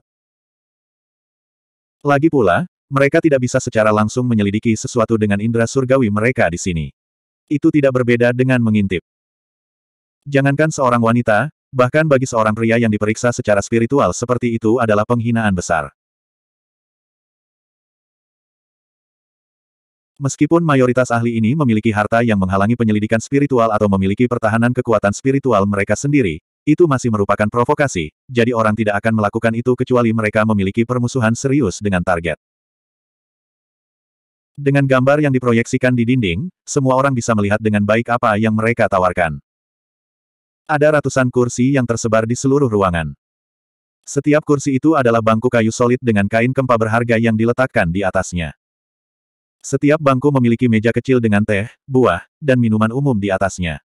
Lagi pula, mereka tidak bisa secara langsung menyelidiki sesuatu dengan indera surgawi mereka di sini. Itu tidak berbeda dengan mengintip. Jangankan seorang wanita, bahkan bagi seorang pria yang diperiksa secara spiritual seperti itu adalah penghinaan besar. Meskipun mayoritas ahli ini memiliki harta yang menghalangi penyelidikan spiritual atau memiliki pertahanan kekuatan spiritual mereka sendiri, itu masih merupakan provokasi, jadi orang tidak akan melakukan itu kecuali mereka memiliki permusuhan serius dengan target. Dengan gambar yang diproyeksikan di dinding, semua orang bisa melihat dengan baik apa yang mereka tawarkan. Ada ratusan kursi yang tersebar di seluruh ruangan. Setiap kursi itu adalah bangku kayu solid dengan kain kempa berharga yang diletakkan di atasnya. Setiap bangku memiliki meja kecil dengan teh, buah, dan minuman umum di atasnya.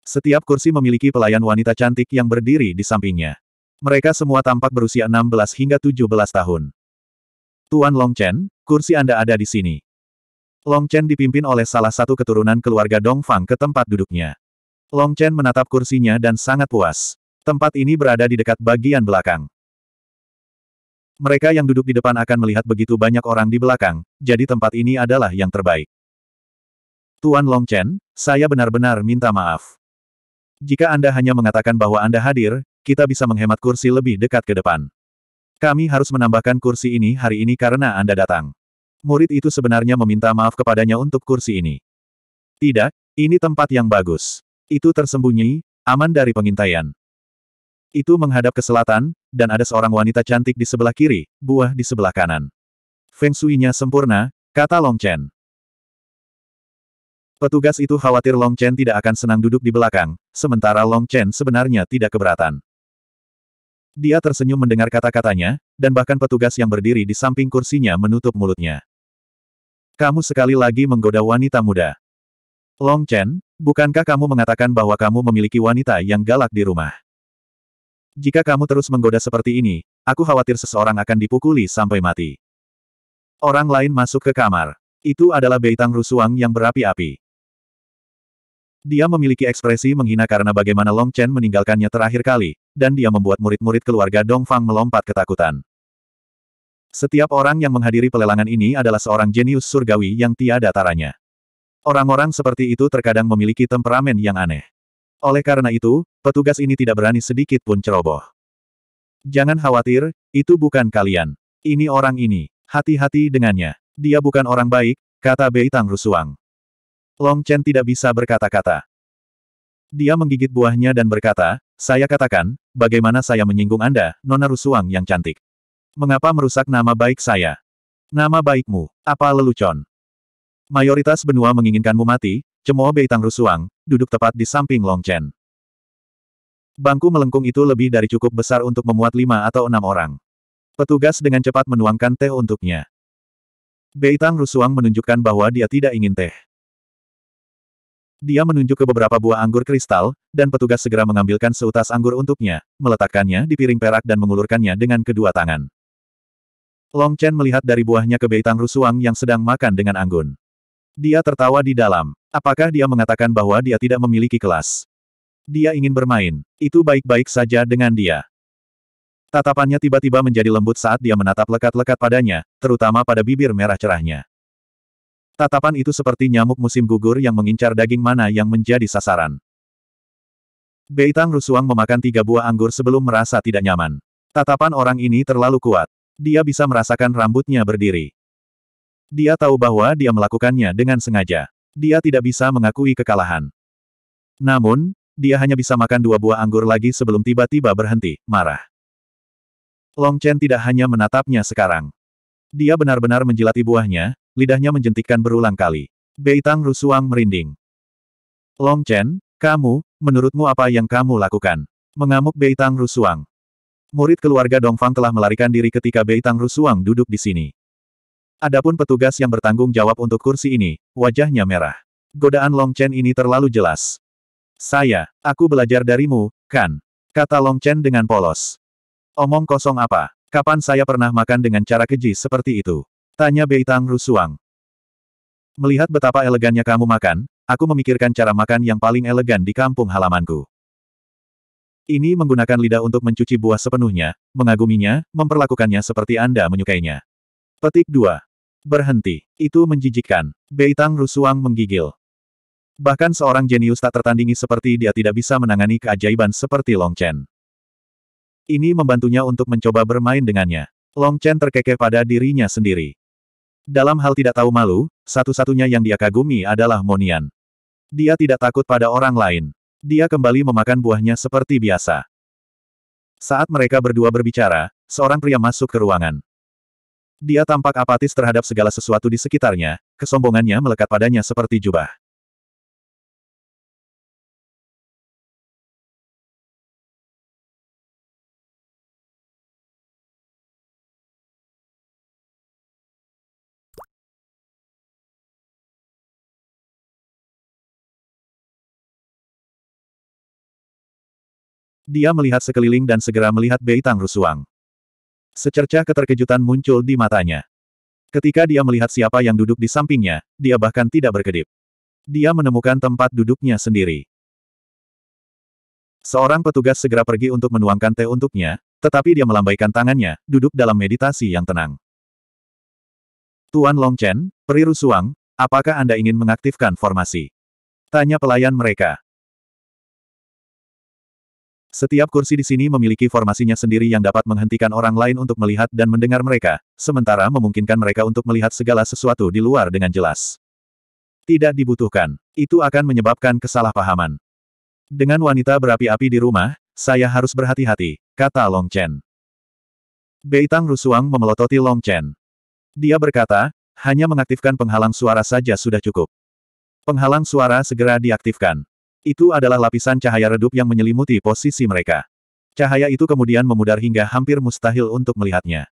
Setiap kursi memiliki pelayan wanita cantik yang berdiri di sampingnya. Mereka semua tampak berusia 16 hingga 17 tahun. Tuan Long Chen, kursi Anda ada di sini. Long Chen dipimpin oleh salah satu keturunan keluarga Dong Fang ke tempat duduknya. Long Chen menatap kursinya dan sangat puas. Tempat ini berada di dekat bagian belakang. Mereka yang duduk di depan akan melihat begitu banyak orang di belakang, jadi tempat ini adalah yang terbaik. Tuan Long Chen, saya benar-benar minta maaf. Jika Anda hanya mengatakan bahwa Anda hadir, kita bisa menghemat kursi lebih dekat ke depan. Kami harus menambahkan kursi ini hari ini karena Anda datang. Murid itu sebenarnya meminta maaf kepadanya untuk kursi ini. Tidak, ini tempat yang bagus. Itu tersembunyi, aman dari pengintaian. Itu menghadap ke selatan, dan ada seorang wanita cantik di sebelah kiri, buah di sebelah kanan. Feng Shui-nya sempurna, kata Long Chen. Petugas itu khawatir Long Chen tidak akan senang duduk di belakang, sementara Long Chen sebenarnya tidak keberatan. Dia tersenyum mendengar kata-katanya, dan bahkan petugas yang berdiri di samping kursinya menutup mulutnya. Kamu sekali lagi menggoda wanita muda. Long Chen, bukankah kamu mengatakan bahwa kamu memiliki wanita yang galak di rumah? Jika kamu terus menggoda seperti ini, aku khawatir seseorang akan dipukuli sampai mati. Orang lain masuk ke kamar. Itu adalah Beitang Rusuang yang berapi-api. Dia memiliki ekspresi menghina karena bagaimana Long Chen meninggalkannya terakhir kali, dan dia membuat murid-murid keluarga Dongfang melompat ketakutan. Setiap orang yang menghadiri pelelangan ini adalah seorang jenius surgawi yang tiada taranya. Orang-orang seperti itu terkadang memiliki temperamen yang aneh. Oleh karena itu, petugas ini tidak berani sedikit pun ceroboh. Jangan khawatir, itu bukan kalian. Ini orang ini. Hati-hati dengannya. Dia bukan orang baik, kata Bei Tang Rusuang. Long Chen tidak bisa berkata-kata. Dia menggigit buahnya dan berkata, saya katakan, bagaimana saya menyinggung Anda, Nona Rusuang yang cantik? Mengapa merusak nama baik saya? Nama baikmu, apa lelucon? Mayoritas benua menginginkanmu mati, cemoh Beitang Rusuang, duduk tepat di samping Long Chen. Bangku melengkung itu lebih dari cukup besar untuk memuat lima atau enam orang. Petugas dengan cepat menuangkan teh untuknya. Beitang Rusuang menunjukkan bahwa dia tidak ingin teh. Dia menunjuk ke beberapa buah anggur kristal, dan petugas segera mengambilkan seutas anggur untuknya, meletakkannya di piring perak dan mengulurkannya dengan kedua tangan. Long Chen melihat dari buahnya ke Beitang Rusuang yang sedang makan dengan anggun. Dia tertawa di dalam. Apakah dia mengatakan bahwa dia tidak memiliki kelas? Dia ingin bermain. Itu baik-baik saja dengan dia. Tatapannya tiba-tiba menjadi lembut saat dia menatap lekat-lekat padanya, terutama pada bibir merah cerahnya. Tatapan itu seperti nyamuk musim gugur yang mengincar daging mana yang menjadi sasaran. Beitang Rusuang memakan tiga buah anggur sebelum merasa tidak nyaman. Tatapan orang ini terlalu kuat. Dia bisa merasakan rambutnya berdiri. Dia tahu bahwa dia melakukannya dengan sengaja. Dia tidak bisa mengakui kekalahan. Namun, dia hanya bisa makan dua buah anggur lagi sebelum tiba-tiba berhenti, marah. Long Chen tidak hanya menatapnya sekarang. Dia benar-benar menjilati buahnya, lidahnya menjentikkan berulang kali. Beitang Rusuang merinding. Long Chen, kamu, menurutmu apa yang kamu lakukan? Mengamuk Beitang Rusuang. Murid keluarga Dongfang telah melarikan diri ketika Beitang Rusuang duduk di sini. Adapun petugas yang bertanggung jawab untuk kursi ini, wajahnya merah. Godaan Long Chen ini terlalu jelas. Saya, aku belajar darimu, kan? Kata Long Chen dengan polos. Omong kosong apa? Kapan saya pernah makan dengan cara keji seperti itu? Tanya Beitang Rusuang. Melihat betapa elegannya kamu makan, aku memikirkan cara makan yang paling elegan di kampung halamanku. Ini menggunakan lidah untuk mencuci buah sepenuhnya, mengaguminya, memperlakukannya seperti Anda menyukainya. Petik 2. Berhenti. Itu menjijikkan. Beitang Rusuang menggigil. Bahkan seorang jenius tak tertandingi seperti dia tidak bisa menangani keajaiban seperti Long Chen. Ini membantunya untuk mencoba bermain dengannya. Long Chen terkekeh pada dirinya sendiri. Dalam hal tidak tahu malu, satu-satunya yang dia kagumi adalah Monian. Dia tidak takut pada orang lain. Dia kembali memakan buahnya seperti biasa. Saat mereka berdua berbicara, seorang pria masuk ke ruangan. Dia tampak apatis terhadap segala sesuatu di sekitarnya, kesombongannya melekat padanya seperti jubah. Dia melihat sekeliling dan segera melihat Bei Beitang Rusuang. Secercah keterkejutan muncul di matanya. Ketika dia melihat siapa yang duduk di sampingnya, dia bahkan tidak berkedip. Dia menemukan tempat duduknya sendiri. Seorang petugas segera pergi untuk menuangkan teh untuknya, tetapi dia melambaikan tangannya, duduk dalam meditasi yang tenang. Tuan Long Chen, Peri Rusuang, apakah Anda ingin mengaktifkan formasi? Tanya pelayan mereka. Setiap kursi di sini memiliki formasinya sendiri yang dapat menghentikan orang lain untuk melihat dan mendengar mereka, sementara memungkinkan mereka untuk melihat segala sesuatu di luar dengan jelas. Tidak dibutuhkan. Itu akan menyebabkan kesalahpahaman. Dengan wanita berapi-api di rumah, saya harus berhati-hati, kata Long Chen. Beitang Rusuang memelototi Long Chen. Dia berkata, hanya mengaktifkan penghalang suara saja sudah cukup. Penghalang suara segera diaktifkan. Itu adalah lapisan cahaya redup yang menyelimuti posisi mereka. Cahaya itu kemudian memudar hingga hampir mustahil untuk melihatnya.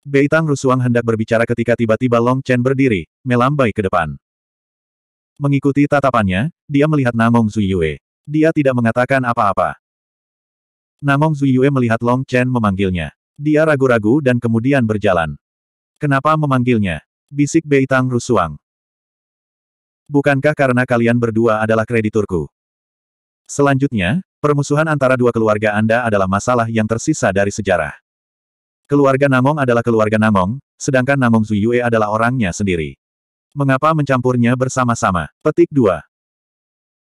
Beitang Rusuang hendak berbicara ketika tiba-tiba Long Chen berdiri, melambai ke depan. Mengikuti tatapannya, dia melihat Namong Zuyue. Dia tidak mengatakan apa-apa. Namong Zuyue melihat Long Chen memanggilnya. Dia ragu-ragu dan kemudian berjalan. Kenapa memanggilnya? Bisik Beitang Rusuang bukankah karena kalian berdua adalah krediturku? Selanjutnya, permusuhan antara dua keluarga Anda adalah masalah yang tersisa dari sejarah. Keluarga Namong adalah keluarga Namong, sedangkan Namong Zuyue adalah orangnya sendiri. Mengapa mencampurnya bersama-sama? Petik 2.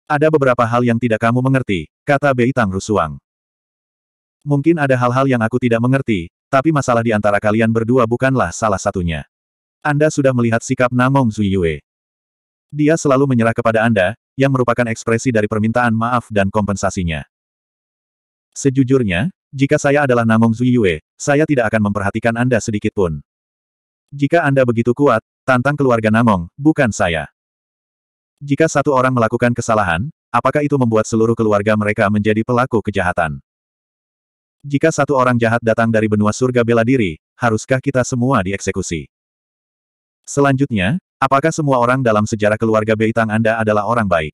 Ada beberapa hal yang tidak kamu mengerti, kata Bei Beitang Rusuang. Mungkin ada hal-hal yang aku tidak mengerti, tapi masalah di antara kalian berdua bukanlah salah satunya. Anda sudah melihat sikap Namong Zuyue. Dia selalu menyerah kepada Anda, yang merupakan ekspresi dari permintaan maaf dan kompensasinya. Sejujurnya, jika saya adalah Namong Zuyue, saya tidak akan memperhatikan Anda sedikit pun. Jika Anda begitu kuat, tantang keluarga Namong, bukan saya. Jika satu orang melakukan kesalahan, apakah itu membuat seluruh keluarga mereka menjadi pelaku kejahatan? Jika satu orang jahat datang dari benua surga bela diri, haruskah kita semua dieksekusi? Selanjutnya, Apakah semua orang dalam sejarah keluarga Beitang Anda adalah orang baik?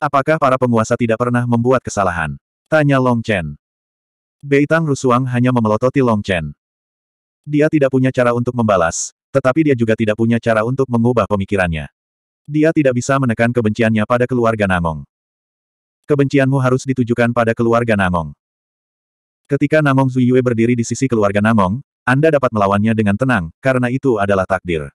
Apakah para penguasa tidak pernah membuat kesalahan? Tanya Long Chen. Beitang Rusuang hanya memelototi Long Chen. Dia tidak punya cara untuk membalas, tetapi dia juga tidak punya cara untuk mengubah pemikirannya. Dia tidak bisa menekan kebenciannya pada keluarga Namong. Kebencianmu harus ditujukan pada keluarga Namong. Ketika Namong Zuyue berdiri di sisi keluarga Namong, Anda dapat melawannya dengan tenang, karena itu adalah takdir.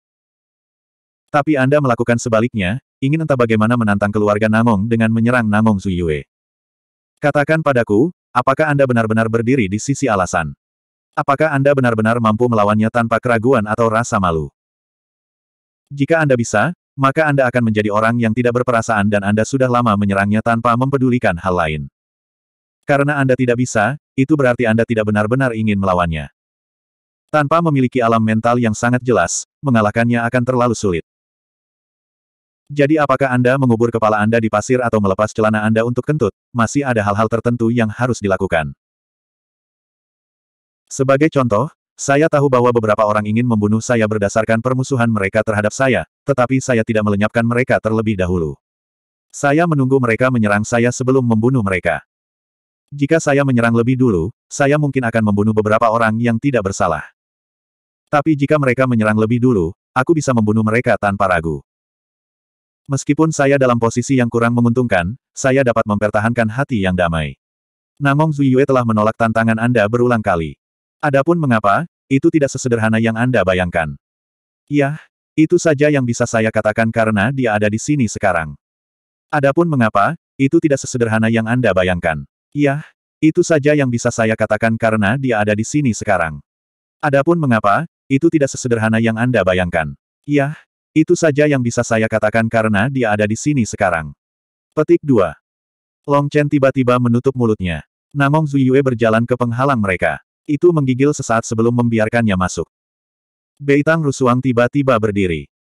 Tapi Anda melakukan sebaliknya, ingin entah bagaimana menantang keluarga Namong dengan menyerang Namong Zuyue. Katakan padaku, apakah Anda benar-benar berdiri di sisi alasan? Apakah Anda benar-benar mampu melawannya tanpa keraguan atau rasa malu? Jika Anda bisa, maka Anda akan menjadi orang yang tidak berperasaan dan Anda sudah lama menyerangnya tanpa mempedulikan hal lain. Karena Anda tidak bisa, itu berarti Anda tidak benar-benar ingin melawannya. Tanpa memiliki alam mental yang sangat jelas, mengalahkannya akan terlalu sulit. Jadi apakah Anda mengubur kepala Anda di pasir atau melepas celana Anda untuk kentut, masih ada hal-hal tertentu yang harus dilakukan. Sebagai contoh, saya tahu bahwa beberapa orang ingin membunuh saya berdasarkan permusuhan mereka terhadap saya, tetapi saya tidak melenyapkan mereka terlebih dahulu. Saya menunggu mereka menyerang saya sebelum membunuh mereka. Jika saya menyerang lebih dulu, saya mungkin akan membunuh beberapa orang yang tidak bersalah. Tapi jika mereka menyerang lebih dulu, aku bisa membunuh mereka tanpa ragu. Meskipun saya dalam posisi yang kurang menguntungkan, saya dapat mempertahankan hati yang damai. Namong Zuyue telah menolak tantangan Anda berulang kali. Adapun mengapa, itu tidak sesederhana yang Anda bayangkan. Yah, itu saja yang bisa saya katakan karena dia ada di sini sekarang. Adapun mengapa, itu tidak sesederhana yang Anda bayangkan. Yah, itu saja yang bisa saya katakan karena dia ada di sini sekarang. Adapun mengapa, itu tidak sesederhana yang Anda bayangkan. Yah, itu saja yang bisa saya katakan karena dia ada di sini sekarang. Petik 2. Long Chen tiba-tiba menutup mulutnya. Namong Zuyue berjalan ke penghalang mereka. Itu menggigil sesaat sebelum membiarkannya masuk. Beitang Rusuang tiba-tiba berdiri.